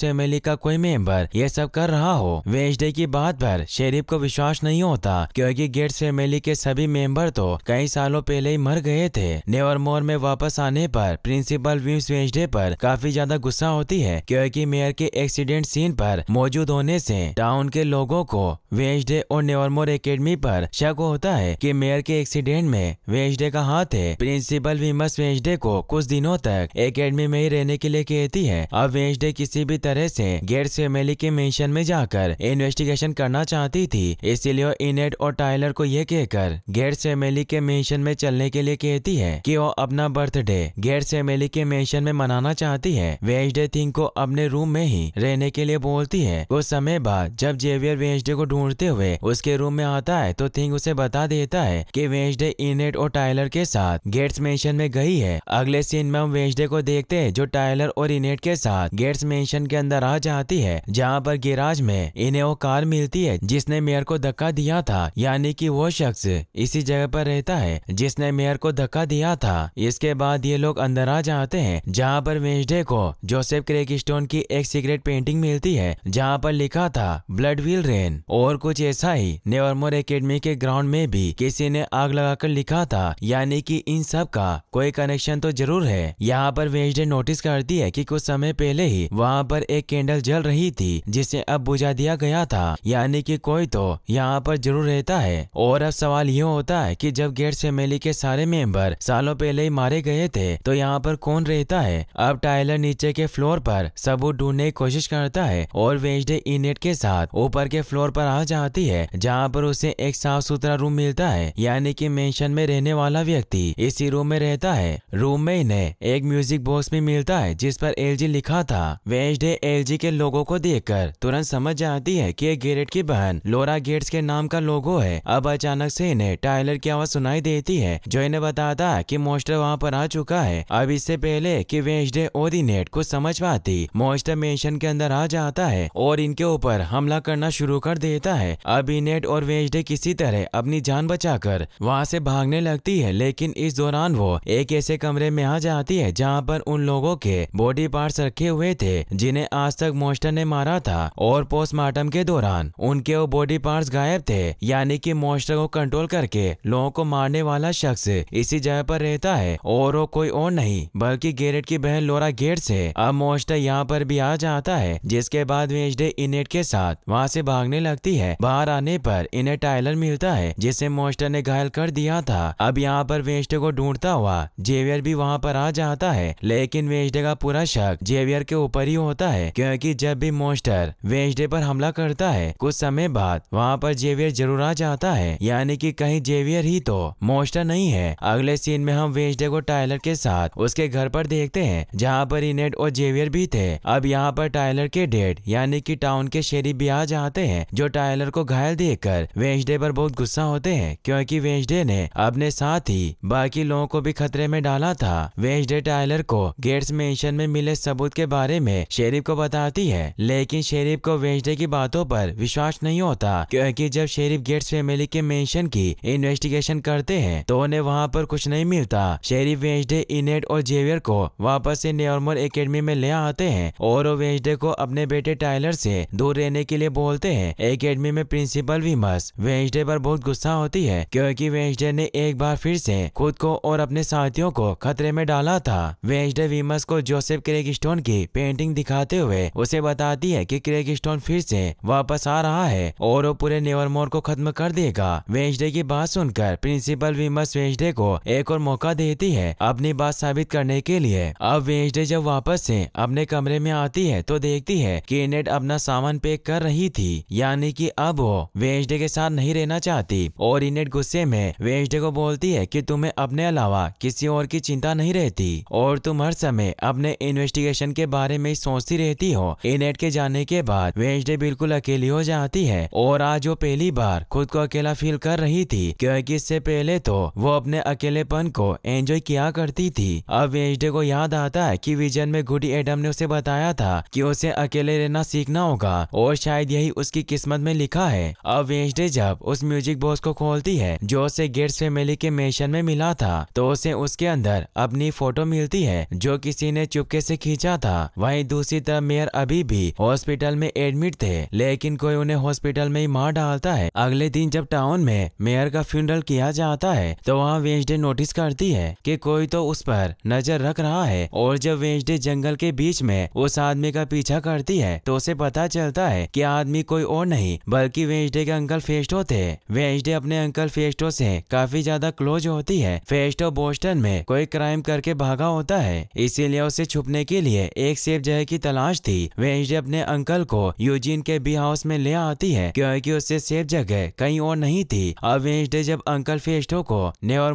फैमिली का कोई मेंबर ये सब कर रहा हो वेंसडे की बात पर शेरिफ को विश्वास नहीं होता क्योंकि गेट्स फैमिली के सभी मेंबर तो कई सालों पहले ही मर गए थे नेवर मोर में वापस आने पर प्रिंसिपल विम्स वेंसडे पर काफी ज्यादा गुस्सा होती है क्योंकि मेयर के एक्सीडेंट सीन पर मौजूद होने से टाउन के लोगों को वेंसडे और नेवरमोर एकेडमी पर शक होता है कि मेयर के एक्सीडेंट में वेंसडे का हाथ है प्रिंसिपल विमस वेंसडे को कुछ दिनों तक एकेडमी में ही रहने के लिए कहती है अब अब वेंसडे किसी भी तरह से गेट्स फैमिली के मेंशन में जाकर इन्वेस्टिगेशन करना चाहती थी इसीलिए इनेट और टाइलर को यह कहकर गेट्स फैमिली के मेंशन में चलने के लिए कहती है कि वो अपना बर्थडे गेट्स फैमिली के मेंशन में मनाना चाहती है वेंसडे थिंग को अपने रूम में ही रहने के लिए बोलती है कुछ समय बाद जब जेवियर वेंसडे को ढूंढते हुए उसके रूम में आता है तो थिंग उसे बता देता है की वेंसडे इनेट और टाइलर के साथ गेट्स मेंशन में गई है अगले सीन में हम वेंसडे को देखते हैं जो टाइलर और इनेट के साथ बाद गेट्स मेंशन के अंदर आ जाती है जहाँ पर गैराज में इन्हें वो कार मिलती है जिसने मेयर को धक्का दिया था यानी कि वो शख्स इसी जगह पर रहता है जिसने मेयर को धक्का दिया था इसके बाद ये लोग अंदर आ जाते हैं जहाँ पर वेजडे को जोसेफ क्रेक स्टोन की एक सीक्रेट पेंटिंग मिलती है जहाँ पर लिखा था ब्लड व्हील रेन और कुछ ऐसा ही नेवरमोर एकेडमी के ग्राउंड में भी किसी ने आग लगाकर लिखा था यानी कि इन सब का कोई कनेक्शन तो जरूर है यहाँ पर वेंसडे नोटिस करती है कि कुछ समय पहले पहले ही वहाँ पर एक कैंडल जल रही थी जिसे अब बुझा दिया गया था यानी कि कोई तो यहाँ पर जरूर रहता है और अब सवाल ये होता है कि जब गेट्स फैमिली के सारे मेंबर सालों पहले ही मारे गए थे तो यहाँ पर कौन रहता है अब टाइलर नीचे के फ्लोर पर सबूत ढूंढने की कोशिश करता है और वेंसडे इनेट के साथ ऊपर के फ्लोर पर आ जाती है जहाँ पर उसे एक साफ सुथरा रूम मिलता है यानी की मेंशन में रहने वाला व्यक्ति इसी रूम में रहता है रूम में इन्हें एक म्यूजिक बॉक्स भी मिलता है जिस पर एल लिखा देखा था वेजडे एलजी के लोगों को देखकर तुरंत समझ जाती है कि गेरेट की बहन लोरा गेट्स के नाम का लोगो है अब अचानक से इन्हें टायलर की आवाज सुनाई देती है जो इन्हें बताता कि मोस्टर वहाँ पर आ चुका है अब इससे पहले कि वेजडे ओदिनेट को समझ पाती मोस्टर मेंशन के अंदर आ जाता है और इनके ऊपर हमला करना शुरू कर देता है अब इनेट और वेजडे किसी तरह अपनी जान कर वहाँ से भागने लगती है लेकिन इस दौरान वो एक ऐसे कमरे में आ जाती है जहाँ पर उन लोगों के बॉडी पार्ट्स रखे हुए थे जिन्हें आज तक मोस्टर ने मारा था और पोस्टमार्टम के दौरान उनके वो बॉडी पार्ट्स गायब थे यानी कि मोस्टर को कंट्रोल करके लोगों को मारने वाला शख्स इसी जगह पर रहता है और वो कोई और नहीं बल्कि गेरेट की बहन लोरा गेट से अब मोस्टर यहाँ पर भी आ जाता है जिसके बाद वेजडे इनेट के साथ वहाँ से भागने लगती है बाहर आने पर इन्हें टाइलर मिलता है जिसे मोस्टर ने घायल कर दिया था अब यहाँ पर वेस्टे को ढूंढता हुआ जेवियर भी वहाँ पर आ जाता है लेकिन वेस्टे का पूरा शक जेवियर बिहेवियर के ऊपर ही होता है क्योंकि जब भी मोस्टर वेंसडे पर हमला करता है कुछ समय बाद वहाँ पर जेवियर जरूर आ जाता है यानी कि कहीं जेवियर ही तो मोस्टर नहीं है अगले सीन में हम वेंसडे को टायलर के साथ उसके घर पर देखते हैं जहाँ पर इनेट और जेवियर भी थे अब यहाँ पर टाइलर के डेड यानी की टाउन के शेरी भी आ जाते हैं जो टायलर को घायल कर वेंसडे पर बहुत गुस्सा होते हैं क्यूँकी वेंसडे ने अपने साथ ही बाकी लोगों को भी खतरे में डाला था वेंसडे टाइलर को गेट्स मेंशन में मिले सबूत के बारे में शेरिफ को बताती है लेकिन शेरिफ को वेंसडे की बातों पर विश्वास नहीं होता क्योंकि जब शेरिफ गेट्स फैमिली के मेंशन की इन्वेस्टिगेशन करते हैं तो उन्हें वहाँ पर कुछ नहीं मिलता शेरिफ वेंसडे इनेट और जेवियर को वापस से नॉर्मल एकेडमी में ले आते हैं और वो वेंसडे को अपने बेटे टाइलर से दूर रहने के लिए बोलते हैं एकेडमी में प्रिंसिपल मस वेंसडे पर बहुत गुस्सा होती है क्योंकि वेंसडे ने एक बार फिर से खुद को और अपने साथियों को खतरे में डाला था वेंसडे विमस को जोसेफ क्रेगस्टोन की पेंटिंग दिखाते हुए उसे बताती है कि क्रेग स्टोन फिर से वापस आ रहा है और वो पूरे नेवरमोर को खत्म कर देगा वेंसडे की बात सुनकर प्रिंसिपल विमर्श वेंसडे को एक और मौका देती है अपनी बात साबित करने के लिए अब वेंसडे जब वापस से अपने कमरे में आती है तो देखती है कि नेट अपना सामान पैक कर रही थी यानी कि अब वो वेंसडे के साथ नहीं रहना चाहती और इनेट गुस्से में वेंसडे को बोलती है की तुम्हें अपने अलावा किसी और की चिंता नहीं रहती और तुम हर समय अपने इन्वेस्टिगेशन के बारे में सोचती रहती हो इनेट के जाने के बाद वेंसडे बिल्कुल अकेली हो जाती है और आज वो पहली बार खुद को अकेला फील कर रही थी क्योंकि इससे पहले तो वो अपने अकेलेपन को एंजॉय किया करती थी अब वेंसडे को याद आता है कि विजन में गुडी एडम ने उसे बताया था कि उसे अकेले रहना सीखना होगा और शायद यही उसकी किस्मत में लिखा है अब वेंसडे जब उस म्यूजिक बॉक्स को खोलती है जो उसे गेट्स फैमिली के मेशन में मिला था तो उसे उसके अंदर अपनी फोटो मिलती है जो किसी ने चुपके से खींचा था था वहीं दूसरी तरफ मेयर अभी भी हॉस्पिटल में एडमिट थे लेकिन कोई उन्हें हॉस्पिटल में ही मार डालता है अगले दिन जब टाउन में मेयर का फ्यूनरल किया जाता है तो वहाँ वेंसडे नोटिस करती है कि कोई तो उस पर नजर रख रहा है और जब वेंसडे जंगल के बीच में उस आदमी का पीछा करती है तो उसे पता चलता है कि आदमी कोई और नहीं बल्कि वेंसडे के अंकल फेस्टो थे वेंसडे अपने अंकल फेस्टो से काफी ज्यादा क्लोज होती है फेस्टो बोस्टन में कोई क्राइम करके भागा होता है इसीलिए उसे छुपने के लिए एक सेफ जगह की तलाश थी वेंसडे अपने अंकल को यूजीन के बी हाउस में ले आती है क्योंकि उससे सेफ जगह कहीं और नहीं थी अब वेंसडे जब अंकल फेस्टो को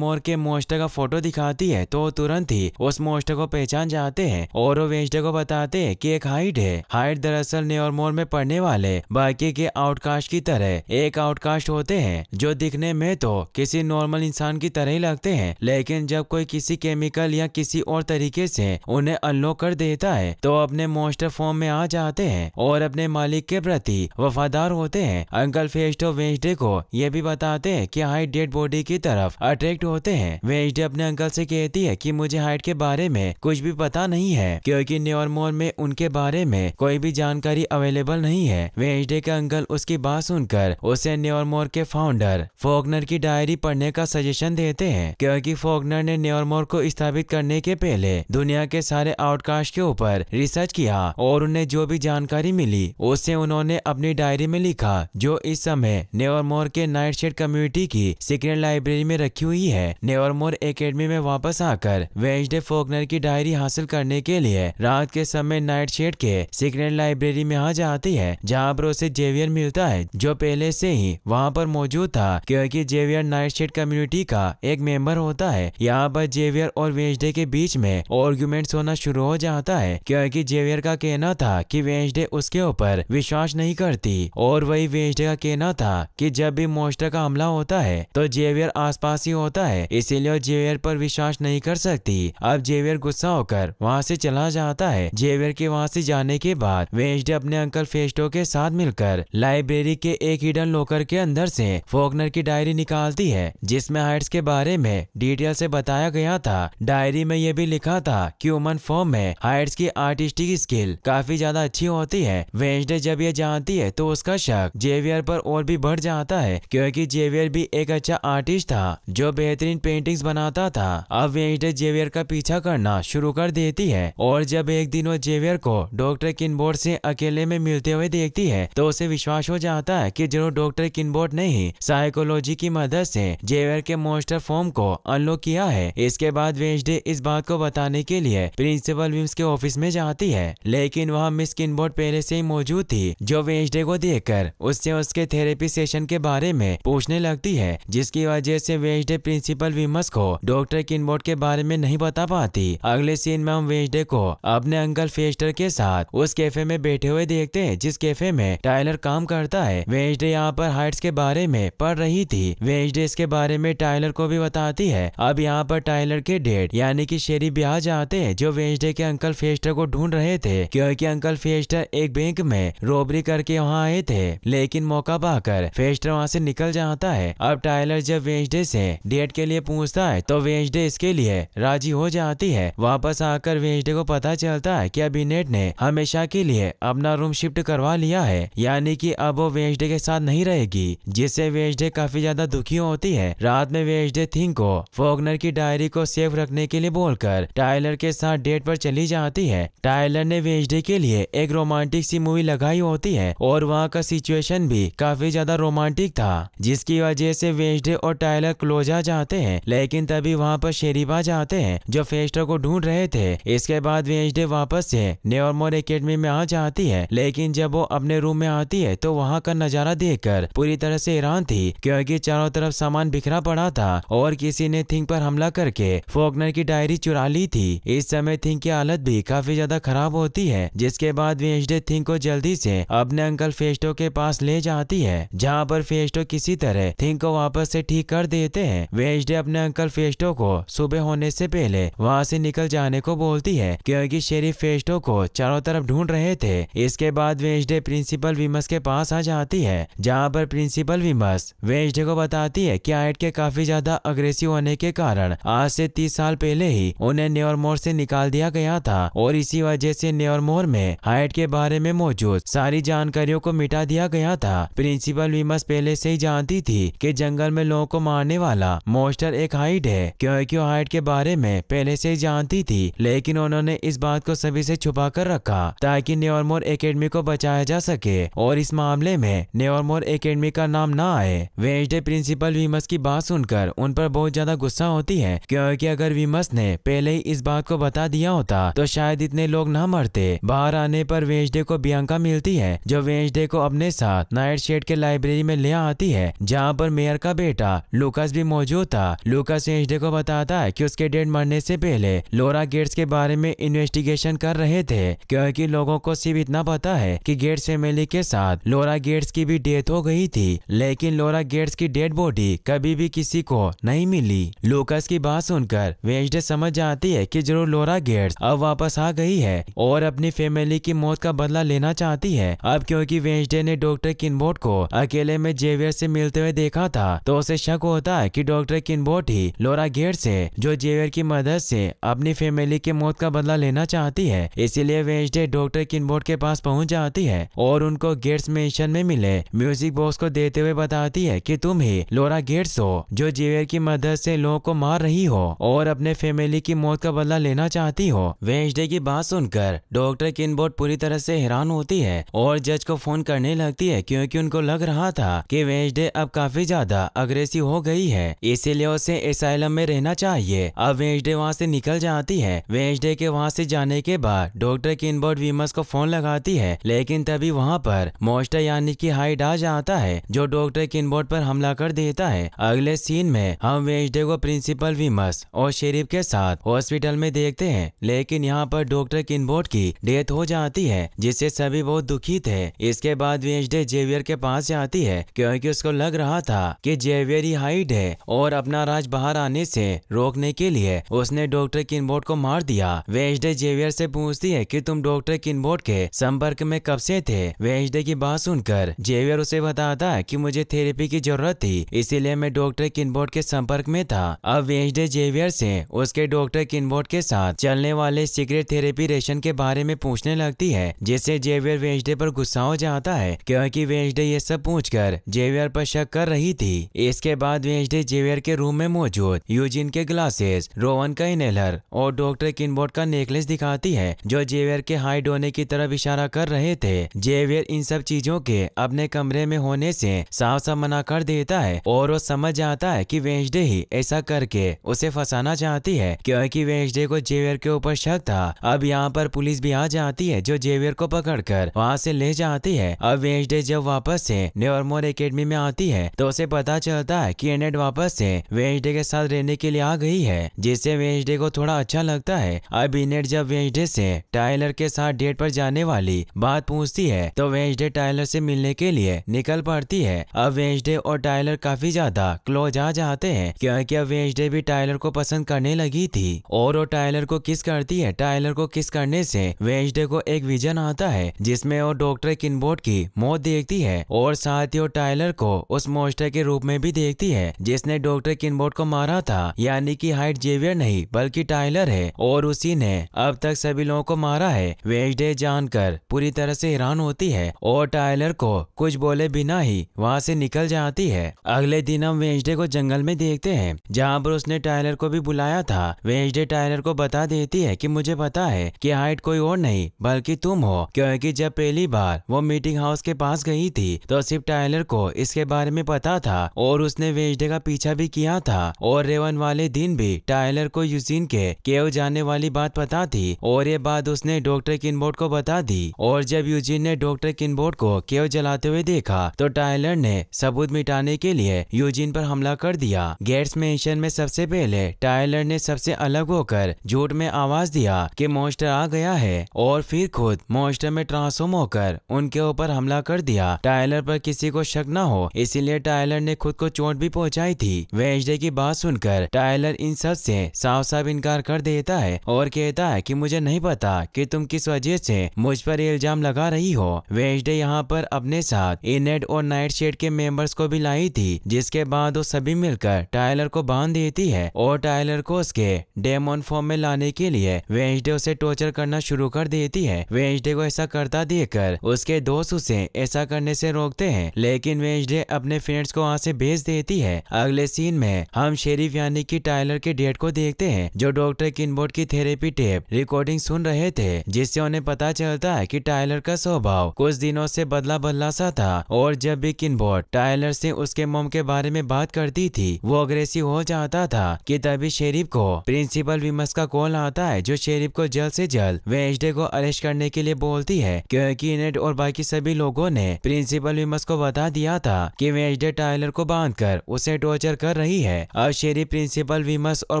मोर के मोस्टर का फोटो दिखाती है तो तुरंत ही उस मोस्टर को पहचान जाते हैं और वो वेंसडे को बताते हैं कि एक हाइट है हाइट दरअसल मोर में पढ़ने वाले बाकी के आउटकास्ट की तरह एक आउटकास्ट होते हैं जो दिखने में तो किसी नॉर्मल इंसान की तरह ही लगते हैं लेकिन जब कोई किसी केमिकल या किसी और तरीके से उन्हें अनलॉक कर देते देता है तो अपने मोस्टर फॉर्म में आ जाते हैं और अपने मालिक के प्रति वफादार होते हैं अंकल फेस्टो वेंसडे को ये भी बताते हैं कि हाइट डेड बॉडी की तरफ अट्रैक्ट होते हैं वेंसडे अपने अंकल से कहती है कि मुझे हाइट के बारे में कुछ भी पता नहीं है क्योंकि न्योरमोर में उनके बारे में कोई भी जानकारी अवेलेबल नहीं है वेंसडे का अंकल उसकी बात सुनकर उसे न्योरमोर के फाउंडर फोकनर की डायरी पढ़ने का सजेशन देते हैं क्योंकि फोकनर ने न्योरमोर को स्थापित करने के पहले दुनिया के सारे आउटकास्ट के ऊपर रिसर्च किया और उन्हें जो भी जानकारी मिली उसे उन्होंने अपनी डायरी में लिखा जो इस समय नेवरमोर के नाइट शेड कम्युनिटी की सीक्रेट लाइब्रेरी में रखी हुई है नेवरमोर एकेडमी में वापस आकर वेंसडे फोकनर की डायरी हासिल करने के लिए रात के समय नाइट शेड के सीक्रेट लाइब्रेरी में आ जाती है जहाँ पर उसे जेवियर मिलता है जो पहले से ही वहाँ पर मौजूद था क्योंकि जेवियर नाइट शेड कम्युनिटी का एक मेंबर होता है यहाँ पर जेवियर और वेंसडे के बीच में ऑर्ग्यूमेंट होना शुरू हो जाता है है क्योंकि जेवियर का कहना था कि वेंसडे उसके ऊपर विश्वास नहीं करती और वही वेंसडे का कहना था कि जब भी मोस्टर का हमला होता है तो जेवियर आसपास ही होता है इसीलिए जेवियर पर विश्वास नहीं कर सकती अब जेवियर गुस्सा होकर वहाँ से चला जाता है जेवियर के वहाँ से जाने के बाद वेंसडे अपने अंकल फेस्टो के साथ मिलकर लाइब्रेरी के एक हिडन लॉकर के अंदर से फोकनर की डायरी निकालती है जिसमे हाइट्स के बारे में डिटेल से बताया गया था डायरी में यह भी लिखा था कि ह्यूमन फॉर्म में हाइट लाइट्स की आर्टिस्टिक स्किल काफी ज्यादा अच्छी होती है वेंसडे जब ये जानती है तो उसका शक जेवियर पर और भी बढ़ जाता है क्योंकि जेवियर भी एक अच्छा आर्टिस्ट था जो बेहतरीन पेंटिंग्स बनाता था अब वेंसडे जेवियर का पीछा करना शुरू कर देती है और जब एक दिन वो जेवियर को डॉक्टर किनबोर्ड से अकेले में मिलते हुए देखती है तो उसे विश्वास हो जाता है की जरूर डॉक्टर किनबोर्ड ने ही साइकोलॉजी की मदद ऐसी जेवियर के मोस्टर फॉर्म को अनलॉक किया है इसके बाद वेंसडे इस बात को बताने के लिए प्रिंसिपल विम्स के ऑफिस में जाती है लेकिन वहाँ मिस किनबोर्ड पहले से ही मौजूद थी जो वेंसडे को देखकर उससे उसके थेरेपी सेशन के बारे में पूछने लगती है जिसकी वजह से वेंसडे प्रिंसिपल विमस को डॉक्टर किनबोर्ड के बारे में नहीं बता पाती अगले सीन में हम वेंसडे को अपने अंकल फेस्टर के साथ उस कैफे में बैठे हुए देखते है जिस कैफे में टाइलर काम करता है वेंसडे यहाँ पर हाइट्स के बारे में पढ़ रही थी वेंसडे इसके बारे में टाइलर को भी बताती है अब यहाँ पर टाइलर के डेट यानी की शेरी ब्याह जाते हैं जो वेंसडे के अंकल फेस्टर फिएस्टा को ढूंढ रहे थे क्योंकि अंकल फिएस्टा एक बैंक में रोबरी करके वहाँ आए थे लेकिन मौका पाकर फिएस्टा वहाँ से निकल जाता है अब टाइलर जब वेंसडे से डेट के लिए पूछता है तो वेंसडे इसके लिए राजी हो जाती है वापस आकर वेंसडे को पता चलता है की अभिनेट ने हमेशा के लिए अपना रूम शिफ्ट करवा लिया है यानी की अब वो वेंसडे के साथ नहीं रहेगी जिससे वेंसडे काफी ज्यादा दुखी होती है रात में वेंसडे थिंग को फोगनर की डायरी को सेफ रखने के लिए बोलकर टाइलर के साथ डेट पर चली जाती होती है टायलर ने वेजडे के लिए एक रोमांटिक सी मूवी लगाई होती है और वहाँ का सिचुएशन भी काफी ज्यादा रोमांटिक था जिसकी वजह से वेजडे और टायलर क्लोजा जाते हैं लेकिन तभी वहाँ पर शेरीबा जाते हैं जो फेस्टर को ढूंढ रहे थे इसके बाद वेजडे वापस से नेवरमोर एकेडमी में आ जाती है लेकिन जब वो अपने रूम में आती है तो वहाँ का नजारा देख पूरी तरह से हैरान थी क्योंकि चारों तरफ सामान बिखरा पड़ा था और किसी ने थिंक पर हमला करके फोकनर की डायरी चुरा ली थी इस समय थिंग की हालत भी काफी ज्यादा खराब होती है जिसके बाद वेंसडे थिंग को जल्दी से अपने अंकल फेस्टो के पास ले जाती है जहाँ पर फेस्टो किसी तरह थिंग को वापस से ठीक कर देते हैं वेंसडे अपने अंकल फेस्टो को सुबह होने से पहले वहाँ से निकल जाने को बोलती है क्योंकि शेरीफ फेस्टो को चारों तरफ ढूंढ रहे थे इसके बाद वेंसडे प्रिंसिपल विमस के पास आ जाती है जहाँ पर प्रिंसिपल विमस वेंसडे को बताती है की आइट के काफी ज्यादा अग्रेसिव होने के कारण आज से तीस साल पहले ही उन्हें न्योरमोर से निकाल दिया गया था और इसी वजह से न्योरमोर में हाइट के बारे में मौजूद सारी जानकारियों को मिटा दिया गया था प्रिंसिपल विमस पहले से ही जानती थी कि जंगल में लोगों को मारने वाला मोस्टर एक हाइट है क्योंकि वो हाइट के बारे में पहले से ही जानती थी लेकिन उन्होंने इस बात को सभी से छुपा कर रखा ताकि न्योरमोर एकेडमी को बचाया जा सके और इस मामले में न्योरमोर एकेडमी का नाम ना आए वेस्ट प्रिंसिपल वीमस की बात सुनकर उन पर बहुत ज्यादा गुस्सा होती है क्योंकि अगर वीमस ने पहले ही इस बात को बता दिया होता तो शायद इतने लोग न मरते बाहर आने पर वेंसडे को बियंका मिलती है जो वेंसडे को अपने साथ नाइट शेड के लाइब्रेरी में ले आती है जहाँ पर मेयर का बेटा लुकस भी मौजूद था लुकस वेंसडे को बताता है की उसके डेड मरने से पहले लोरा गेट्स के बारे में इन्वेस्टिगेशन कर रहे थे क्योंकि लोगों को सिर्फ इतना पता है कि गेट्स फैमिली के साथ लोरा गेट्स की भी डेथ हो गई थी लेकिन लोरा गेट्स की डेड बॉडी कभी भी किसी को नहीं मिली लुकस की बात सुनकर वेंसडे समझ जाती है की जरूर लोरा गेट्स अब वापस वापस आ गई है और अपनी फैमिली की मौत का बदला लेना चाहती है अब क्योंकि वेंसडे ने डॉक्टर किनबोट को अकेले में जेवियर से मिलते हुए देखा था तो उसे शक होता है कि डॉक्टर किनबोट ही लोरा गेट से जो जेवियर की मदद से अपनी फैमिली की मौत का बदला लेना चाहती है इसीलिए वेंसडे डॉक्टर किनबोट के पास पहुंच जाती है और उनको गेट्स मेंशन में मिले म्यूजिक बॉक्स को देते हुए बताती है कि तुम ही लोरा गेट्स हो जो जेवियर की मदद से लोगों को मार रही हो और अपने फैमिली की मौत का बदला लेना चाहती हो वेंसडे बेटे की बात सुनकर डॉक्टर किनबोर्ड पूरी तरह से हैरान होती है और जज को फोन करने लगती है क्योंकि उनको लग रहा था कि वेंसडे अब काफी ज्यादा अग्रेसिव हो गई है इसीलिए उसे एसाइलम में रहना चाहिए अब वेंसडे वहाँ से निकल जाती है वेंसडे के वहाँ से जाने के बाद डॉक्टर किनबोर्ड वीमस को फोन लगाती है लेकिन तभी वहाँ पर मोस्टर यानी की हाइड आ जाता है जो डॉक्टर किनबोर्ड पर हमला कर देता है अगले सीन में हम वेंसडे को प्रिंसिपल विमस और शरीफ के साथ हॉस्पिटल में देखते हैं लेकिन यहाँ पर डॉक्टर किनबोर्ड की डेथ हो जाती है जिससे सभी बहुत दुखी थे इसके बाद वेंसडे जेवियर के पास जाती है क्योंकि उसको लग रहा था कि जेवियर ही हाइड है और अपना राज बाहर आने से रोकने के लिए उसने डॉक्टर किनबोर्ड को मार दिया वेंसडे जेवियर से पूछती है कि तुम डॉक्टर किनबोर्ड के संपर्क में कब से थे वेंसडे की बात सुनकर जेवियर उसे बताता है कि मुझे थेरेपी की जरूरत थी इसीलिए मैं डॉक्टर किनबोर्ड के संपर्क में था अब वेंसडे जेवियर से उसके डॉक्टर किनबोर्ड के साथ चलने वाले सीक्रेट जेवियर थेरेपी रेशन के बारे में पूछने लगती है जिससे जेवियर वेंसडे पर गुस्सा हो जाता है क्योंकि वेंसडे ये सब पूछ कर जेवियर पर शक कर रही थी इसके बाद वेंसडे जेवियर के रूम में मौजूद यूजिन के ग्लासेस रोवन का इनहेलर और डॉक्टर किनबोर्ड का नेकलेस दिखाती है जो जेवियर के हाइड होने की तरफ इशारा कर रहे थे जेवियर इन सब चीजों के अपने कमरे में होने से साफ साफ मना कर देता है और वो समझ जाता है कि वेंसडे ही ऐसा करके उसे फंसाना चाहती है क्योंकि वेंसडे को जेवियर के ऊपर शक था अब यहाँ पर पुलिस भी आ जाती है जो जेवियर को पकड़ कर वहाँ से ले जाती है अब वेंसडे जब वापस से न्यूरमोर एकेडमी में आती है तो उसे पता चलता है की एनेट वापस से वेंसडे के साथ रहने के लिए आ गई है जिससे वेंसडे को थोड़ा अच्छा लगता है अब इनेट जब वेंसडे से टाइलर के साथ डेट पर जाने वाली बात पूछती है तो वेंसडे टाइलर से मिलने के लिए निकल पड़ती है अब वेंसडे और टाइलर काफी ज्यादा क्लोज आ जाते हैं क्योंकि अब वेंसडे भी टाइलर को पसंद करने लगी थी और वो टाइलर को किस करती है टाइलर टाइलर को किस करने से वेंसडे को एक विजन आता है जिसमें वो डॉक्टर किनबोर्ड की मौत देखती है और साथ ही वो टाइलर को उस मोस्टर के रूप में भी देखती है जिसने डॉक्टर किनबोर्ड को मारा था यानी की हाइट जेवियर नहीं बल्कि टाइलर है और उसी ने अब तक सभी लोगों को मारा है वेंसडे जानकर पूरी तरह से हैरान होती है और टाइलर को कुछ बोले बिना ही वहाँ से निकल जाती है अगले दिन हम वेंसडे को जंगल में देखते हैं जहाँ पर उसने टाइलर को भी बुलाया था वेंसडे टाइलर को बता देती है कि मुझे पता पता है कि हाइट कोई और नहीं बल्कि तुम हो क्योंकि जब पहली बार वो मीटिंग हाउस के पास गई थी तो सिर्फ टायलर को इसके बारे में पता था और उसने वेजडे का पीछा भी किया था और रेवन वाले दिन भी टायलर को यूसिन के केव जाने वाली बात पता थी और ये बात उसने डॉक्टर किनबोर्ड को बता दी और जब यूजिन ने डॉक्टर किनबोर्ड को केव जलाते हुए देखा तो टायलर ने सबूत मिटाने के लिए यूजिन पर हमला कर दिया गेट्स मेंशन में सबसे पहले टायलर ने सबसे अलग होकर झूठ में आवाज दिया कि मोस्टर आ गया है और फिर खुद मोस्टर में ट्रांसफॉर्म होकर उनके ऊपर हमला कर दिया टायलर पर किसी को शक न हो इसीलिए टायलर ने खुद को चोट भी पहुंचाई थी वेंसडे की बात सुनकर टायलर इन सब से साफ साफ इनकार कर देता है और कहता है कि मुझे नहीं पता कि तुम किस वजह से मुझ पर इल्जाम लगा रही हो वेंसडे यहाँ पर अपने साथ इनेट और नाइट शेड के मेंबर्स को भी लाई थी जिसके बाद वो सभी मिलकर टायलर को बांध देती है और टायलर को उसके डेमोन फॉर्म में लाने के लिए वेंसडे वेंसडे उसे टॉर्चर करना शुरू कर देती है वेंसडे को ऐसा करता देखकर उसके दोस्त उसे ऐसा करने से रोकते हैं लेकिन वेंसडे अपने फ्रेंड्स को वहाँ से भेज देती है अगले सीन में हम शेरिफ यानी की टाइलर के डेट को देखते हैं जो डॉक्टर किनबोर्ड की थेरेपी टेप रिकॉर्डिंग सुन रहे थे जिससे उन्हें पता चलता है की टाइलर का स्वभाव कुछ दिनों से बदला बदला सा था और जब भी किनबोर्ड टाइलर से उसके मोम के बारे में बात करती थी वो अग्रेसिव हो जाता था कि तभी शेरिफ को प्रिंसिपल विमस का कॉल आता है जो शेरिफ संदीप को जल्द से जल्द वेंसडे को अरेस्ट करने के लिए बोलती है क्योंकि नेट और बाकी सभी लोगों ने प्रिंसिपल विमस को बता दिया था कि वेंसडे टायलर को बांधकर उसे टॉर्चर कर रही है अब शेरी प्रिंसिपल विमस और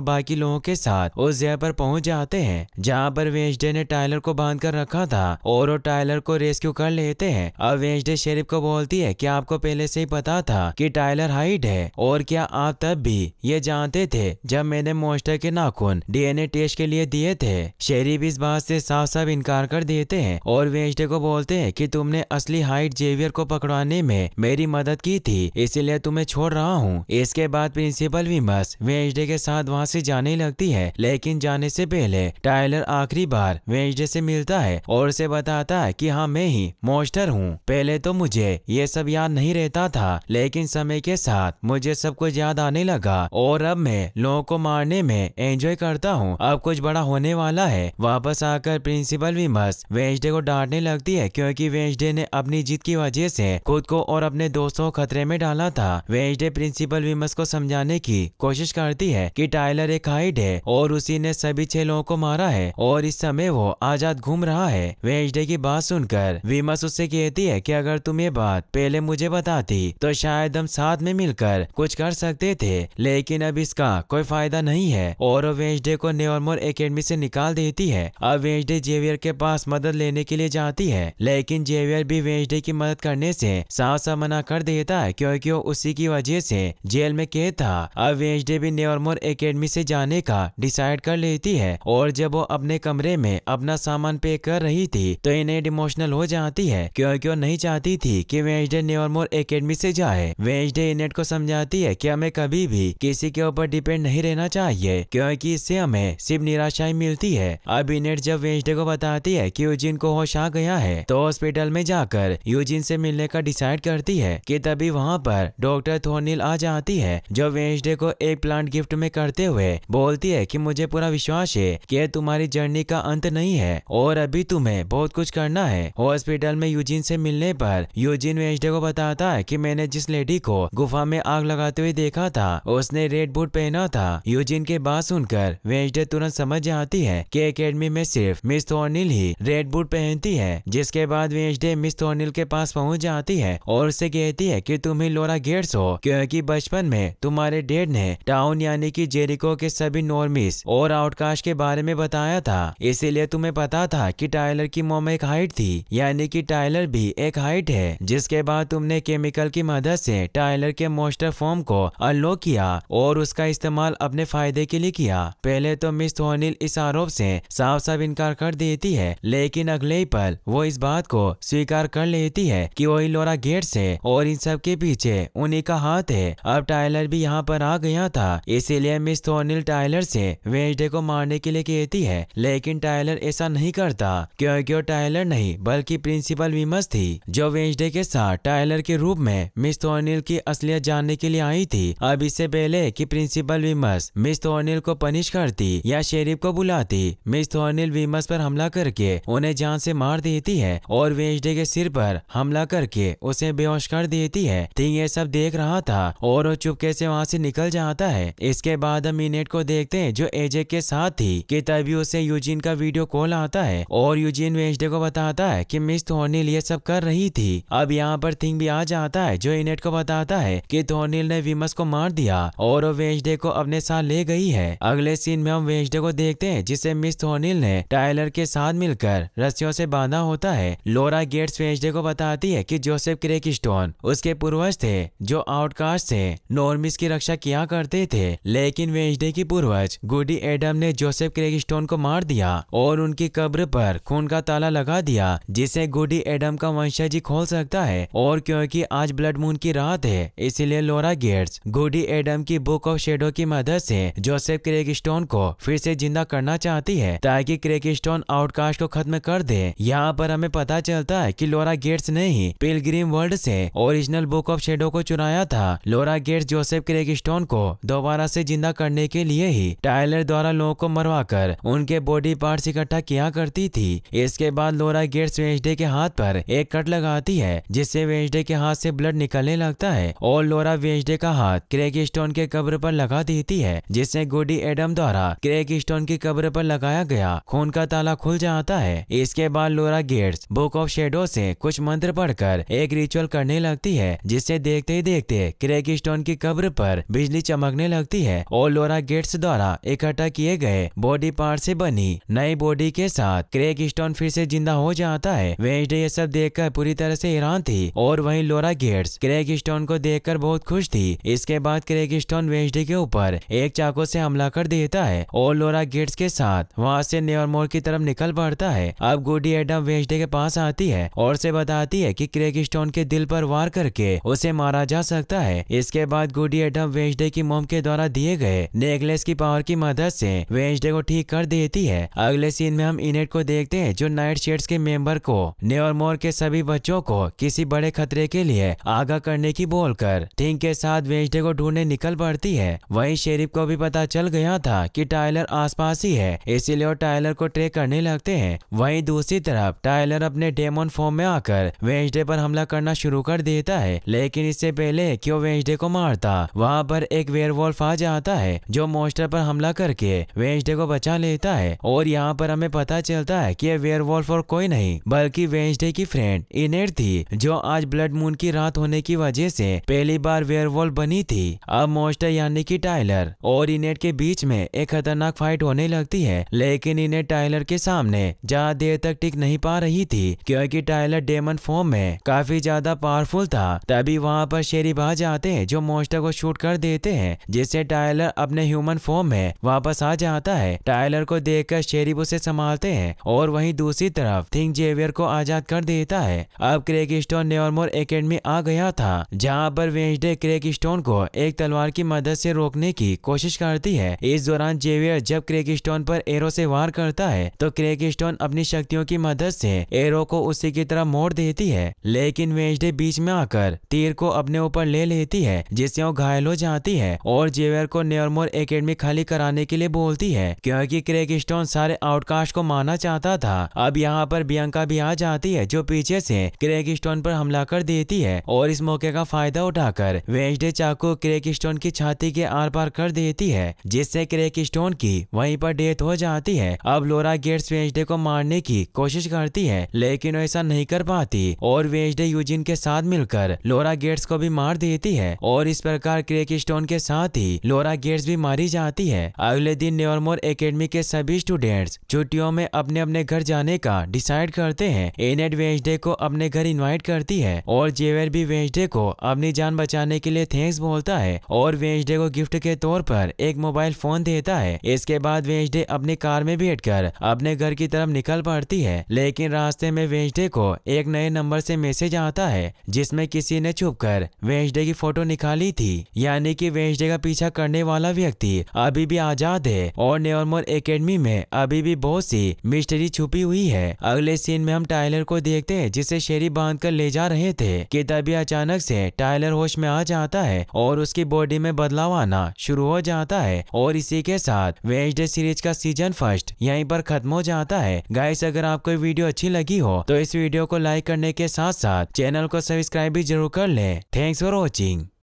बाकी लोगों के साथ उस जगह पर पहुंच जाते हैं जहाँ पर वेंसडे ने टाइलर को बांध कर रखा था और वो टाइलर को रेस्क्यू कर लेते हैं अब वेंसडे शेरिफ को बोलती है की आपको पहले से ही पता था की टाइलर हाइड है और क्या आप तब भी ये जानते थे जब मैंने मोस्टर के नाखून डीएनए टेस्ट के लिए दिए थे शेरी भी इस बात से साफ साफ इनकार कर देते हैं और वेंसडे को बोलते हैं कि तुमने असली हाइट जेवियर को पकड़वाने में मेरी मदद की थी इसीलिए तुम्हें छोड़ रहा हूँ इसके बाद प्रिंसिपल विमर्श वेंसडे के साथ वहाँ से जाने लगती है लेकिन जाने से पहले टाइलर आखिरी बार वेंसडे से मिलता है और उसे बताता है की हाँ मैं ही मोस्टर हूँ पहले तो मुझे ये सब याद नहीं रहता था लेकिन समय के साथ मुझे सब कुछ याद आने लगा और अब मैं लोगों को मारने में एंजॉय करता हूँ अब कुछ बड़ा होने वाला है वापस आकर प्रिंसिपल विमर्श वेंसडे को डांटने लगती है क्योंकि वेंसडे ने अपनी जीत की वजह से खुद को और अपने दोस्तों को खतरे में डाला था वेंसडे प्रिंसिपल विमस को समझाने की कोशिश करती है कि टाइलर एक हाइड है और उसी ने सभी छह लोगों को मारा है और इस समय वो आजाद घूम रहा है वेंसडे की बात सुनकर विमस उससे कहती है की अगर तुम ये बात पहले मुझे बताती तो शायद हम साथ में मिलकर कुछ कर सकते थे लेकिन अब इसका कोई फायदा नहीं है और वेंसडे को न्योरमोर एकेडमी से निकाल देती है अब वेंसडे जेवियर के पास मदद लेने के लिए जाती है लेकिन जेवियर भी वेंसडे की मदद करने से साफ साफ मना कर देता है क्योंकि उसी की वजह से जेल में कैद था अब वेंसडे भी नेवरमोर एकेडमी से जाने का डिसाइड कर लेती है और जब वो अपने कमरे में अपना सामान पे कर रही थी तो इन्हें इमोशनल हो जाती है क्योंकि वो नहीं चाहती थी कि वेंसडे नेवरमोर एकेडमी से जाए वेंसडे इनेट को समझाती है कि हमें कभी भी किसी के ऊपर डिपेंड नहीं रहना चाहिए क्योंकि इससे हमें सिर्फ निराशाएं मिलती है है अभी नेट जब वेंसडे को बताती है कि यूजिन को होश आ गया है तो हॉस्पिटल में जाकर यूजिन से मिलने का डिसाइड करती है कि तभी वहाँ पर डॉक्टर थोनिल आ जाती है जो वेंसडे को एक प्लांट गिफ्ट में करते हुए बोलती है की मुझे पूरा विश्वास है की तुम्हारी जर्नी का अंत नहीं है और अभी तुम्हें बहुत कुछ करना है हॉस्पिटल में यूजिन से मिलने पर यूजिन वेंसडे को बताता है कि मैंने जिस लेडी को गुफा में आग लगाते हुए देखा था उसने रेड बूट पहना था यूजिन के बात सुनकर वेंसडे तुरंत समझ जाती है कि के अकेडमी में सिर्फ मिस थोर्निल ही रेड बूट पहनती है जिसके बाद वेंसडे मिस थोर्निल के पास पहुंच जाती है और उसे कहती है कि तुम ही लोरा गेट्स हो क्योंकि बचपन में तुम्हारे डेड ने टाउन यानी कि जेरिको के सभी नॉर्मिस और आउटकास्ट के बारे में बताया था इसीलिए तुम्हें पता था कि टाइलर की मोम एक हाइट थी यानी कि टाइलर भी एक हाइट है जिसके बाद तुमने केमिकल की मदद से टाइलर के मोस्टर फॉर्म को अनलॉक किया और उसका इस्तेमाल अपने फायदे के लिए किया पहले तो मिस थोनिल इस आरोप से साफ साफ इनकार कर देती है लेकिन अगले ही पल वो इस बात को स्वीकार कर लेती है कि वो इलोरा गेट से और इन सब के पीछे उन्हीं का हाथ है अब टायलर भी यहाँ पर आ गया था इसीलिए मिस थोनिल टायलर से वेजडे को मारने के लिए कहती है लेकिन टाइलर ऐसा नहीं करता क्योंकि वो टायलर नहीं बल्कि प्रिंसिपल विमस थी जो वेजडे के साथ टाइलर के रूप में मिस थोनिल की असलियत जानने के लिए आई थी अब इससे पहले कि प्रिंसिपल विमस मिस थोनिल को पनिश करती या शेरिफ को बुलाती मिस थॉर्निल वीमस पर हमला करके उन्हें जान से मार देती है और वेंसडे के सिर पर हमला करके उसे बेहोश कर देती है थिंग ये सब देख रहा था और वो चुपके से वहाँ से निकल जाता है इसके बाद हम इनेट को देखते हैं जो एजे के साथ थी कि तभी उसे यूजिन का वीडियो कॉल आता है और यूजिन वेंसडे को बताता है की मिस थोर्निल ये सब कर रही थी अब यहाँ पर थिंग भी आ जाता है जो इनेट को बताता है की थोर्निल तो ने विमस को मार दिया और वो वेंसडे को अपने साथ ले गई है अगले सीन में हम वेंसडे को देखते हैं जिसे मिस थोनिल ने टायलर के साथ मिलकर रस्सियों से बांधा होता है लोरा गेट्स वेजडे को बताती है कि जोसेफ स्टोन उसके पूर्वज थे जो आउटकास्ट थे नॉर्मिस की रक्षा किया करते थे लेकिन वेजडे की पूर्वज गुडी एडम ने जोसेफ स्टोन को मार दिया और उनकी कब्र पर खून का ताला लगा दिया जिसे गुडी एडम का वंशज ही खोल सकता है और क्योंकि आज ब्लड मून की रात है इसीलिए लोरा गेट्स गुडी एडम की बुक ऑफ शेडो की मदद से जोसेफ स्टोन को फिर से जिंदा करना चाहती जाती है ताकि क्रेकिस्टोन आउटकास्ट को खत्म कर दे यहाँ पर हमें पता चलता है कि लोरा गेट्स ने ही पिलग्रीम वर्ल्ड से ओरिजिनल बुक ऑफ शेडो को चुराया था लोरा गेट्स जोसेफ क्रेकिस्टोन को दोबारा से जिंदा करने के लिए ही टाइलर द्वारा लोगों को मरवा कर उनके बॉडी पार्ट इकट्ठा किया करती थी इसके बाद लोरा गेट्स वेंसडे के हाथ पर एक कट लगाती है जिससे वेंसडे के हाथ से ब्लड निकलने लगता है और लोरा वेंसडे का हाथ क्रेक स्टोन के कब्र पर लगा देती है जिससे गुडी एडम द्वारा क्रेक स्टोन की कब्र पर लगा लगाया गया खून का ताला खुल जाता है इसके बाद Laura Gates book of shadow से कुछ मंत्र पढ़कर एक रिचुअल करने लगती है जिससे देखते ही देखते क्रेक स्टोन की कब्र पर बिजली चमकने लगती है और लोरा गेट्स द्वारा इकट्ठा किए गए बॉडी पार्ट से बनी नई बॉडी के साथ क्रेक स्टोन फिर से जिंदा हो जाता है वेंसडे ये सब कर पूरी तरह से हैरान थी और वही लोरा गेट्स क्रेक स्टोन को कर बहुत खुश थी इसके बाद क्रेक स्टोन वेंसडे के ऊपर एक चाकू से हमला कर देता है और लोरा गेट्स के साथ वहाँ से नेवर की तरफ निकल पड़ता है अब गुडी एडम वेस्डे के पास आती है और उसे बताती है कि क्रेग स्टोन के दिल पर वार करके उसे मारा जा सकता है इसके बाद गुडी एडम वेस्डे की मोम के द्वारा दिए गए नेकलेस की पावर की मदद ऐसी वेस्डे को ठीक कर देती है अगले सीन में हम इनेट को देखते हैं जो नाइट शेड के मेंबर को नेवर मोर के सभी बच्चों को किसी बड़े खतरे के लिए आगा करने की बोलकर थिंक के साथ वेस्डे को ढूंढने निकल पड़ती है वहीं शेरिफ को भी पता चल गया था कि टाइलर आसपास ही है इसीलिए वो टायलर को ट्रेक करने लगते हैं वहीं दूसरी तरफ टायलर अपने डेमोन फॉर्म में आकर वेंसडे पर हमला करना शुरू कर देता है लेकिन इससे पहले क्यों वेंसडे को मारता वहाँ पर एक वेयरवॉल्फ आ जाता है जो मोस्टर पर हमला करके वेंसडे को बचा लेता है और यहाँ पर हमें पता चलता है की ये वेयरवॉल्फ और कोई नहीं बल्कि वेंसडे की फ्रेंड इनेट थी जो आज ब्लड मून की रात होने की वजह से पहली बार वेयरवॉल्फ बनी थी अब मोस्टर यानी की टाइलर और इनेट के बीच में एक खतरनाक फाइट होने लगती है लेकिन इन्हें टाइलर के सामने ज्यादा देर तक टिक नहीं पा रही थी क्योंकि टाइलर डेमन फॉर्म में काफी ज्यादा पावरफुल था तभी वहाँ पर शेरी बाज आते हैं जो मोस्टर को शूट कर देते हैं जिससे टाइलर अपने ह्यूमन फॉर्म में वापस आ जाता है टाइलर को देख कर शेरी उसे संभालते हैं और वही दूसरी तरफ थिंग जेवियर को आजाद कर देता है अब क्रेक स्टोन नेमोर एकेडमी आ गया था जहाँ पर वेंसडे क्रेक स्टोन को एक तलवार की मदद से रोकने की कोशिश करती है इस दौरान जेवियर जब क्रेक स्टोन पर एरो से वार करता है तो क्रेग स्टोन अपनी शक्तियों की मदद से एरो को उसी की तरह मोड़ देती है लेकिन वेजडे बीच में आकर तीर को अपने ऊपर ले लेती है जिससे वो घायल हो जाती है और जेवर को न्योरमोर एकेडमी खाली कराने के लिए बोलती है क्योंकि क्रेग स्टोन सारे आउटकास्ट को माना चाहता था अब यहाँ पर बियंका भी आ जाती है जो पीछे से क्रेग स्टोन पर हमला कर देती है और इस मौके का फायदा उठाकर वेजडे चाकू क्रेग स्टोन की छाती के आर पार कर देती है जिससे क्रेग स्टोन की वहीं पर डेथ हो जाती है अब लोरा गेट्स वेंसडे को मारने की कोशिश करती है लेकिन ऐसा नहीं कर पाती और वेंसडे यूजिन के साथ मिलकर लोरा गेट्स को भी मार देती है और इस प्रकार क्रेक स्टोन के साथ ही लोरा गेट्स भी मारी जाती है अगले दिन न्योरमोर एकेडमी के सभी स्टूडेंट्स छुट्टियों में अपने अपने घर जाने का डिसाइड करते हैं एनेट वेंसडे को अपने घर इन्वाइट करती है और जेवर भी वेंसडे को अपनी जान बचाने के लिए थैंक्स बोलता है और वेंसडे को गिफ्ट के तौर पर एक मोबाइल फोन देता है इसके बाद वेंसडे अपने अपनी कार में बैठ कर अपने घर की तरफ निकल पड़ती है लेकिन रास्ते में वेंसडे को एक नए नंबर से मैसेज आता है जिसमें किसी ने छुप कर वेंसडे की फोटो निकाली थी यानी कि वेंसडे का पीछा करने वाला व्यक्ति अभी भी आजाद है और नेवरमोर एकेडमी में अभी भी बहुत सी मिस्ट्री छुपी हुई है अगले सीन में हम टाइलर को देखते हैं जिसे शेरी बांध कर ले जा रहे थे कि तभी अचानक से टाइलर होश में आ जाता है और उसकी बॉडी में बदलाव आना शुरू हो जाता है और इसी के साथ वेंसडे सीरीज का सीजन सीजन फर्स्ट यहीं पर खत्म हो जाता है गाइस अगर आपको वीडियो अच्छी लगी हो तो इस वीडियो को लाइक करने के साथ साथ चैनल को सब्सक्राइब भी जरूर कर ले थैंक्स फॉर वॉचिंग